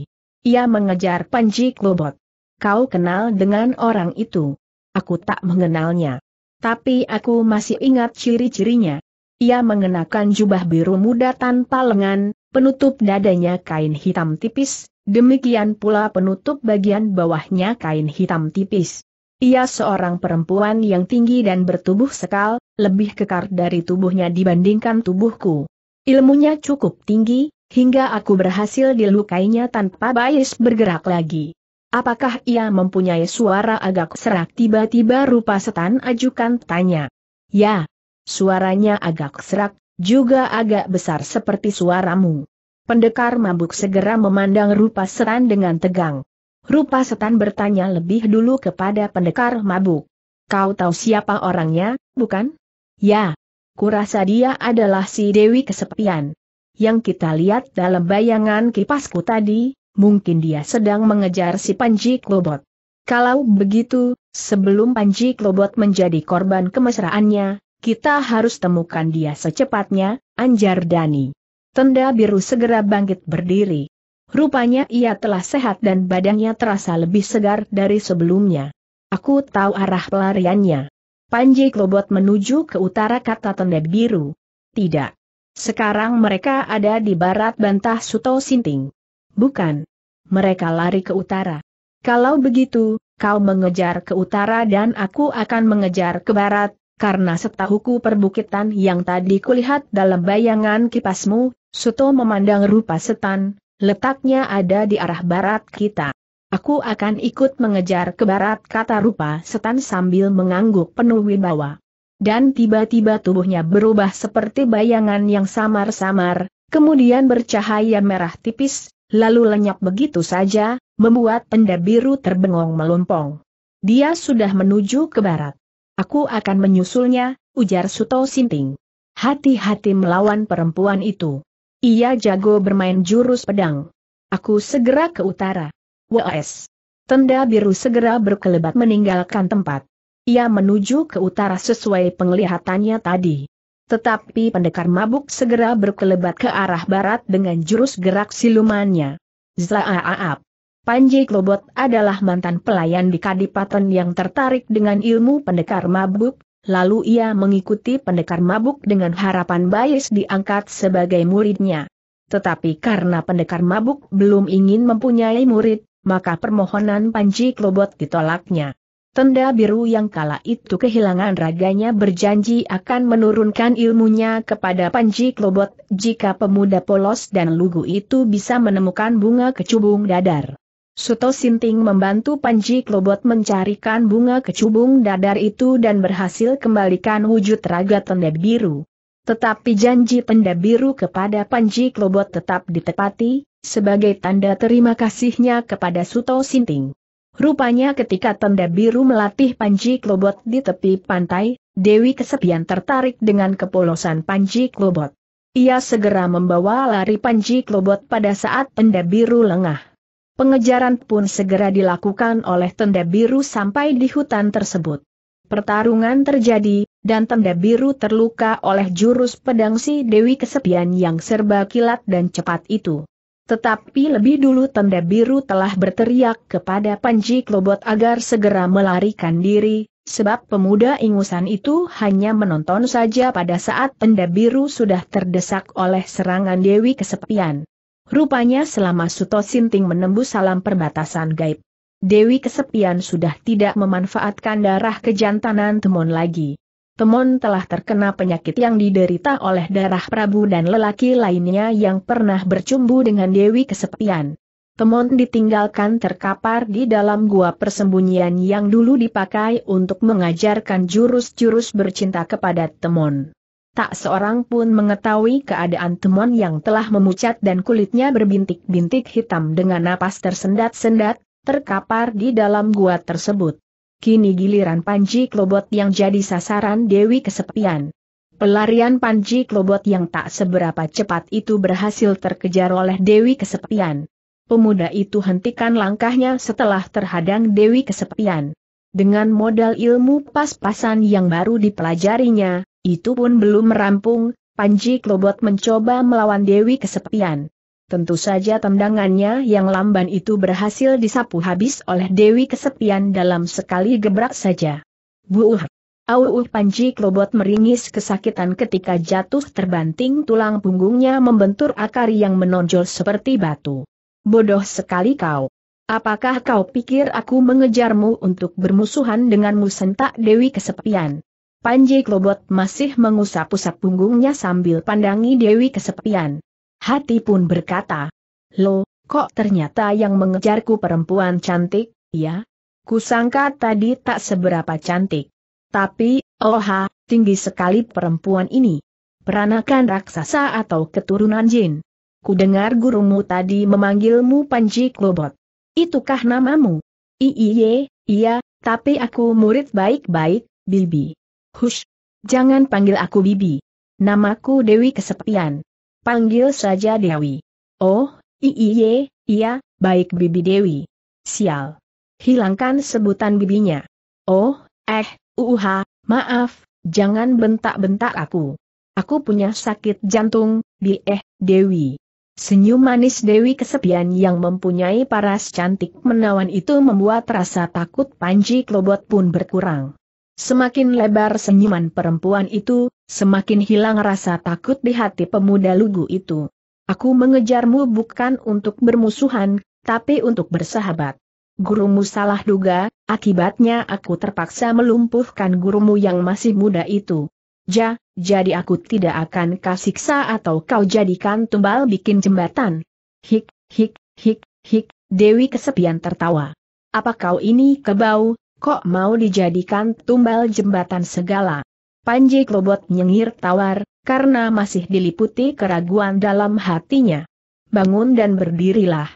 Ia mengejar Panji Klobot. Kau kenal dengan orang itu? Aku tak mengenalnya. Tapi aku masih ingat ciri-cirinya. Ia mengenakan jubah biru muda tanpa lengan, penutup dadanya kain hitam tipis, Demikian pula penutup bagian bawahnya kain hitam tipis. Ia seorang perempuan yang tinggi dan bertubuh sekal, lebih kekar dari tubuhnya dibandingkan tubuhku. Ilmunya cukup tinggi, hingga aku berhasil dilukainya tanpa bias bergerak lagi. Apakah ia mempunyai suara agak serak tiba-tiba rupa setan ajukan tanya. Ya, suaranya agak serak, juga agak besar seperti suaramu. Pendekar mabuk segera memandang rupa setan dengan tegang. Rupa setan bertanya lebih dulu kepada pendekar mabuk. Kau tahu siapa orangnya, bukan? Ya. Kurasa dia adalah si Dewi Kesepian. Yang kita lihat dalam bayangan kipasku tadi, mungkin dia sedang mengejar si Panji Klobot. Kalau begitu, sebelum Panji Klobot menjadi korban kemesraannya, kita harus temukan dia secepatnya, Anjar Dani. Tenda biru segera bangkit berdiri. Rupanya ia telah sehat dan badannya terasa lebih segar dari sebelumnya. Aku tahu arah pelariannya. Panji Klobot menuju ke utara kata tenda biru. Tidak. Sekarang mereka ada di barat bantah Suto Sinting. Bukan. Mereka lari ke utara. Kalau begitu, kau mengejar ke utara dan aku akan mengejar ke barat, karena setahuku perbukitan yang tadi kulihat dalam bayangan kipasmu, Suto memandang rupa setan, letaknya ada di arah barat kita. Aku akan ikut mengejar ke barat kata rupa setan sambil mengangguk penuh wibawa. Dan tiba-tiba tubuhnya berubah seperti bayangan yang samar-samar, kemudian bercahaya merah tipis, lalu lenyap begitu saja, membuat tenda biru terbengong melompong. Dia sudah menuju ke barat. Aku akan menyusulnya, ujar Suto Sinting. Hati-hati melawan perempuan itu. Ia jago bermain jurus pedang. Aku segera ke utara. WS. Tenda biru segera berkelebat meninggalkan tempat. Ia menuju ke utara sesuai penglihatannya tadi. Tetapi pendekar mabuk segera berkelebat ke arah barat dengan jurus gerak silumannya. Zlaaap. Panji Klobot adalah mantan pelayan di Kadipaten yang tertarik dengan ilmu pendekar mabuk, Lalu ia mengikuti pendekar mabuk dengan harapan Bayes diangkat sebagai muridnya. Tetapi karena pendekar mabuk belum ingin mempunyai murid, maka permohonan Panji Klobot ditolaknya. Tenda biru yang kala itu kehilangan raganya berjanji akan menurunkan ilmunya kepada Panji Klobot jika pemuda polos dan lugu itu bisa menemukan bunga kecubung dadar. Suto Sinting membantu Panji Klobot mencarikan bunga kecubung dadar itu dan berhasil kembalikan wujud raga tenda biru. Tetapi janji tenda biru kepada Panji Klobot tetap ditepati, sebagai tanda terima kasihnya kepada Suto Sinting. Rupanya ketika tenda biru melatih Panji Klobot di tepi pantai, Dewi kesepian tertarik dengan kepolosan Panji Klobot. Ia segera membawa lari Panji Klobot pada saat tenda biru lengah. Pengejaran pun segera dilakukan oleh tenda biru sampai di hutan tersebut. Pertarungan terjadi, dan tenda biru terluka oleh jurus pedang si Dewi Kesepian yang serba kilat dan cepat itu. Tetapi lebih dulu tenda biru telah berteriak kepada Panji Klobot agar segera melarikan diri, sebab pemuda ingusan itu hanya menonton saja pada saat tenda biru sudah terdesak oleh serangan Dewi Kesepian. Rupanya selama Suto Sinting menembus salam perbatasan gaib. Dewi kesepian sudah tidak memanfaatkan darah kejantanan Temon lagi. Temon telah terkena penyakit yang diderita oleh darah Prabu dan lelaki lainnya yang pernah bercumbu dengan Dewi kesepian. Temon ditinggalkan terkapar di dalam gua persembunyian yang dulu dipakai untuk mengajarkan jurus-jurus bercinta kepada Temon. Tak seorang pun mengetahui keadaan temuan yang telah memucat dan kulitnya berbintik-bintik hitam dengan napas tersendat-sendat, terkapar di dalam gua tersebut. Kini giliran Panji Klobot yang jadi sasaran Dewi Kesepian. Pelarian Panji Klobot yang tak seberapa cepat itu berhasil terkejar oleh Dewi Kesepian. Pemuda itu hentikan langkahnya setelah terhadang Dewi Kesepian. Dengan modal ilmu pas-pasan yang baru dipelajarinya, itu pun belum merampung, Panji Klobot mencoba melawan Dewi Kesepian. Tentu saja tendangannya yang lamban itu berhasil disapu habis oleh Dewi Kesepian dalam sekali gebrak saja. Buuh! Auuh Panji Klobot meringis kesakitan ketika jatuh terbanting tulang punggungnya membentur akar yang menonjol seperti batu. Bodoh sekali kau. Apakah kau pikir aku mengejarmu untuk bermusuhan denganmu sentak Dewi Kesepian? Panji Klobot masih mengusap-usap punggungnya sambil pandangi Dewi kesepian. Hati pun berkata, Lo, kok ternyata yang mengejarku perempuan cantik, ya? Kusangka tadi tak seberapa cantik. Tapi, oha, tinggi sekali perempuan ini. Peranakan raksasa atau keturunan jin. Kudengar gurumu tadi memanggilmu Panji Klobot. Itukah namamu? Iiye, iya, tapi aku murid baik-baik, Bibi. Hush! Jangan panggil aku Bibi. Namaku Dewi Kesepian. Panggil saja Dewi. Oh, iye, iya, baik Bibi Dewi. Sial. Hilangkan sebutan bibinya. Oh, eh, uha, uh, maaf, jangan bentak-bentak aku. Aku punya sakit jantung, bi eh, Dewi. Senyum manis Dewi kesepian yang mempunyai paras cantik menawan itu membuat rasa takut Panji Klobot pun berkurang. Semakin lebar senyuman perempuan itu, semakin hilang rasa takut di hati pemuda lugu itu. Aku mengejarmu bukan untuk bermusuhan, tapi untuk bersahabat. Gurumu salah duga, akibatnya aku terpaksa melumpuhkan gurumu yang masih muda itu. Ja, jadi aku tidak akan kasiksa atau kau jadikan tumbal bikin jembatan. Hik, hik, hik, hik, Dewi kesepian tertawa. Apa kau ini kebau, Kok mau dijadikan tumbal jembatan segala? Panji Klobot nyengir tawar, karena masih diliputi keraguan dalam hatinya. Bangun dan berdirilah.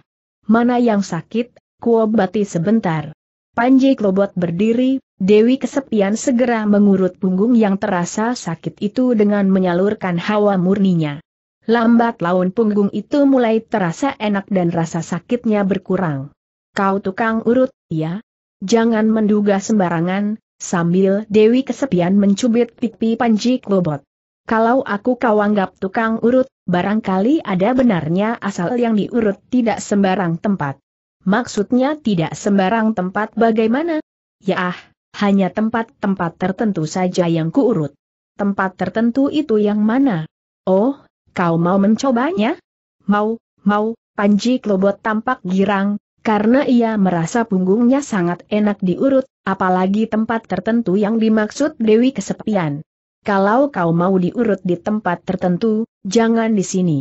Mana yang sakit, kuobati sebentar. Panji Klobot berdiri, Dewi kesepian segera mengurut punggung yang terasa sakit itu dengan menyalurkan hawa murninya. Lambat laun punggung itu mulai terasa enak dan rasa sakitnya berkurang. Kau tukang urut, ya? Jangan menduga sembarangan, sambil Dewi kesepian mencubit pipi Panji Klobot. Kalau aku kau anggap tukang urut, barangkali ada benarnya asal yang diurut tidak sembarang tempat. Maksudnya tidak sembarang tempat bagaimana? Ya ah, hanya tempat-tempat tertentu saja yang kuurut. Tempat tertentu itu yang mana? Oh, kau mau mencobanya? Mau, mau, Panji Klobot tampak girang, karena ia merasa punggungnya sangat enak diurut, apalagi tempat tertentu yang dimaksud Dewi Kesepian. Kalau kau mau diurut di tempat tertentu, jangan di sini.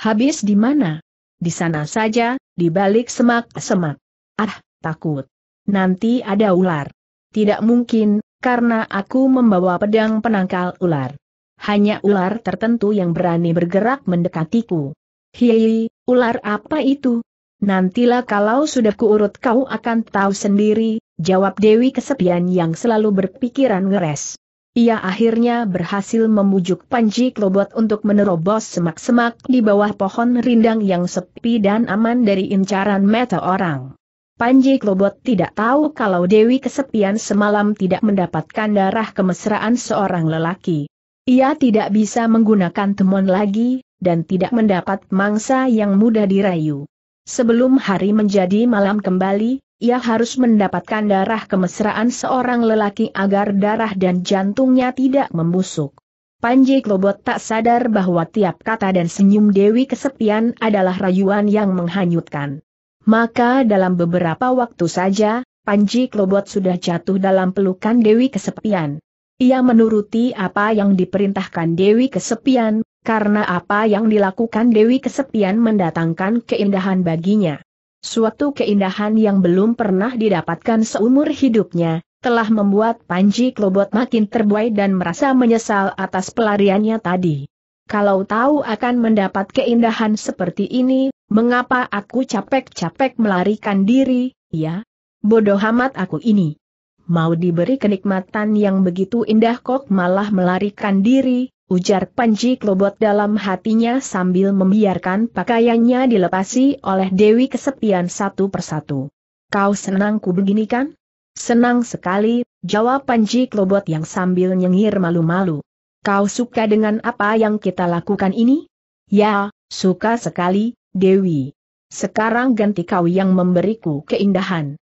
Habis di mana? Di sana saja, di balik semak-semak. Ah, takut. Nanti ada ular. Tidak mungkin, karena aku membawa pedang penangkal ular. Hanya ular tertentu yang berani bergerak mendekatiku. Hihi, ular apa itu? Nantilah kalau sudah kuurut kau akan tahu sendiri, jawab Dewi kesepian yang selalu berpikiran ngeres. Ia akhirnya berhasil membujuk Panji Klobot untuk menerobos semak-semak di bawah pohon rindang yang sepi dan aman dari incaran mata orang. Panji Klobot tidak tahu kalau Dewi kesepian semalam tidak mendapatkan darah kemesraan seorang lelaki. Ia tidak bisa menggunakan temuan lagi, dan tidak mendapat mangsa yang mudah dirayu sebelum hari menjadi malam kembali, ia harus mendapatkan darah kemesraan seorang lelaki agar darah dan jantungnya tidak membusuk. Panji Klobot tak sadar bahwa tiap kata dan senyum Dewi kesepian adalah rayuan yang menghanyutkan. Maka dalam beberapa waktu saja, Panji Klobot sudah jatuh dalam pelukan Dewi kesepian. Ia menuruti apa yang diperintahkan Dewi Kesepian, karena apa yang dilakukan Dewi Kesepian mendatangkan keindahan baginya. Suatu keindahan yang belum pernah didapatkan seumur hidupnya, telah membuat Panji Klobot makin terbuai dan merasa menyesal atas pelariannya tadi. Kalau tahu akan mendapat keindahan seperti ini, mengapa aku capek-capek melarikan diri, ya? Bodoh amat aku ini. Mau diberi kenikmatan yang begitu indah kok malah melarikan diri, ujar Panji Klobot dalam hatinya sambil membiarkan pakaiannya dilepasi oleh Dewi kesepian satu persatu. Kau senangku begini kan? Senang sekali, jawab Panji Klobot yang sambil nyengir malu-malu. Kau suka dengan apa yang kita lakukan ini? Ya, suka sekali, Dewi. Sekarang ganti kau yang memberiku keindahan.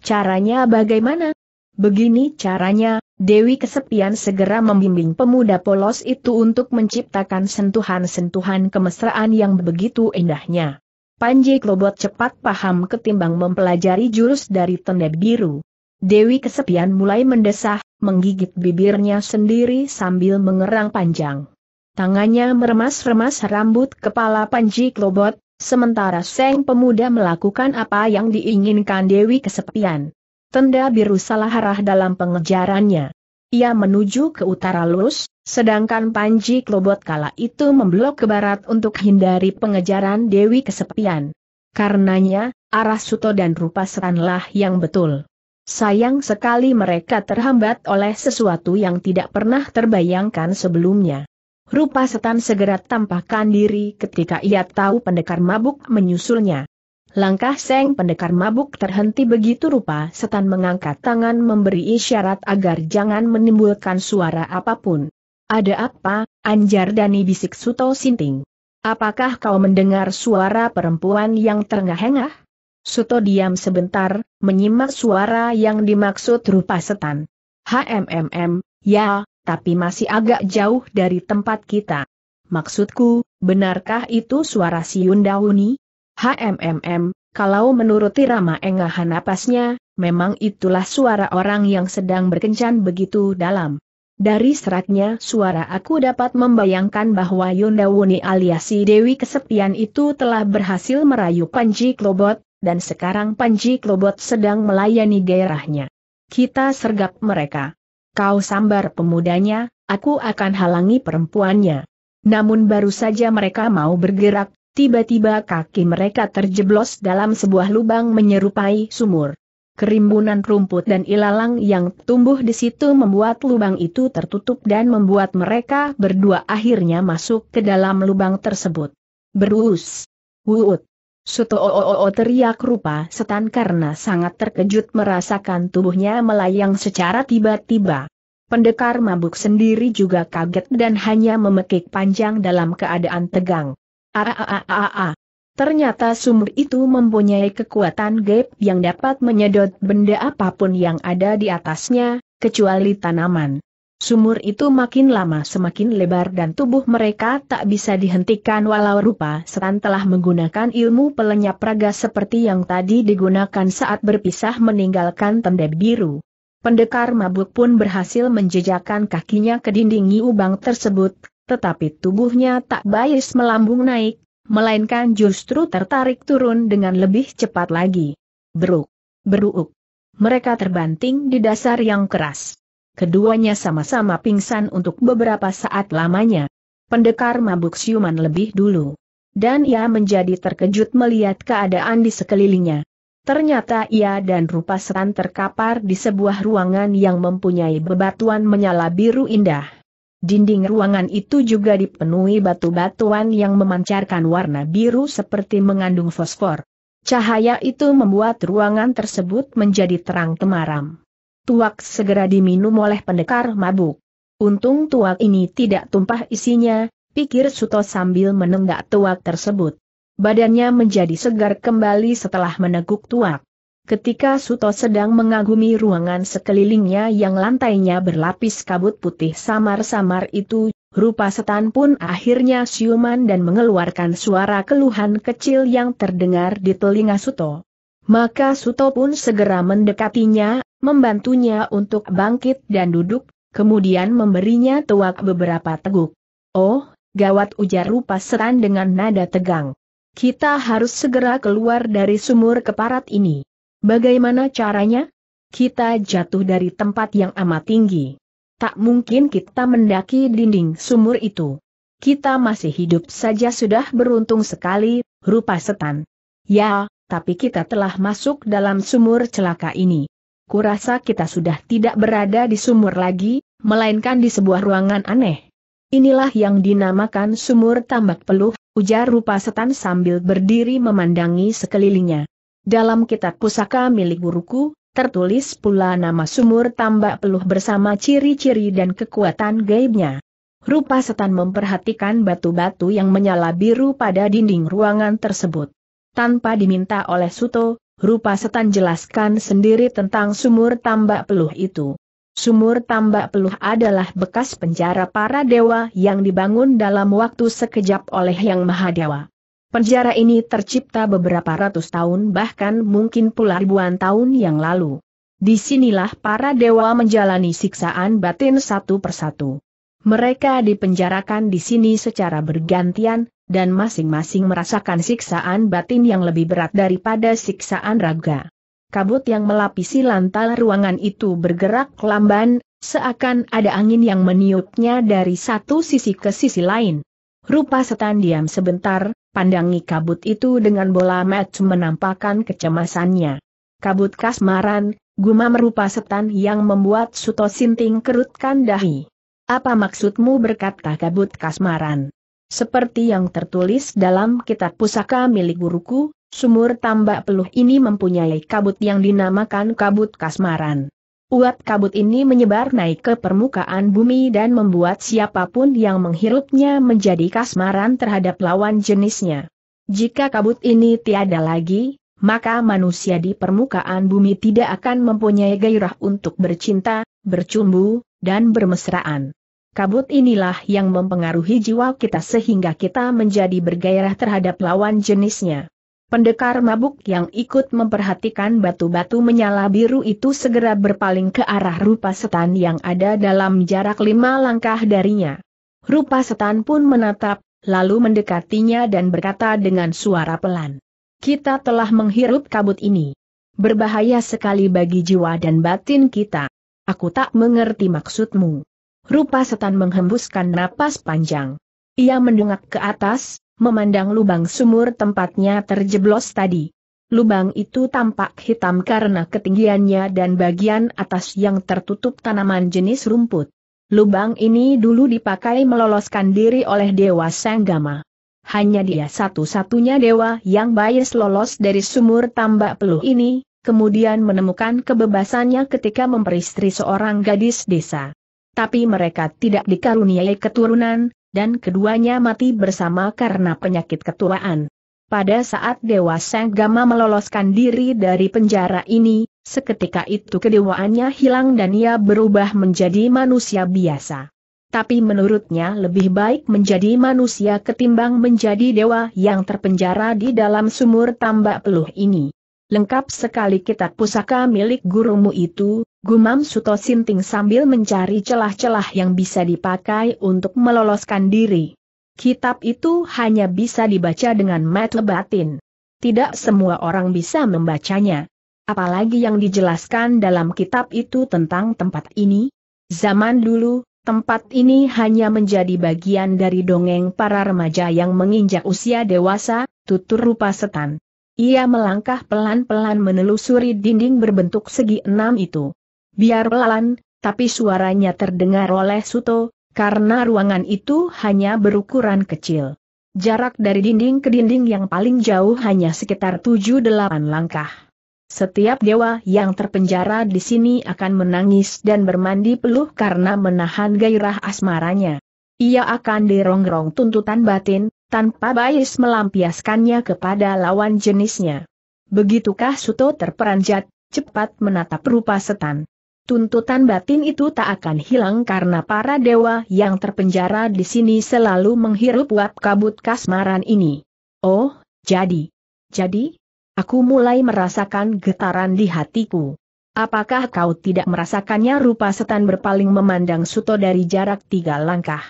Caranya bagaimana? Begini caranya, Dewi Kesepian segera membimbing pemuda polos itu untuk menciptakan sentuhan-sentuhan kemesraan yang begitu indahnya. Panji Klobot cepat paham ketimbang mempelajari jurus dari Teneb Biru. Dewi Kesepian mulai mendesah, menggigit bibirnya sendiri sambil mengerang panjang. Tangannya meremas-remas rambut kepala Panji Klobot, sementara Seng Pemuda melakukan apa yang diinginkan Dewi Kesepian tenda biru salah arah dalam pengejarannya. Ia menuju ke utara lurus, sedangkan Panji Klobot kala itu memblok ke barat untuk hindari pengejaran Dewi Kesepian. Karenanya, arah Suto dan Rupa Seranlah yang betul. Sayang sekali mereka terhambat oleh sesuatu yang tidak pernah terbayangkan sebelumnya. Rupa setan segera tampakkan diri ketika ia tahu pendekar mabuk menyusulnya. Langkah Seng pendekar mabuk terhenti begitu rupa setan mengangkat tangan memberi isyarat agar jangan menimbulkan suara apapun. Ada apa, Anjar Dani bisik Suto Sinting? Apakah kau mendengar suara perempuan yang terengah-engah? Suto diam sebentar, menyimak suara yang dimaksud rupa setan. HMMM, ya, tapi masih agak jauh dari tempat kita. Maksudku, benarkah itu suara si Yundauni? HMMM, kalau menuruti Rama Engahan napasnya, memang itulah suara orang yang sedang berkencan begitu dalam. Dari seratnya suara aku dapat membayangkan bahwa Yundawuni alias Dewi Kesepian itu telah berhasil merayu Panji Klobot, dan sekarang Panji Klobot sedang melayani gairahnya. Kita sergap mereka. Kau sambar pemudanya, aku akan halangi perempuannya. Namun baru saja mereka mau bergerak, Tiba-tiba kaki mereka terjeblos dalam sebuah lubang menyerupai sumur. Kerimbunan rumput dan ilalang yang tumbuh di situ membuat lubang itu tertutup dan membuat mereka berdua akhirnya masuk ke dalam lubang tersebut. Berus. Wuut. Suto o teriak rupa setan karena sangat terkejut merasakan tubuhnya melayang secara tiba-tiba. Pendekar mabuk sendiri juga kaget dan hanya memekik panjang dalam keadaan tegang. Aaaaaa. Ah, ah, ah, Ternyata sumur itu mempunyai kekuatan gap yang dapat menyedot benda apapun yang ada di atasnya, kecuali tanaman. Sumur itu makin lama semakin lebar dan tubuh mereka tak bisa dihentikan walau rupa setan telah menggunakan ilmu pelenyap raga seperti yang tadi digunakan saat berpisah meninggalkan tenda biru. Pendekar mabuk pun berhasil menjejakkan kakinya ke dinding Ubang tersebut, tetapi tubuhnya tak bayis melambung naik, melainkan justru tertarik turun dengan lebih cepat lagi. Beruk, beruuk. Mereka terbanting di dasar yang keras. Keduanya sama-sama pingsan untuk beberapa saat lamanya. Pendekar mabuk siuman lebih dulu. Dan ia menjadi terkejut melihat keadaan di sekelilingnya. Ternyata ia dan rupa seran terkapar di sebuah ruangan yang mempunyai bebatuan menyala biru indah. Dinding ruangan itu juga dipenuhi batu-batuan yang memancarkan warna biru seperti mengandung fosfor. Cahaya itu membuat ruangan tersebut menjadi terang temaram. Tuak segera diminum oleh pendekar mabuk. Untung tuak ini tidak tumpah isinya, pikir Suto sambil menenggak tuak tersebut. Badannya menjadi segar kembali setelah meneguk tuak. Ketika Suto sedang mengagumi ruangan sekelilingnya yang lantainya berlapis kabut putih samar-samar itu, rupa setan pun akhirnya siuman dan mengeluarkan suara keluhan kecil yang terdengar di telinga Suto. Maka Suto pun segera mendekatinya, membantunya untuk bangkit dan duduk, kemudian memberinya tuak beberapa teguk. Oh, gawat ujar rupa setan dengan nada tegang. Kita harus segera keluar dari sumur keparat ini. Bagaimana caranya? Kita jatuh dari tempat yang amat tinggi. Tak mungkin kita mendaki dinding sumur itu. Kita masih hidup saja sudah beruntung sekali, rupa setan. Ya, tapi kita telah masuk dalam sumur celaka ini. Kurasa kita sudah tidak berada di sumur lagi, melainkan di sebuah ruangan aneh. Inilah yang dinamakan sumur tambak peluh, ujar rupa setan sambil berdiri memandangi sekelilingnya. Dalam kitab pusaka milik guruku, tertulis pula nama sumur tambak peluh bersama ciri-ciri dan kekuatan gaibnya. Rupa setan memperhatikan batu-batu yang menyala biru pada dinding ruangan tersebut. Tanpa diminta oleh Suto, rupa setan jelaskan sendiri tentang sumur tambak peluh itu. Sumur tambak peluh adalah bekas penjara para dewa yang dibangun dalam waktu sekejap oleh Yang Maha Dewa. Penjara ini tercipta beberapa ratus tahun bahkan mungkin pula ribuan tahun yang lalu. Disinilah para dewa menjalani siksaan batin satu persatu. Mereka dipenjarakan di sini secara bergantian, dan masing-masing merasakan siksaan batin yang lebih berat daripada siksaan raga. Kabut yang melapisi lantai ruangan itu bergerak lamban, seakan ada angin yang meniupnya dari satu sisi ke sisi lain. Rupa setan diam sebentar, Pandangi kabut itu dengan bola match menampakkan kecemasannya. Kabut kasmaran, gumam merupa setan yang membuat Suto Sinting kerutkan dahi. Apa maksudmu berkata kabut kasmaran? Seperti yang tertulis dalam kitab pusaka milik guruku, sumur tambak peluh ini mempunyai kabut yang dinamakan kabut kasmaran. Uap kabut ini menyebar naik ke permukaan bumi dan membuat siapapun yang menghirupnya menjadi kasmaran terhadap lawan jenisnya. Jika kabut ini tiada lagi, maka manusia di permukaan bumi tidak akan mempunyai gairah untuk bercinta, bercumbu, dan bermesraan. Kabut inilah yang mempengaruhi jiwa kita sehingga kita menjadi bergairah terhadap lawan jenisnya. Pendekar mabuk yang ikut memperhatikan batu-batu menyala biru itu segera berpaling ke arah rupa setan yang ada dalam jarak lima langkah darinya. Rupa setan pun menatap, lalu mendekatinya dan berkata dengan suara pelan. Kita telah menghirup kabut ini. Berbahaya sekali bagi jiwa dan batin kita. Aku tak mengerti maksudmu. Rupa setan menghembuskan napas panjang. Ia mendongak ke atas, memandang lubang sumur tempatnya terjeblos tadi. Lubang itu tampak hitam karena ketinggiannya dan bagian atas yang tertutup tanaman jenis rumput. Lubang ini dulu dipakai meloloskan diri oleh Dewa Sanggama. Hanya dia satu-satunya dewa yang bias lolos dari sumur tambak peluh ini, kemudian menemukan kebebasannya ketika memperistri seorang gadis desa. Tapi mereka tidak dikaruniai keturunan, dan keduanya mati bersama karena penyakit ketuaan. Pada saat Dewa Senggama meloloskan diri dari penjara ini, seketika itu kedewaannya hilang dan ia berubah menjadi manusia biasa. Tapi menurutnya lebih baik menjadi manusia ketimbang menjadi dewa yang terpenjara di dalam sumur tambak peluh ini. Lengkap sekali kitab pusaka milik gurumu itu, Gumam Suto Sinting sambil mencari celah-celah yang bisa dipakai untuk meloloskan diri. Kitab itu hanya bisa dibaca dengan mata batin. Tidak semua orang bisa membacanya. Apalagi yang dijelaskan dalam kitab itu tentang tempat ini. Zaman dulu, tempat ini hanya menjadi bagian dari dongeng para remaja yang menginjak usia dewasa, tutur rupa setan. Ia melangkah pelan-pelan menelusuri dinding berbentuk segi enam itu. Biar pelan, tapi suaranya terdengar oleh Suto, karena ruangan itu hanya berukuran kecil. Jarak dari dinding ke dinding yang paling jauh hanya sekitar 7-8 langkah. Setiap dewa yang terpenjara di sini akan menangis dan bermandi peluh karena menahan gairah asmaranya. Ia akan dirongrong tuntutan batin, tanpa bayi melampiaskannya kepada lawan jenisnya. Begitukah Suto terperanjat, cepat menatap rupa setan. Tuntutan batin itu tak akan hilang karena para dewa yang terpenjara di sini selalu menghirup uap kabut kasmaran ini. Oh, jadi. Jadi? Aku mulai merasakan getaran di hatiku. Apakah kau tidak merasakannya rupa setan berpaling memandang Suto dari jarak tiga langkah?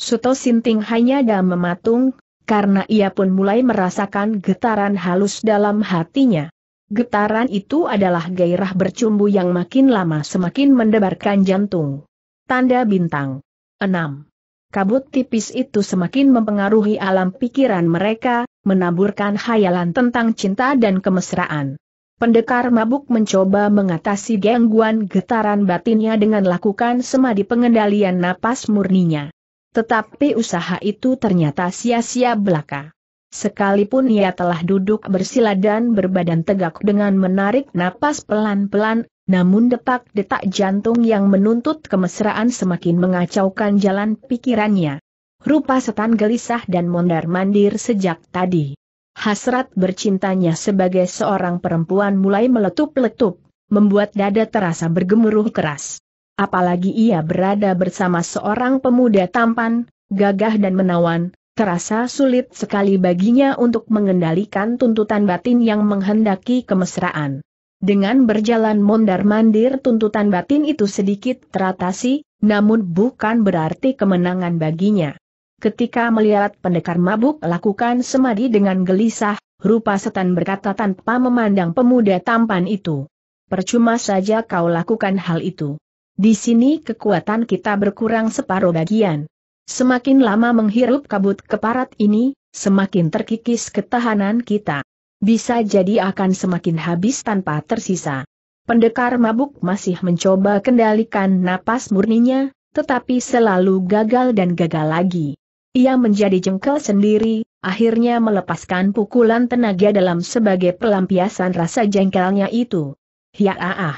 Suto Sinting hanya dan mematung, karena ia pun mulai merasakan getaran halus dalam hatinya. Getaran itu adalah gairah bercumbu yang makin lama semakin mendebarkan jantung. Tanda bintang. 6. Kabut tipis itu semakin mempengaruhi alam pikiran mereka, menaburkan khayalan tentang cinta dan kemesraan. Pendekar mabuk mencoba mengatasi gangguan getaran batinnya dengan lakukan semadi pengendalian napas murninya. Tetapi usaha itu ternyata sia-sia belaka. Sekalipun ia telah duduk bersila dan berbadan tegak dengan menarik napas pelan-pelan, namun detak-detak jantung yang menuntut kemesraan semakin mengacaukan jalan pikirannya. Rupa setan gelisah dan mondar-mandir sejak tadi. Hasrat bercintanya sebagai seorang perempuan mulai meletup-letup, membuat dada terasa bergemuruh keras. Apalagi ia berada bersama seorang pemuda tampan, gagah dan menawan, terasa sulit sekali baginya untuk mengendalikan tuntutan batin yang menghendaki kemesraan. Dengan berjalan mondar-mandir tuntutan batin itu sedikit teratasi, namun bukan berarti kemenangan baginya. Ketika melihat pendekar mabuk lakukan semadi dengan gelisah, rupa setan berkata tanpa memandang pemuda tampan itu. Percuma saja kau lakukan hal itu. Di sini kekuatan kita berkurang separuh bagian. Semakin lama menghirup kabut keparat ini, semakin terkikis ketahanan kita. Bisa jadi akan semakin habis tanpa tersisa. Pendekar mabuk masih mencoba kendalikan napas murninya, tetapi selalu gagal dan gagal lagi. Ia menjadi jengkel sendiri, akhirnya melepaskan pukulan tenaga dalam sebagai pelampiasan rasa jengkelnya itu. Ya ah ah.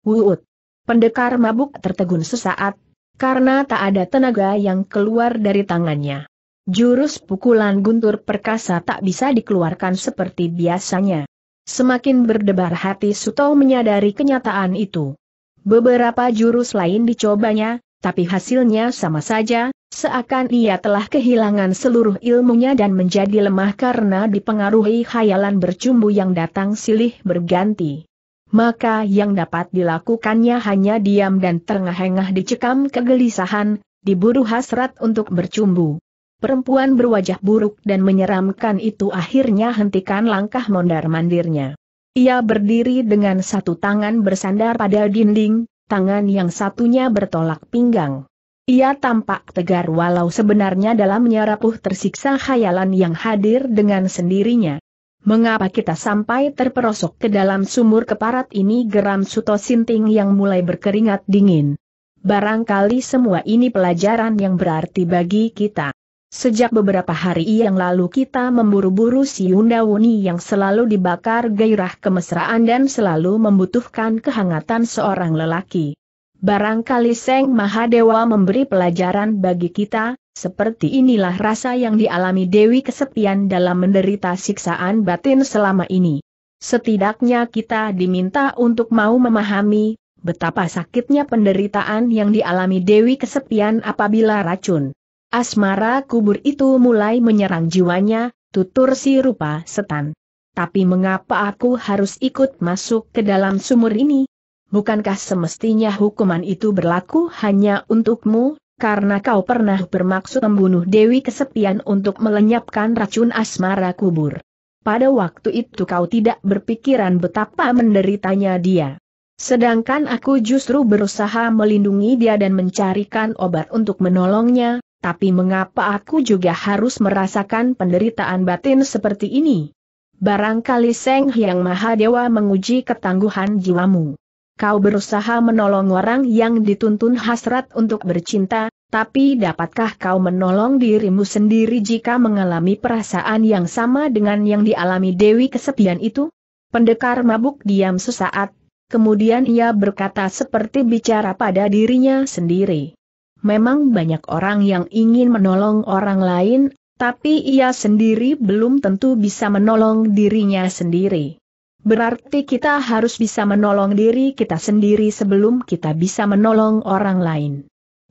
Wuut. Pendekar mabuk tertegun sesaat, karena tak ada tenaga yang keluar dari tangannya. Jurus pukulan guntur perkasa tak bisa dikeluarkan seperti biasanya. Semakin berdebar hati Suto menyadari kenyataan itu. Beberapa jurus lain dicobanya, tapi hasilnya sama saja, seakan ia telah kehilangan seluruh ilmunya dan menjadi lemah karena dipengaruhi khayalan bercumbu yang datang silih berganti maka yang dapat dilakukannya hanya diam dan terengah-engah dicekam kegelisahan, diburu hasrat untuk bercumbu. Perempuan berwajah buruk dan menyeramkan itu akhirnya hentikan langkah mondar-mandirnya. Ia berdiri dengan satu tangan bersandar pada dinding, tangan yang satunya bertolak pinggang. Ia tampak tegar walau sebenarnya dalam rapuh tersiksa khayalan yang hadir dengan sendirinya. Mengapa kita sampai terperosok ke dalam sumur keparat ini geram Suto Sinting yang mulai berkeringat dingin. Barangkali semua ini pelajaran yang berarti bagi kita. Sejak beberapa hari yang lalu kita memburu-buru si Wuni yang selalu dibakar gairah kemesraan dan selalu membutuhkan kehangatan seorang lelaki. Barangkali Seng Mahadewa memberi pelajaran bagi kita, seperti inilah rasa yang dialami Dewi kesepian dalam menderita siksaan batin selama ini. Setidaknya kita diminta untuk mau memahami betapa sakitnya penderitaan yang dialami Dewi kesepian apabila racun asmara kubur itu mulai menyerang jiwanya, tutur si rupa setan. Tapi mengapa aku harus ikut masuk ke dalam sumur ini? bukankah semestinya hukuman itu berlaku hanya untukmu, karena kau pernah bermaksud membunuh Dewi Kesepian untuk melenyapkan racun asmara kubur. Pada waktu itu kau tidak berpikiran betapa menderitanya dia. Sedangkan aku justru berusaha melindungi dia dan mencarikan obat untuk menolongnya, tapi mengapa aku juga harus merasakan penderitaan batin seperti ini? Barangkali Seng Hyang Mahadewa menguji ketangguhan jiwamu kau berusaha menolong orang yang dituntun hasrat untuk bercinta, tapi dapatkah kau menolong dirimu sendiri jika mengalami perasaan yang sama dengan yang dialami Dewi kesepian itu? Pendekar mabuk diam sesaat, kemudian ia berkata seperti bicara pada dirinya sendiri. Memang banyak orang yang ingin menolong orang lain, tapi ia sendiri belum tentu bisa menolong dirinya sendiri. Berarti kita harus bisa menolong diri kita sendiri sebelum kita bisa menolong orang lain.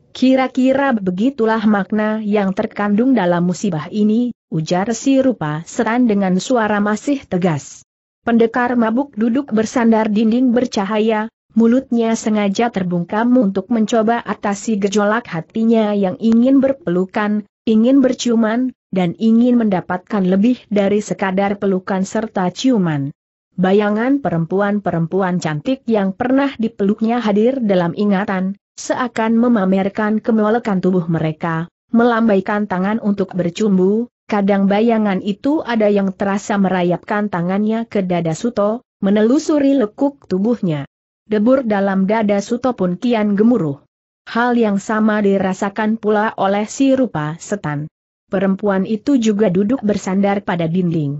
Kira-kira begitulah makna yang terkandung dalam musibah ini, ujar si rupa setan dengan suara masih tegas. Pendekar mabuk duduk bersandar dinding bercahaya, mulutnya sengaja terbungkam untuk mencoba atasi gejolak hatinya yang ingin berpelukan, ingin berciuman, dan ingin mendapatkan lebih dari sekadar pelukan serta ciuman bayangan perempuan-perempuan cantik yang pernah dipeluknya hadir dalam ingatan, seakan memamerkan kemolekan tubuh mereka, melambaikan tangan untuk bercumbu, kadang bayangan itu ada yang terasa merayapkan tangannya ke dada Suto, menelusuri lekuk tubuhnya. Debur dalam dada Suto pun kian gemuruh. Hal yang sama dirasakan pula oleh si rupa setan. Perempuan itu juga duduk bersandar pada dinding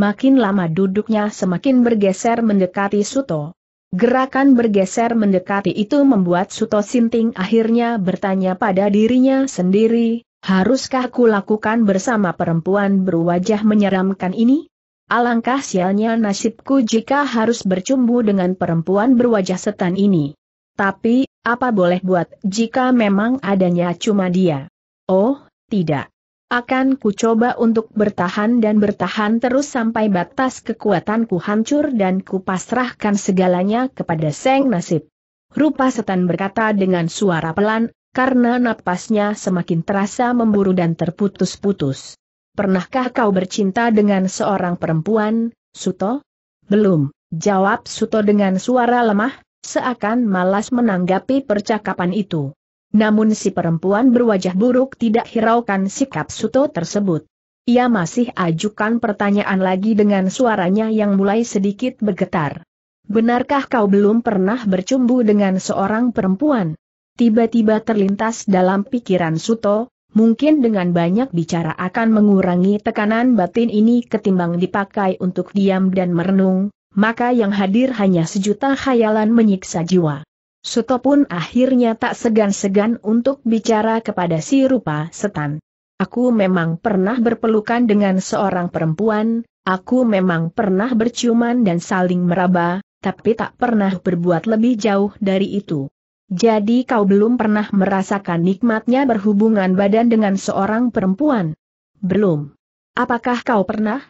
makin lama duduknya semakin bergeser mendekati Suto. Gerakan bergeser mendekati itu membuat Suto Sinting akhirnya bertanya pada dirinya sendiri, haruskah ku lakukan bersama perempuan berwajah menyeramkan ini? Alangkah sialnya nasibku jika harus bercumbu dengan perempuan berwajah setan ini. Tapi, apa boleh buat jika memang adanya cuma dia? Oh, tidak. Akan ku coba untuk bertahan dan bertahan terus sampai batas kekuatanku hancur dan ku pasrahkan segalanya kepada Seng Nasib. Rupa setan berkata dengan suara pelan, karena napasnya semakin terasa memburu dan terputus-putus. Pernahkah kau bercinta dengan seorang perempuan, Suto? Belum, jawab Suto dengan suara lemah, seakan malas menanggapi percakapan itu. Namun si perempuan berwajah buruk tidak hiraukan sikap Suto tersebut. Ia masih ajukan pertanyaan lagi dengan suaranya yang mulai sedikit bergetar. Benarkah kau belum pernah bercumbu dengan seorang perempuan? Tiba-tiba terlintas dalam pikiran Suto, mungkin dengan banyak bicara akan mengurangi tekanan batin ini ketimbang dipakai untuk diam dan merenung, maka yang hadir hanya sejuta khayalan menyiksa jiwa. Suto pun akhirnya tak segan-segan untuk bicara kepada si rupa setan. Aku memang pernah berpelukan dengan seorang perempuan, aku memang pernah berciuman dan saling meraba, tapi tak pernah berbuat lebih jauh dari itu. Jadi kau belum pernah merasakan nikmatnya berhubungan badan dengan seorang perempuan? Belum. Apakah kau pernah?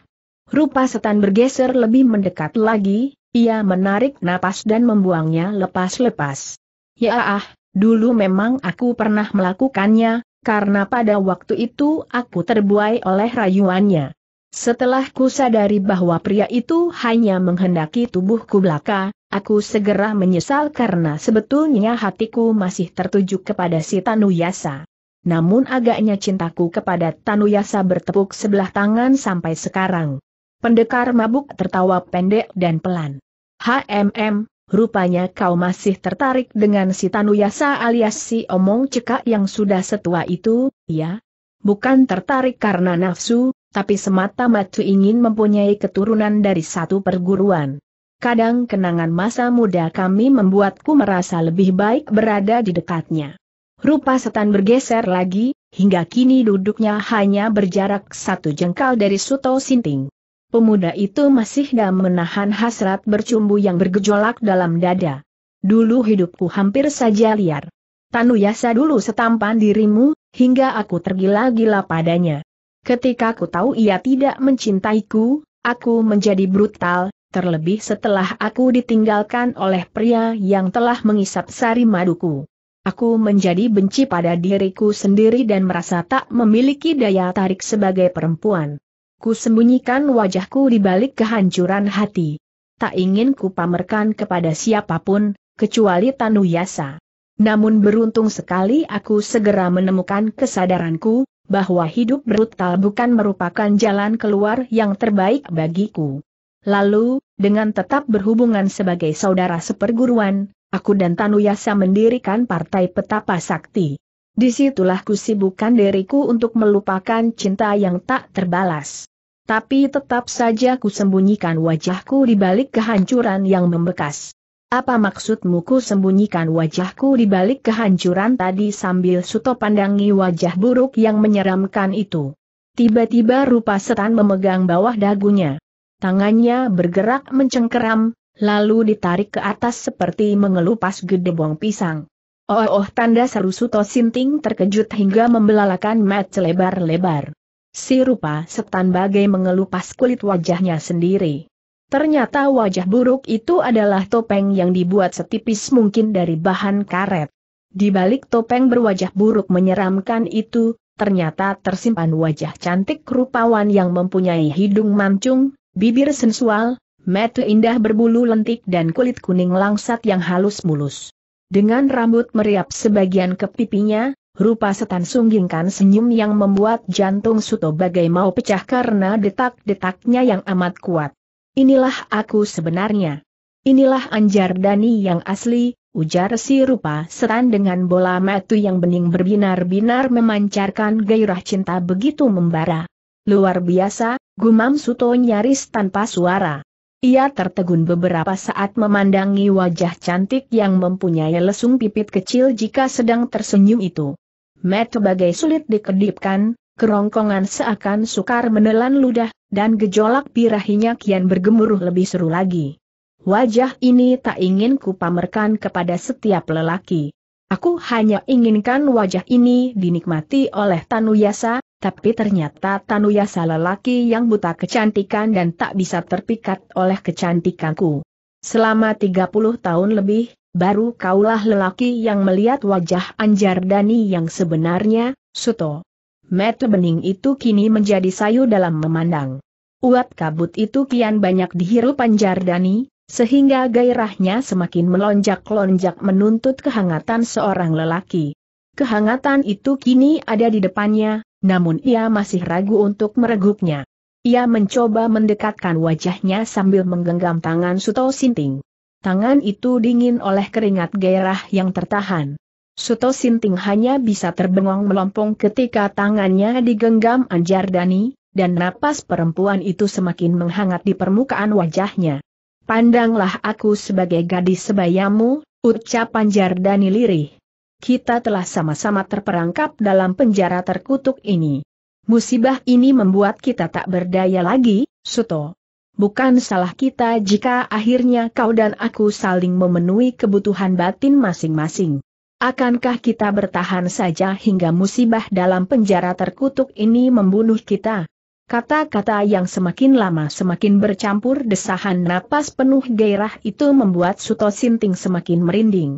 Rupa setan bergeser lebih mendekat lagi, ia menarik napas dan membuangnya lepas-lepas. Ya ah, dulu memang aku pernah melakukannya, karena pada waktu itu aku terbuai oleh rayuannya. Setelah ku sadari bahwa pria itu hanya menghendaki tubuhku belaka, aku segera menyesal karena sebetulnya hatiku masih tertuju kepada si Tanuyasa. Namun agaknya cintaku kepada Tanuyasa bertepuk sebelah tangan sampai sekarang. Pendekar mabuk tertawa pendek dan pelan. HMM, rupanya kau masih tertarik dengan si Tanuyasa alias si omong cekak yang sudah setua itu, ya? Bukan tertarik karena nafsu, tapi semata-mata ingin mempunyai keturunan dari satu perguruan. Kadang kenangan masa muda kami membuatku merasa lebih baik berada di dekatnya. Rupa setan bergeser lagi, hingga kini duduknya hanya berjarak satu jengkal dari Suto Sinting. Pemuda itu masih dam menahan hasrat bercumbu yang bergejolak dalam dada. Dulu hidupku hampir saja liar. Tanuyasa dulu setampan dirimu, hingga aku tergila-gila padanya. Ketika ku tahu ia tidak mencintaiku, aku menjadi brutal, terlebih setelah aku ditinggalkan oleh pria yang telah mengisap sari maduku. Aku menjadi benci pada diriku sendiri dan merasa tak memiliki daya tarik sebagai perempuan. Ku sembunyikan wajahku di balik kehancuran hati. Tak ingin ku pamerkan kepada siapapun, kecuali Tanu Yasa. Namun beruntung sekali aku segera menemukan kesadaranku, bahwa hidup brutal bukan merupakan jalan keluar yang terbaik bagiku. Lalu, dengan tetap berhubungan sebagai saudara seperguruan, aku dan Tanuyasa mendirikan Partai Petapa Sakti. Disitulah kusibukkan diriku untuk melupakan cinta yang tak terbalas tapi tetap saja ku sembunyikan wajahku di balik kehancuran yang membekas. Apa maksudmu ku sembunyikan wajahku di balik kehancuran tadi sambil Suto pandangi wajah buruk yang menyeramkan itu. Tiba-tiba rupa setan memegang bawah dagunya. Tangannya bergerak mencengkeram, lalu ditarik ke atas seperti mengelupas gedebong pisang. Oh oh tanda seru Suto Sinting terkejut hingga membelalakan mat selebar-lebar. Si rupa setan bagai mengelupas kulit wajahnya sendiri. Ternyata wajah buruk itu adalah topeng yang dibuat setipis mungkin dari bahan karet. Di balik topeng berwajah buruk menyeramkan itu, ternyata tersimpan wajah cantik rupawan yang mempunyai hidung mancung, bibir sensual, mata indah berbulu lentik dan kulit kuning langsat yang halus mulus. Dengan rambut meriap sebagian ke pipinya, rupa setan sunggingkan senyum yang membuat jantung Suto bagai mau pecah karena detak-detaknya yang amat kuat. Inilah aku sebenarnya. Inilah Anjar Dani yang asli, ujar si rupa setan dengan bola matu yang bening berbinar-binar memancarkan gairah cinta begitu membara. Luar biasa, gumam Suto nyaris tanpa suara. Ia tertegun beberapa saat memandangi wajah cantik yang mempunyai lesung pipit kecil jika sedang tersenyum itu. Met bagai sulit dikedipkan, kerongkongan seakan sukar menelan ludah, dan gejolak pirahinya kian bergemuruh lebih seru lagi. Wajah ini tak ingin kupamerkan kepada setiap lelaki. Aku hanya inginkan wajah ini dinikmati oleh Tanuyasa, tapi ternyata Tanuyasa lelaki yang buta kecantikan dan tak bisa terpikat oleh kecantikanku. Selama 30 tahun lebih, baru kaulah lelaki yang melihat wajah Anjar Dani yang sebenarnya, Suto. Mata bening itu kini menjadi sayu dalam memandang. Uap kabut itu kian banyak dihirup Anjar Dani, sehingga gairahnya semakin melonjak-lonjak menuntut kehangatan seorang lelaki. Kehangatan itu kini ada di depannya, namun ia masih ragu untuk mereguknya. Ia mencoba mendekatkan wajahnya sambil menggenggam tangan Suto Sinting. Tangan itu dingin oleh keringat gairah yang tertahan. Suto Sinting hanya bisa terbengong melompong ketika tangannya digenggam Anjar Dani, dan napas perempuan itu semakin menghangat di permukaan wajahnya. Pandanglah aku sebagai gadis sebayamu, ucap Anjar Dani lirih. Kita telah sama-sama terperangkap dalam penjara terkutuk ini. Musibah ini membuat kita tak berdaya lagi, Suto. Bukan salah kita jika akhirnya kau dan aku saling memenuhi kebutuhan batin masing-masing. Akankah kita bertahan saja hingga musibah dalam penjara terkutuk ini membunuh kita? Kata-kata yang semakin lama semakin bercampur desahan napas penuh gairah itu membuat Suto Sinting semakin merinding.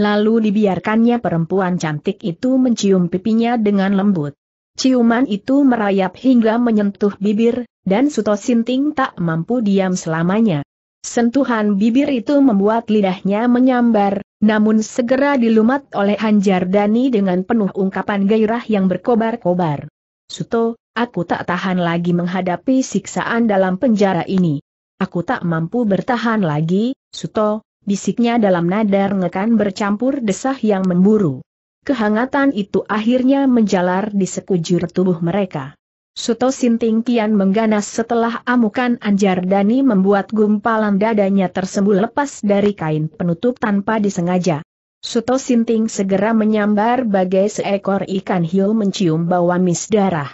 Lalu dibiarkannya perempuan cantik itu mencium pipinya dengan lembut. Ciuman itu merayap hingga menyentuh bibir, dan Suto Sinting tak mampu diam selamanya. Sentuhan bibir itu membuat lidahnya menyambar, namun segera dilumat oleh Hanjar Dani dengan penuh ungkapan gairah yang berkobar-kobar. Suto, aku tak tahan lagi menghadapi siksaan dalam penjara ini. Aku tak mampu bertahan lagi, Suto, bisiknya dalam nada ngekan bercampur desah yang memburu. Kehangatan itu akhirnya menjalar di sekujur tubuh mereka. Suto Sinting kian mengganas setelah amukan Anjar Dani membuat gumpalan dadanya tersembul lepas dari kain penutup tanpa disengaja. Suto Sinting segera menyambar bagai seekor ikan hiu mencium bau amis darah.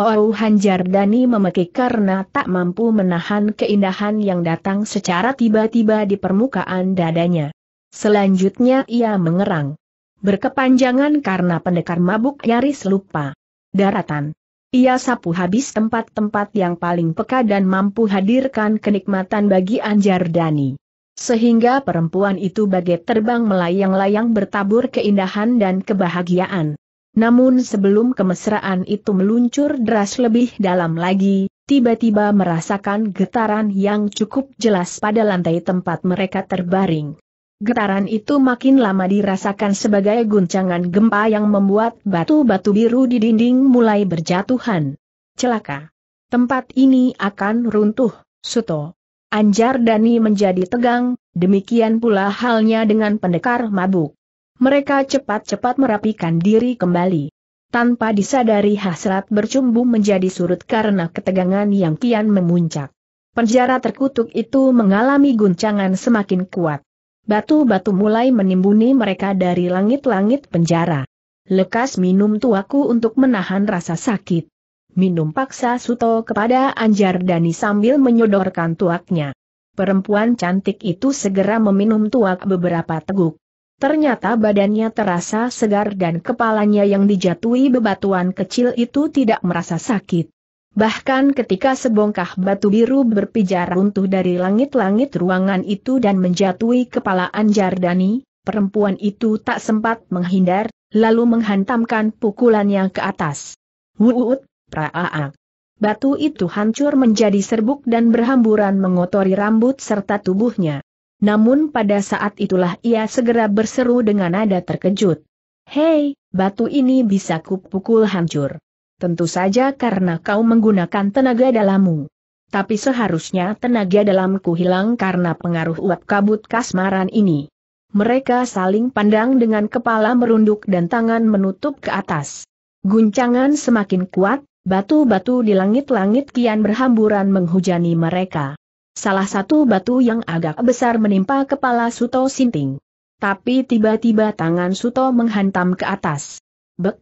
Oh Anjar Dani memekik karena tak mampu menahan keindahan yang datang secara tiba-tiba di permukaan dadanya. Selanjutnya ia mengerang. Berkepanjangan karena pendekar mabuk nyaris lupa. Daratan. Ia sapu habis tempat-tempat yang paling peka dan mampu hadirkan kenikmatan bagi Anjar Dani. Sehingga perempuan itu bagai terbang melayang-layang bertabur keindahan dan kebahagiaan. Namun sebelum kemesraan itu meluncur deras lebih dalam lagi, tiba-tiba merasakan getaran yang cukup jelas pada lantai tempat mereka terbaring. Getaran itu makin lama dirasakan sebagai guncangan gempa yang membuat batu-batu biru di dinding mulai berjatuhan. Celaka. Tempat ini akan runtuh, Suto. Anjar Dani menjadi tegang, demikian pula halnya dengan pendekar mabuk. Mereka cepat-cepat merapikan diri kembali. Tanpa disadari hasrat bercumbu menjadi surut karena ketegangan yang kian memuncak. Penjara terkutuk itu mengalami guncangan semakin kuat. Batu-batu mulai menimbuni mereka dari langit-langit penjara. Lekas minum tuaku untuk menahan rasa sakit. Minum paksa Suto kepada Anjar Dani sambil menyodorkan tuaknya. Perempuan cantik itu segera meminum tuak beberapa teguk. Ternyata badannya terasa segar dan kepalanya yang dijatuhi bebatuan kecil itu tidak merasa sakit. Bahkan ketika sebongkah batu biru berpijar runtuh dari langit-langit ruangan itu dan menjatuhi kepala Anjardani, perempuan itu tak sempat menghindar, lalu menghantamkan pukulannya ke atas. Wuut, praaak. Batu itu hancur menjadi serbuk dan berhamburan mengotori rambut serta tubuhnya. Namun pada saat itulah ia segera berseru dengan nada terkejut. Hei, batu ini bisa kupukul hancur. Tentu saja karena kau menggunakan tenaga dalammu. Tapi seharusnya tenaga dalamku hilang karena pengaruh uap kabut kasmaran ini. Mereka saling pandang dengan kepala merunduk dan tangan menutup ke atas. Guncangan semakin kuat, batu-batu di langit-langit kian berhamburan menghujani mereka. Salah satu batu yang agak besar menimpa kepala Suto Sinting. Tapi tiba-tiba tangan Suto menghantam ke atas. bek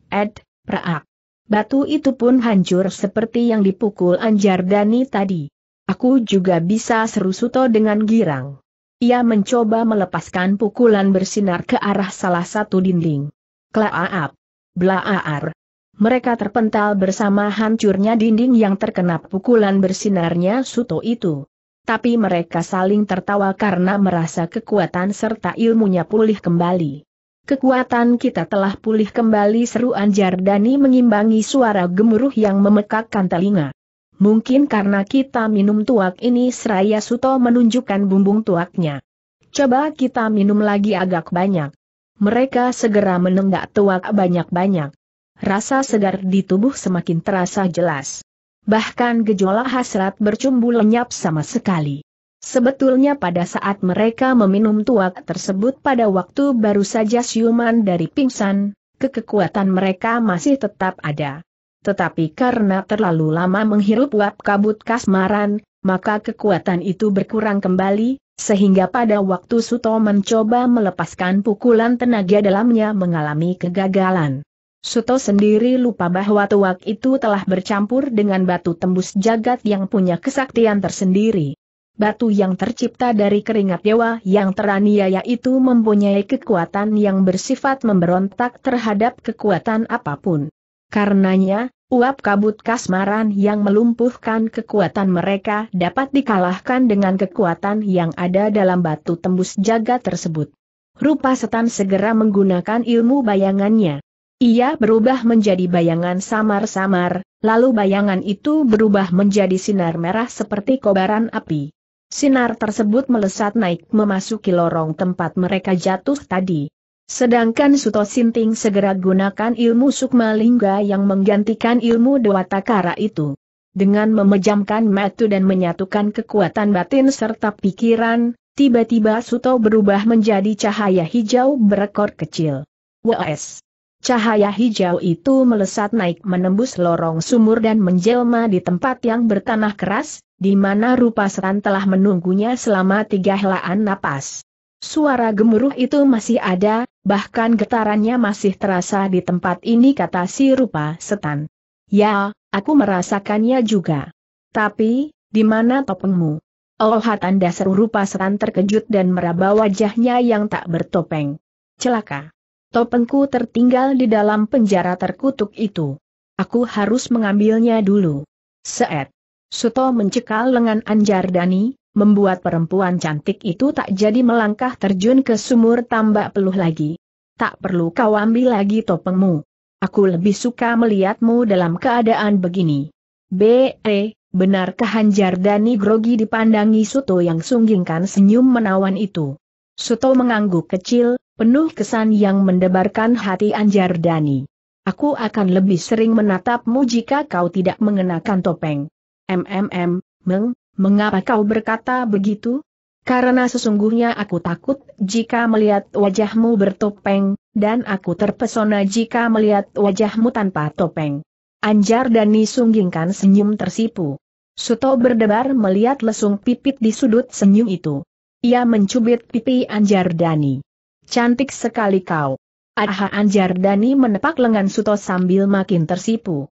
praak. Batu itu pun hancur seperti yang dipukul Anjar Dani tadi. Aku juga bisa seru Suto dengan girang. Ia mencoba melepaskan pukulan bersinar ke arah salah satu dinding. Klaaap! Blaaar! Mereka terpental bersama hancurnya dinding yang terkena pukulan bersinarnya Suto itu. Tapi mereka saling tertawa karena merasa kekuatan serta ilmunya pulih kembali. Kekuatan kita telah pulih kembali seru Anjar Dani mengimbangi suara gemuruh yang memekakkan telinga. Mungkin karena kita minum tuak ini Seraya Suto menunjukkan bumbung tuaknya. Coba kita minum lagi agak banyak. Mereka segera menenggak tuak banyak-banyak. Rasa segar di tubuh semakin terasa jelas. Bahkan gejolak hasrat bercumbu lenyap sama sekali. Sebetulnya pada saat mereka meminum tuak tersebut pada waktu baru saja siuman dari pingsan, kekekuatan mereka masih tetap ada. Tetapi karena terlalu lama menghirup uap kabut kasmaran, maka kekuatan itu berkurang kembali, sehingga pada waktu Suto mencoba melepaskan pukulan tenaga dalamnya mengalami kegagalan. Suto sendiri lupa bahwa tuak itu telah bercampur dengan batu tembus jagat yang punya kesaktian tersendiri. Batu yang tercipta dari keringat dewa yang teraniaya itu mempunyai kekuatan yang bersifat memberontak terhadap kekuatan apapun. Karenanya, uap kabut kasmaran yang melumpuhkan kekuatan mereka dapat dikalahkan dengan kekuatan yang ada dalam batu tembus jaga tersebut. Rupa setan segera menggunakan ilmu bayangannya. Ia berubah menjadi bayangan samar-samar, lalu bayangan itu berubah menjadi sinar merah seperti kobaran api. Sinar tersebut melesat naik memasuki lorong tempat mereka jatuh tadi. Sedangkan Suto Sinting segera gunakan ilmu Sukma Lingga yang menggantikan ilmu Dewata Kara itu. Dengan memejamkan mata dan menyatukan kekuatan batin serta pikiran, tiba-tiba Suto berubah menjadi cahaya hijau berekor kecil. WS. Cahaya hijau itu melesat naik menembus lorong sumur dan menjelma di tempat yang bertanah keras, di mana rupa setan telah menunggunya selama tiga helaan napas. Suara gemuruh itu masih ada, bahkan getarannya masih terasa di tempat ini kata si rupa setan. Ya, aku merasakannya juga. Tapi, di mana topengmu? Oh tanda seru rupa setan terkejut dan meraba wajahnya yang tak bertopeng. Celaka. Topengku tertinggal di dalam penjara terkutuk itu. Aku harus mengambilnya dulu. Seet. Suto mencekal lengan Anjar Dani, membuat perempuan cantik itu tak jadi melangkah terjun ke sumur tambak peluh lagi. Tak perlu kau ambil lagi topengmu. Aku lebih suka melihatmu dalam keadaan begini. B.E., benarkah Anjar Dani grogi dipandangi Suto yang sunggingkan senyum menawan itu? Suto mengangguk kecil, penuh kesan yang mendebarkan hati Anjar Dani. Aku akan lebih sering menatapmu jika kau tidak mengenakan topeng. MMM, Meng, mengapa kau berkata begitu? Karena sesungguhnya aku takut jika melihat wajahmu bertopeng, dan aku terpesona jika melihat wajahmu tanpa topeng. Anjar dan Nisunggingkan senyum tersipu. Suto berdebar melihat lesung pipit di sudut senyum itu. Ia mencubit pipi Anjar Dani. Cantik sekali kau. Aha Anjar Dani menepak lengan Suto sambil makin tersipu.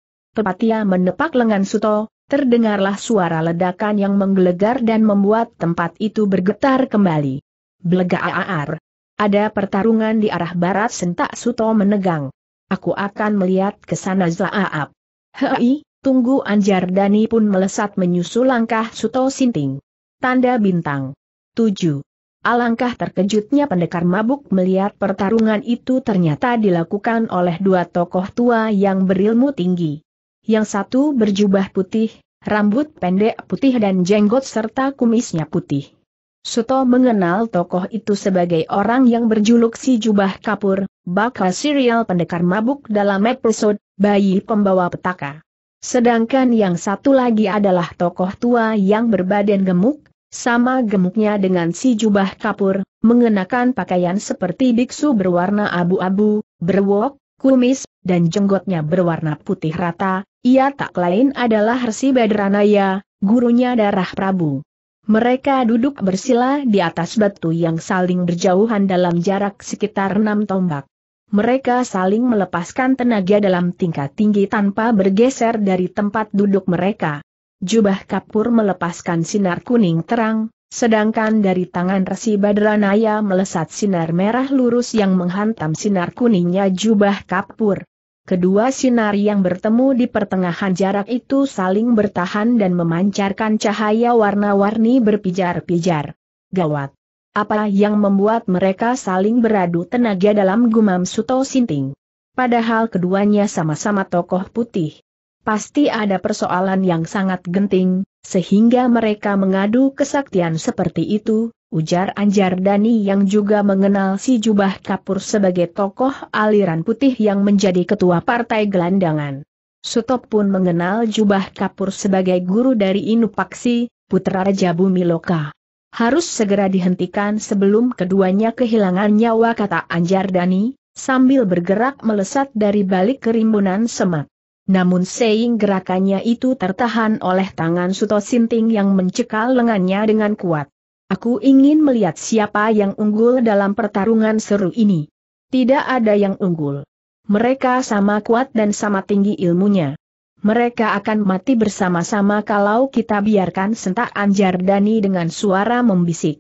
ia menepak lengan Suto, terdengarlah suara ledakan yang menggelegar dan membuat tempat itu bergetar kembali. Blegaar. Ada pertarungan di arah barat sentak Suto menegang. Aku akan melihat ke sana Zaab. Hei, tunggu Anjar Dani pun melesat menyusul langkah Suto Sinting. Tanda bintang. 7. Alangkah terkejutnya pendekar mabuk melihat pertarungan itu ternyata dilakukan oleh dua tokoh tua yang berilmu tinggi yang satu berjubah putih, rambut pendek putih dan jenggot serta kumisnya putih. Suto mengenal tokoh itu sebagai orang yang berjuluk si Jubah Kapur, bakal serial pendekar mabuk dalam episode Bayi Pembawa Petaka. Sedangkan yang satu lagi adalah tokoh tua yang berbadan gemuk, sama gemuknya dengan si Jubah Kapur, mengenakan pakaian seperti biksu berwarna abu-abu, berwok, kumis, dan jenggotnya berwarna putih rata, ia tak lain adalah Hersi Badranaya, gurunya darah Prabu. Mereka duduk bersila di atas batu yang saling berjauhan dalam jarak sekitar enam tombak. Mereka saling melepaskan tenaga dalam tingkat tinggi tanpa bergeser dari tempat duduk mereka. Jubah kapur melepaskan sinar kuning terang, sedangkan dari tangan Resi Badranaya melesat sinar merah lurus yang menghantam sinar kuningnya jubah kapur. Kedua sinar yang bertemu di pertengahan jarak itu saling bertahan dan memancarkan cahaya warna-warni berpijar-pijar. Gawat! Apa yang membuat mereka saling beradu tenaga dalam gumam Suto Sinting? Padahal keduanya sama-sama tokoh putih. Pasti ada persoalan yang sangat genting, sehingga mereka mengadu kesaktian seperti itu, ujar Anjar Dani yang juga mengenal si Jubah Kapur sebagai tokoh aliran putih yang menjadi ketua partai gelandangan. Sutop pun mengenal Jubah Kapur sebagai guru dari Inupaksi, putra Raja Bumi Loka. Harus segera dihentikan sebelum keduanya kehilangan nyawa kata Anjar Dani, sambil bergerak melesat dari balik kerimbunan semak. Namun seing gerakannya itu tertahan oleh tangan Suto Sinting yang mencekal lengannya dengan kuat. Aku ingin melihat siapa yang unggul dalam pertarungan seru ini. Tidak ada yang unggul. Mereka sama kuat dan sama tinggi ilmunya. Mereka akan mati bersama-sama kalau kita biarkan sentak Anjar Dani dengan suara membisik.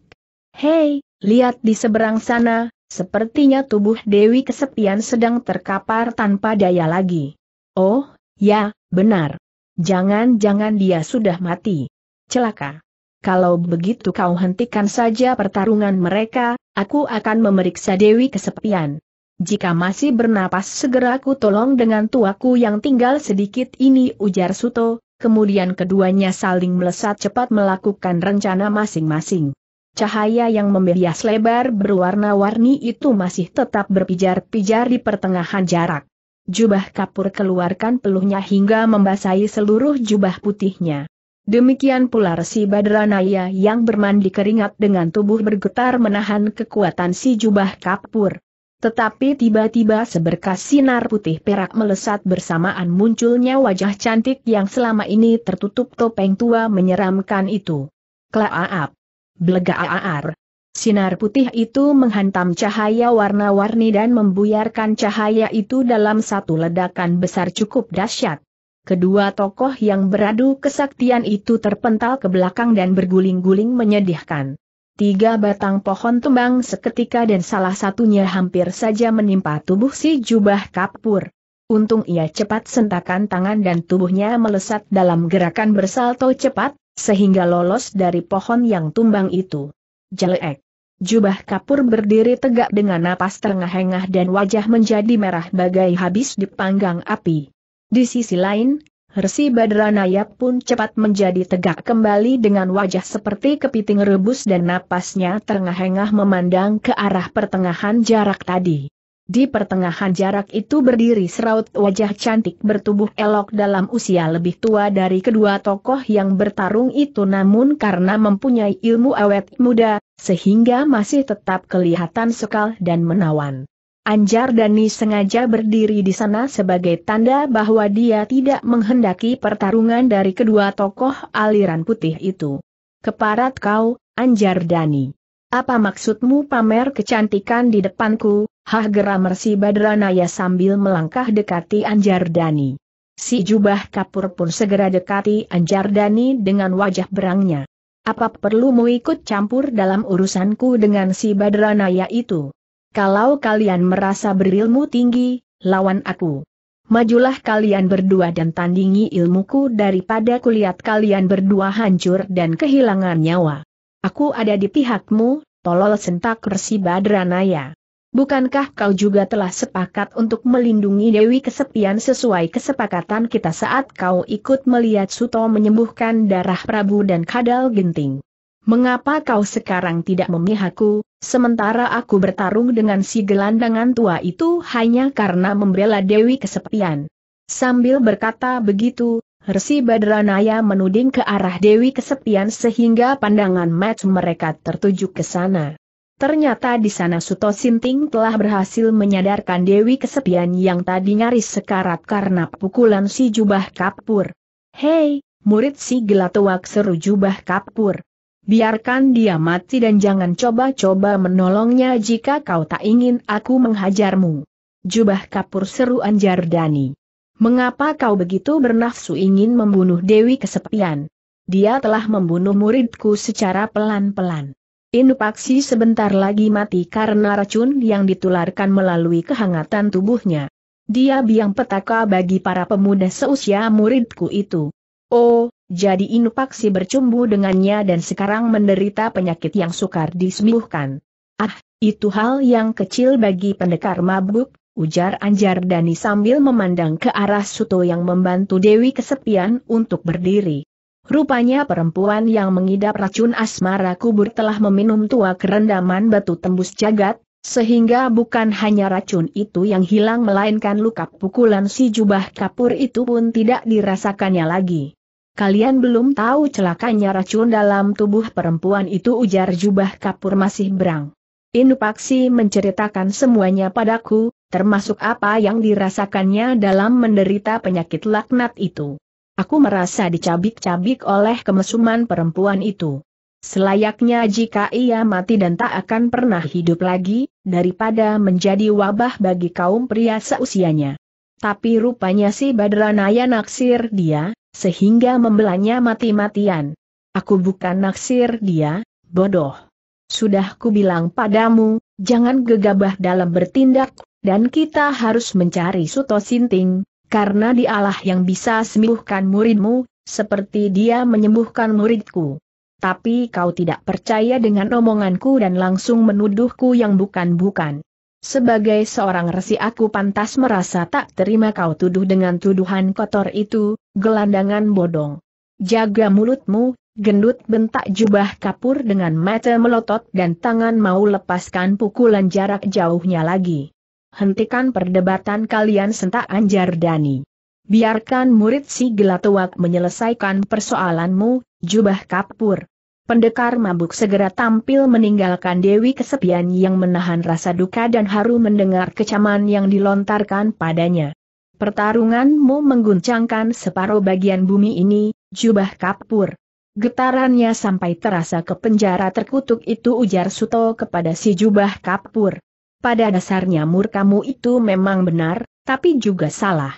Hei, lihat di seberang sana, sepertinya tubuh Dewi kesepian sedang terkapar tanpa daya lagi. Oh, ya, benar. Jangan-jangan dia sudah mati. Celaka. Kalau begitu kau hentikan saja pertarungan mereka, aku akan memeriksa Dewi kesepian. Jika masih bernapas segera ku tolong dengan tuaku yang tinggal sedikit ini ujar Suto, kemudian keduanya saling melesat cepat melakukan rencana masing-masing. Cahaya yang membias lebar berwarna-warni itu masih tetap berpijar-pijar di pertengahan jarak. Jubah kapur keluarkan peluhnya hingga membasahi seluruh jubah putihnya. Demikian pula resi Badranaya yang bermandi keringat dengan tubuh bergetar menahan kekuatan si jubah kapur. Tetapi tiba-tiba seberkas sinar putih perak melesat bersamaan munculnya wajah cantik yang selama ini tertutup topeng tua menyeramkan itu. Klaaap. blegaaar. Sinar putih itu menghantam cahaya warna-warni dan membuyarkan cahaya itu dalam satu ledakan besar cukup dahsyat. Kedua tokoh yang beradu kesaktian itu terpental ke belakang dan berguling-guling menyedihkan. Tiga batang pohon tumbang seketika dan salah satunya hampir saja menimpa tubuh si jubah kapur. Untung ia cepat sentakan tangan dan tubuhnya melesat dalam gerakan bersalto cepat, sehingga lolos dari pohon yang tumbang itu. Jelek. Jubah kapur berdiri tegak dengan napas terengah-engah dan wajah menjadi merah bagai habis dipanggang api. Di sisi lain, Resi Badranaya pun cepat menjadi tegak kembali dengan wajah seperti kepiting rebus dan napasnya terengah-engah memandang ke arah pertengahan jarak tadi. Di pertengahan jarak itu berdiri seraut wajah cantik bertubuh elok dalam usia lebih tua dari kedua tokoh yang bertarung itu namun karena mempunyai ilmu awet muda, sehingga masih tetap kelihatan sekal dan menawan. Anjar Dani sengaja berdiri di sana sebagai tanda bahwa dia tidak menghendaki pertarungan dari kedua tokoh aliran putih itu. Keparat kau, Anjar Dani. Apa maksudmu pamer kecantikan di depanku? Hah geram Mersi Badranaya sambil melangkah dekati Anjar Dani. Si jubah kapur pun segera dekati Anjar Dani dengan wajah berangnya. Apa perlu mu ikut campur dalam urusanku dengan si Badranaya itu? Kalau kalian merasa berilmu tinggi, lawan aku. Majulah kalian berdua dan tandingi ilmuku daripada kulihat kalian berdua hancur dan kehilangan nyawa. Aku ada di pihakmu, tolol sentak Resi Badranaya. Bukankah kau juga telah sepakat untuk melindungi Dewi Kesepian sesuai kesepakatan kita saat kau ikut melihat Suto menyembuhkan darah Prabu dan Kadal Genting? Mengapa kau sekarang tidak memihakku, Sementara aku bertarung dengan si gelandangan tua itu hanya karena membela Dewi kesepian. Sambil berkata begitu, Resi Badranaya menuding ke arah Dewi kesepian sehingga pandangan match mereka tertuju ke sana. Ternyata di sana Suto Sinting telah berhasil menyadarkan Dewi kesepian yang tadi nyaris sekarat karena pukulan si jubah kapur. Hei, murid si Gelatowak seru jubah kapur. Biarkan dia mati dan jangan coba-coba menolongnya jika kau tak ingin aku menghajarmu. Jubah kapur seru Anjar Dani. Mengapa kau begitu bernafsu ingin membunuh Dewi Kesepian? Dia telah membunuh muridku secara pelan-pelan. Inupaksi sebentar lagi mati karena racun yang ditularkan melalui kehangatan tubuhnya. Dia biang petaka bagi para pemuda seusia muridku itu. Oh, jadi Inupaksi bercumbu dengannya dan sekarang menderita penyakit yang sukar disembuhkan. Ah, itu hal yang kecil bagi pendekar mabuk, ujar Anjar Dani sambil memandang ke arah Suto yang membantu Dewi kesepian untuk berdiri. Rupanya perempuan yang mengidap racun asmara kubur telah meminum tua kerendaman batu tembus jagat, sehingga bukan hanya racun itu yang hilang melainkan luka pukulan si jubah kapur itu pun tidak dirasakannya lagi. Kalian belum tahu celakanya racun dalam tubuh perempuan itu ujar jubah kapur masih berang. Inupaksi menceritakan semuanya padaku, termasuk apa yang dirasakannya dalam menderita penyakit laknat itu. Aku merasa dicabik-cabik oleh kemesuman perempuan itu. Selayaknya jika ia mati dan tak akan pernah hidup lagi, daripada menjadi wabah bagi kaum pria seusianya. Tapi rupanya si Badranaya naksir dia, sehingga membelanya mati-matian. Aku bukan naksir dia, bodoh. Sudah ku bilang padamu, jangan gegabah dalam bertindak, dan kita harus mencari Suto Sinting, karena dialah yang bisa sembuhkan muridmu, seperti dia menyembuhkan muridku. Tapi kau tidak percaya dengan omonganku dan langsung menuduhku yang bukan-bukan. Sebagai seorang resi aku pantas merasa tak terima kau tuduh dengan tuduhan kotor itu, gelandangan bodong. Jaga mulutmu, gendut bentak jubah kapur dengan mata melotot dan tangan mau lepaskan pukulan jarak jauhnya lagi. Hentikan perdebatan kalian sentak anjar Dani. Biarkan murid si gelatuak menyelesaikan persoalanmu, jubah kapur. Pendekar mabuk segera tampil meninggalkan Dewi kesepian yang menahan rasa duka dan haru mendengar kecaman yang dilontarkan padanya. Pertarunganmu mengguncangkan separuh bagian bumi ini, jubah kapur. Getarannya sampai terasa ke penjara terkutuk itu ujar Suto kepada si jubah kapur. Pada dasarnya murkamu itu memang benar, tapi juga salah.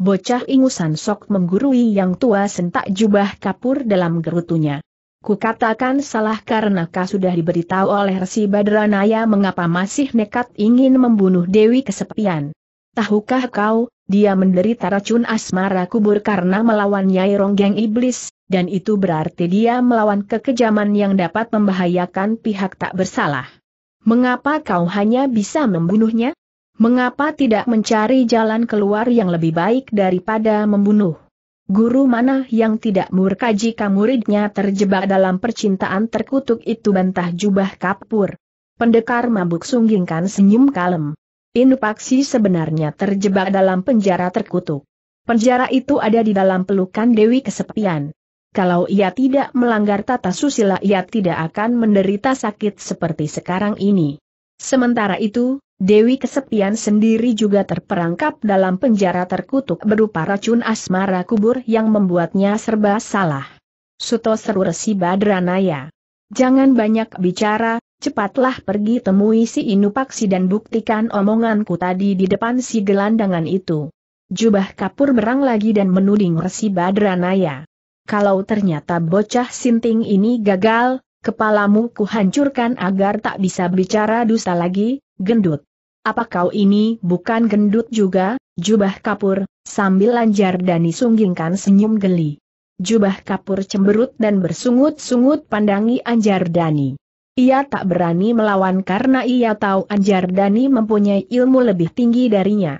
Bocah ingusan sok menggurui yang tua sentak jubah kapur dalam gerutunya katakan salah karena kau sudah diberitahu oleh Resi Badranaya mengapa masih nekat ingin membunuh Dewi Kesepian. Tahukah kau, dia menderita racun asmara kubur karena melawan Nyai Ronggeng Iblis, dan itu berarti dia melawan kekejaman yang dapat membahayakan pihak tak bersalah. Mengapa kau hanya bisa membunuhnya? Mengapa tidak mencari jalan keluar yang lebih baik daripada membunuh? Guru mana yang tidak murka jika muridnya terjebak dalam percintaan terkutuk itu bantah jubah kapur. Pendekar mabuk sunggingkan senyum kalem. Inupaksi sebenarnya terjebak dalam penjara terkutuk. Penjara itu ada di dalam pelukan Dewi Kesepian. Kalau ia tidak melanggar tata susila ia tidak akan menderita sakit seperti sekarang ini. Sementara itu, Dewi kesepian sendiri juga terperangkap dalam penjara terkutuk berupa racun asmara kubur yang membuatnya serba salah. Suto seru Resi Badranaya. Jangan banyak bicara, cepatlah pergi temui si Inupaksi dan buktikan omonganku tadi di depan si gelandangan itu. Jubah kapur berang lagi dan menuding Resi Badranaya. Kalau ternyata bocah sinting ini gagal, kepalamu kuhancurkan agar tak bisa bicara dusta lagi, gendut apa kau ini bukan gendut juga, jubah kapur, sambil lanjar Dani sunggingkan senyum geli. Jubah kapur cemberut dan bersungut-sungut pandangi Anjar Dani. Ia tak berani melawan karena ia tahu Anjar Dani mempunyai ilmu lebih tinggi darinya.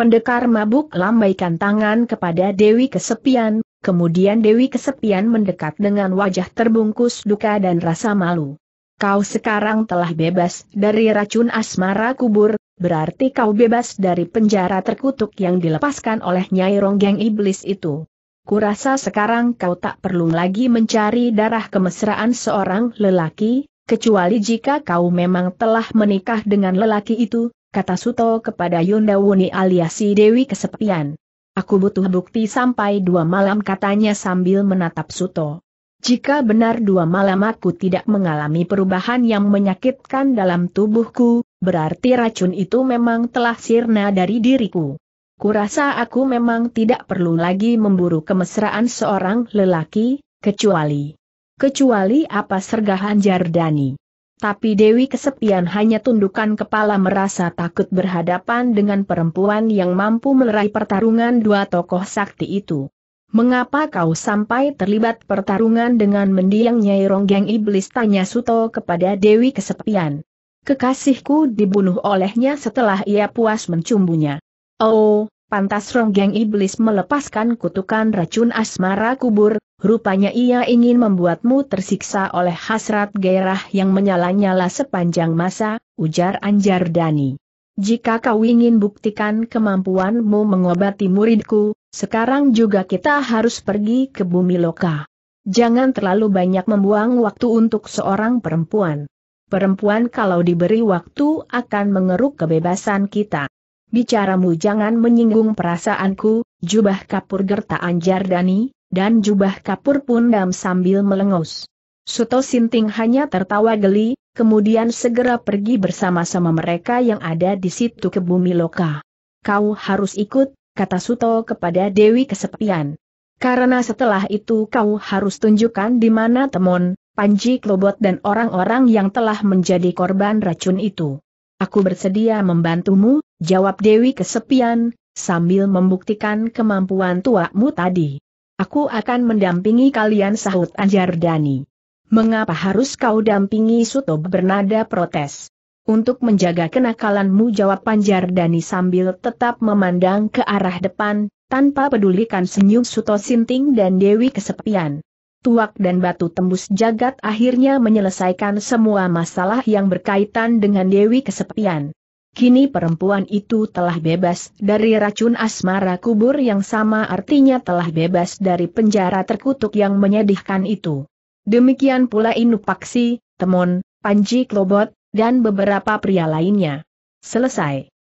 Pendekar mabuk lambaikan tangan kepada Dewi Kesepian, kemudian Dewi Kesepian mendekat dengan wajah terbungkus duka dan rasa malu. Kau sekarang telah bebas dari racun asmara kubur, berarti kau bebas dari penjara terkutuk yang dilepaskan oleh Nyai Ronggeng Iblis itu. Kurasa sekarang kau tak perlu lagi mencari darah kemesraan seorang lelaki, kecuali jika kau memang telah menikah dengan lelaki itu, kata Suto kepada Yunda Wuni alias Dewi Kesepian. Aku butuh bukti sampai dua malam katanya sambil menatap Suto. Jika benar dua malam aku tidak mengalami perubahan yang menyakitkan dalam tubuhku, berarti racun itu memang telah sirna dari diriku. Kurasa aku memang tidak perlu lagi memburu kemesraan seorang lelaki, kecuali kecuali apa sergahan Jardani. Tapi Dewi kesepian hanya tundukkan kepala merasa takut berhadapan dengan perempuan yang mampu melerai pertarungan dua tokoh sakti itu. Mengapa kau sampai terlibat pertarungan dengan mendiang Nyai Ronggeng Iblis? Tanya Suto kepada Dewi kesepian. Kekasihku dibunuh olehnya setelah ia puas mencumbunya. Oh, pantas ronggeng iblis melepaskan kutukan racun asmara kubur, rupanya ia ingin membuatmu tersiksa oleh hasrat gairah yang menyala-nyala sepanjang masa, ujar Anjar Dani. Jika kau ingin buktikan kemampuanmu mengobati muridku, sekarang juga kita harus pergi ke bumi loka. Jangan terlalu banyak membuang waktu untuk seorang perempuan. Perempuan kalau diberi waktu akan mengeruk kebebasan kita. Bicaramu jangan menyinggung perasaanku, jubah kapur gerta anjar Jardani, dan jubah kapur pun pundam sambil melengus. Suto Sinting hanya tertawa geli, kemudian segera pergi bersama-sama mereka yang ada di situ ke bumi loka. Kau harus ikut, kata Suto kepada Dewi Kesepian. Karena setelah itu kau harus tunjukkan di mana temon, Panji Klobot dan orang-orang yang telah menjadi korban racun itu. Aku bersedia membantumu, jawab Dewi kesepian, sambil membuktikan kemampuan tuamu tadi. Aku akan mendampingi kalian sahut Anjar Dani. Mengapa harus kau dampingi Suto bernada protes? Untuk menjaga kenakalanmu jawab Panjar Dani sambil tetap memandang ke arah depan, tanpa pedulikan senyum Suto Sinting dan Dewi kesepian tuak dan batu tembus jagat akhirnya menyelesaikan semua masalah yang berkaitan dengan Dewi Kesepian. Kini perempuan itu telah bebas dari racun asmara kubur yang sama artinya telah bebas dari penjara terkutuk yang menyedihkan itu. Demikian pula Inupaksi, Temon, Panji Klobot, dan beberapa pria lainnya. Selesai.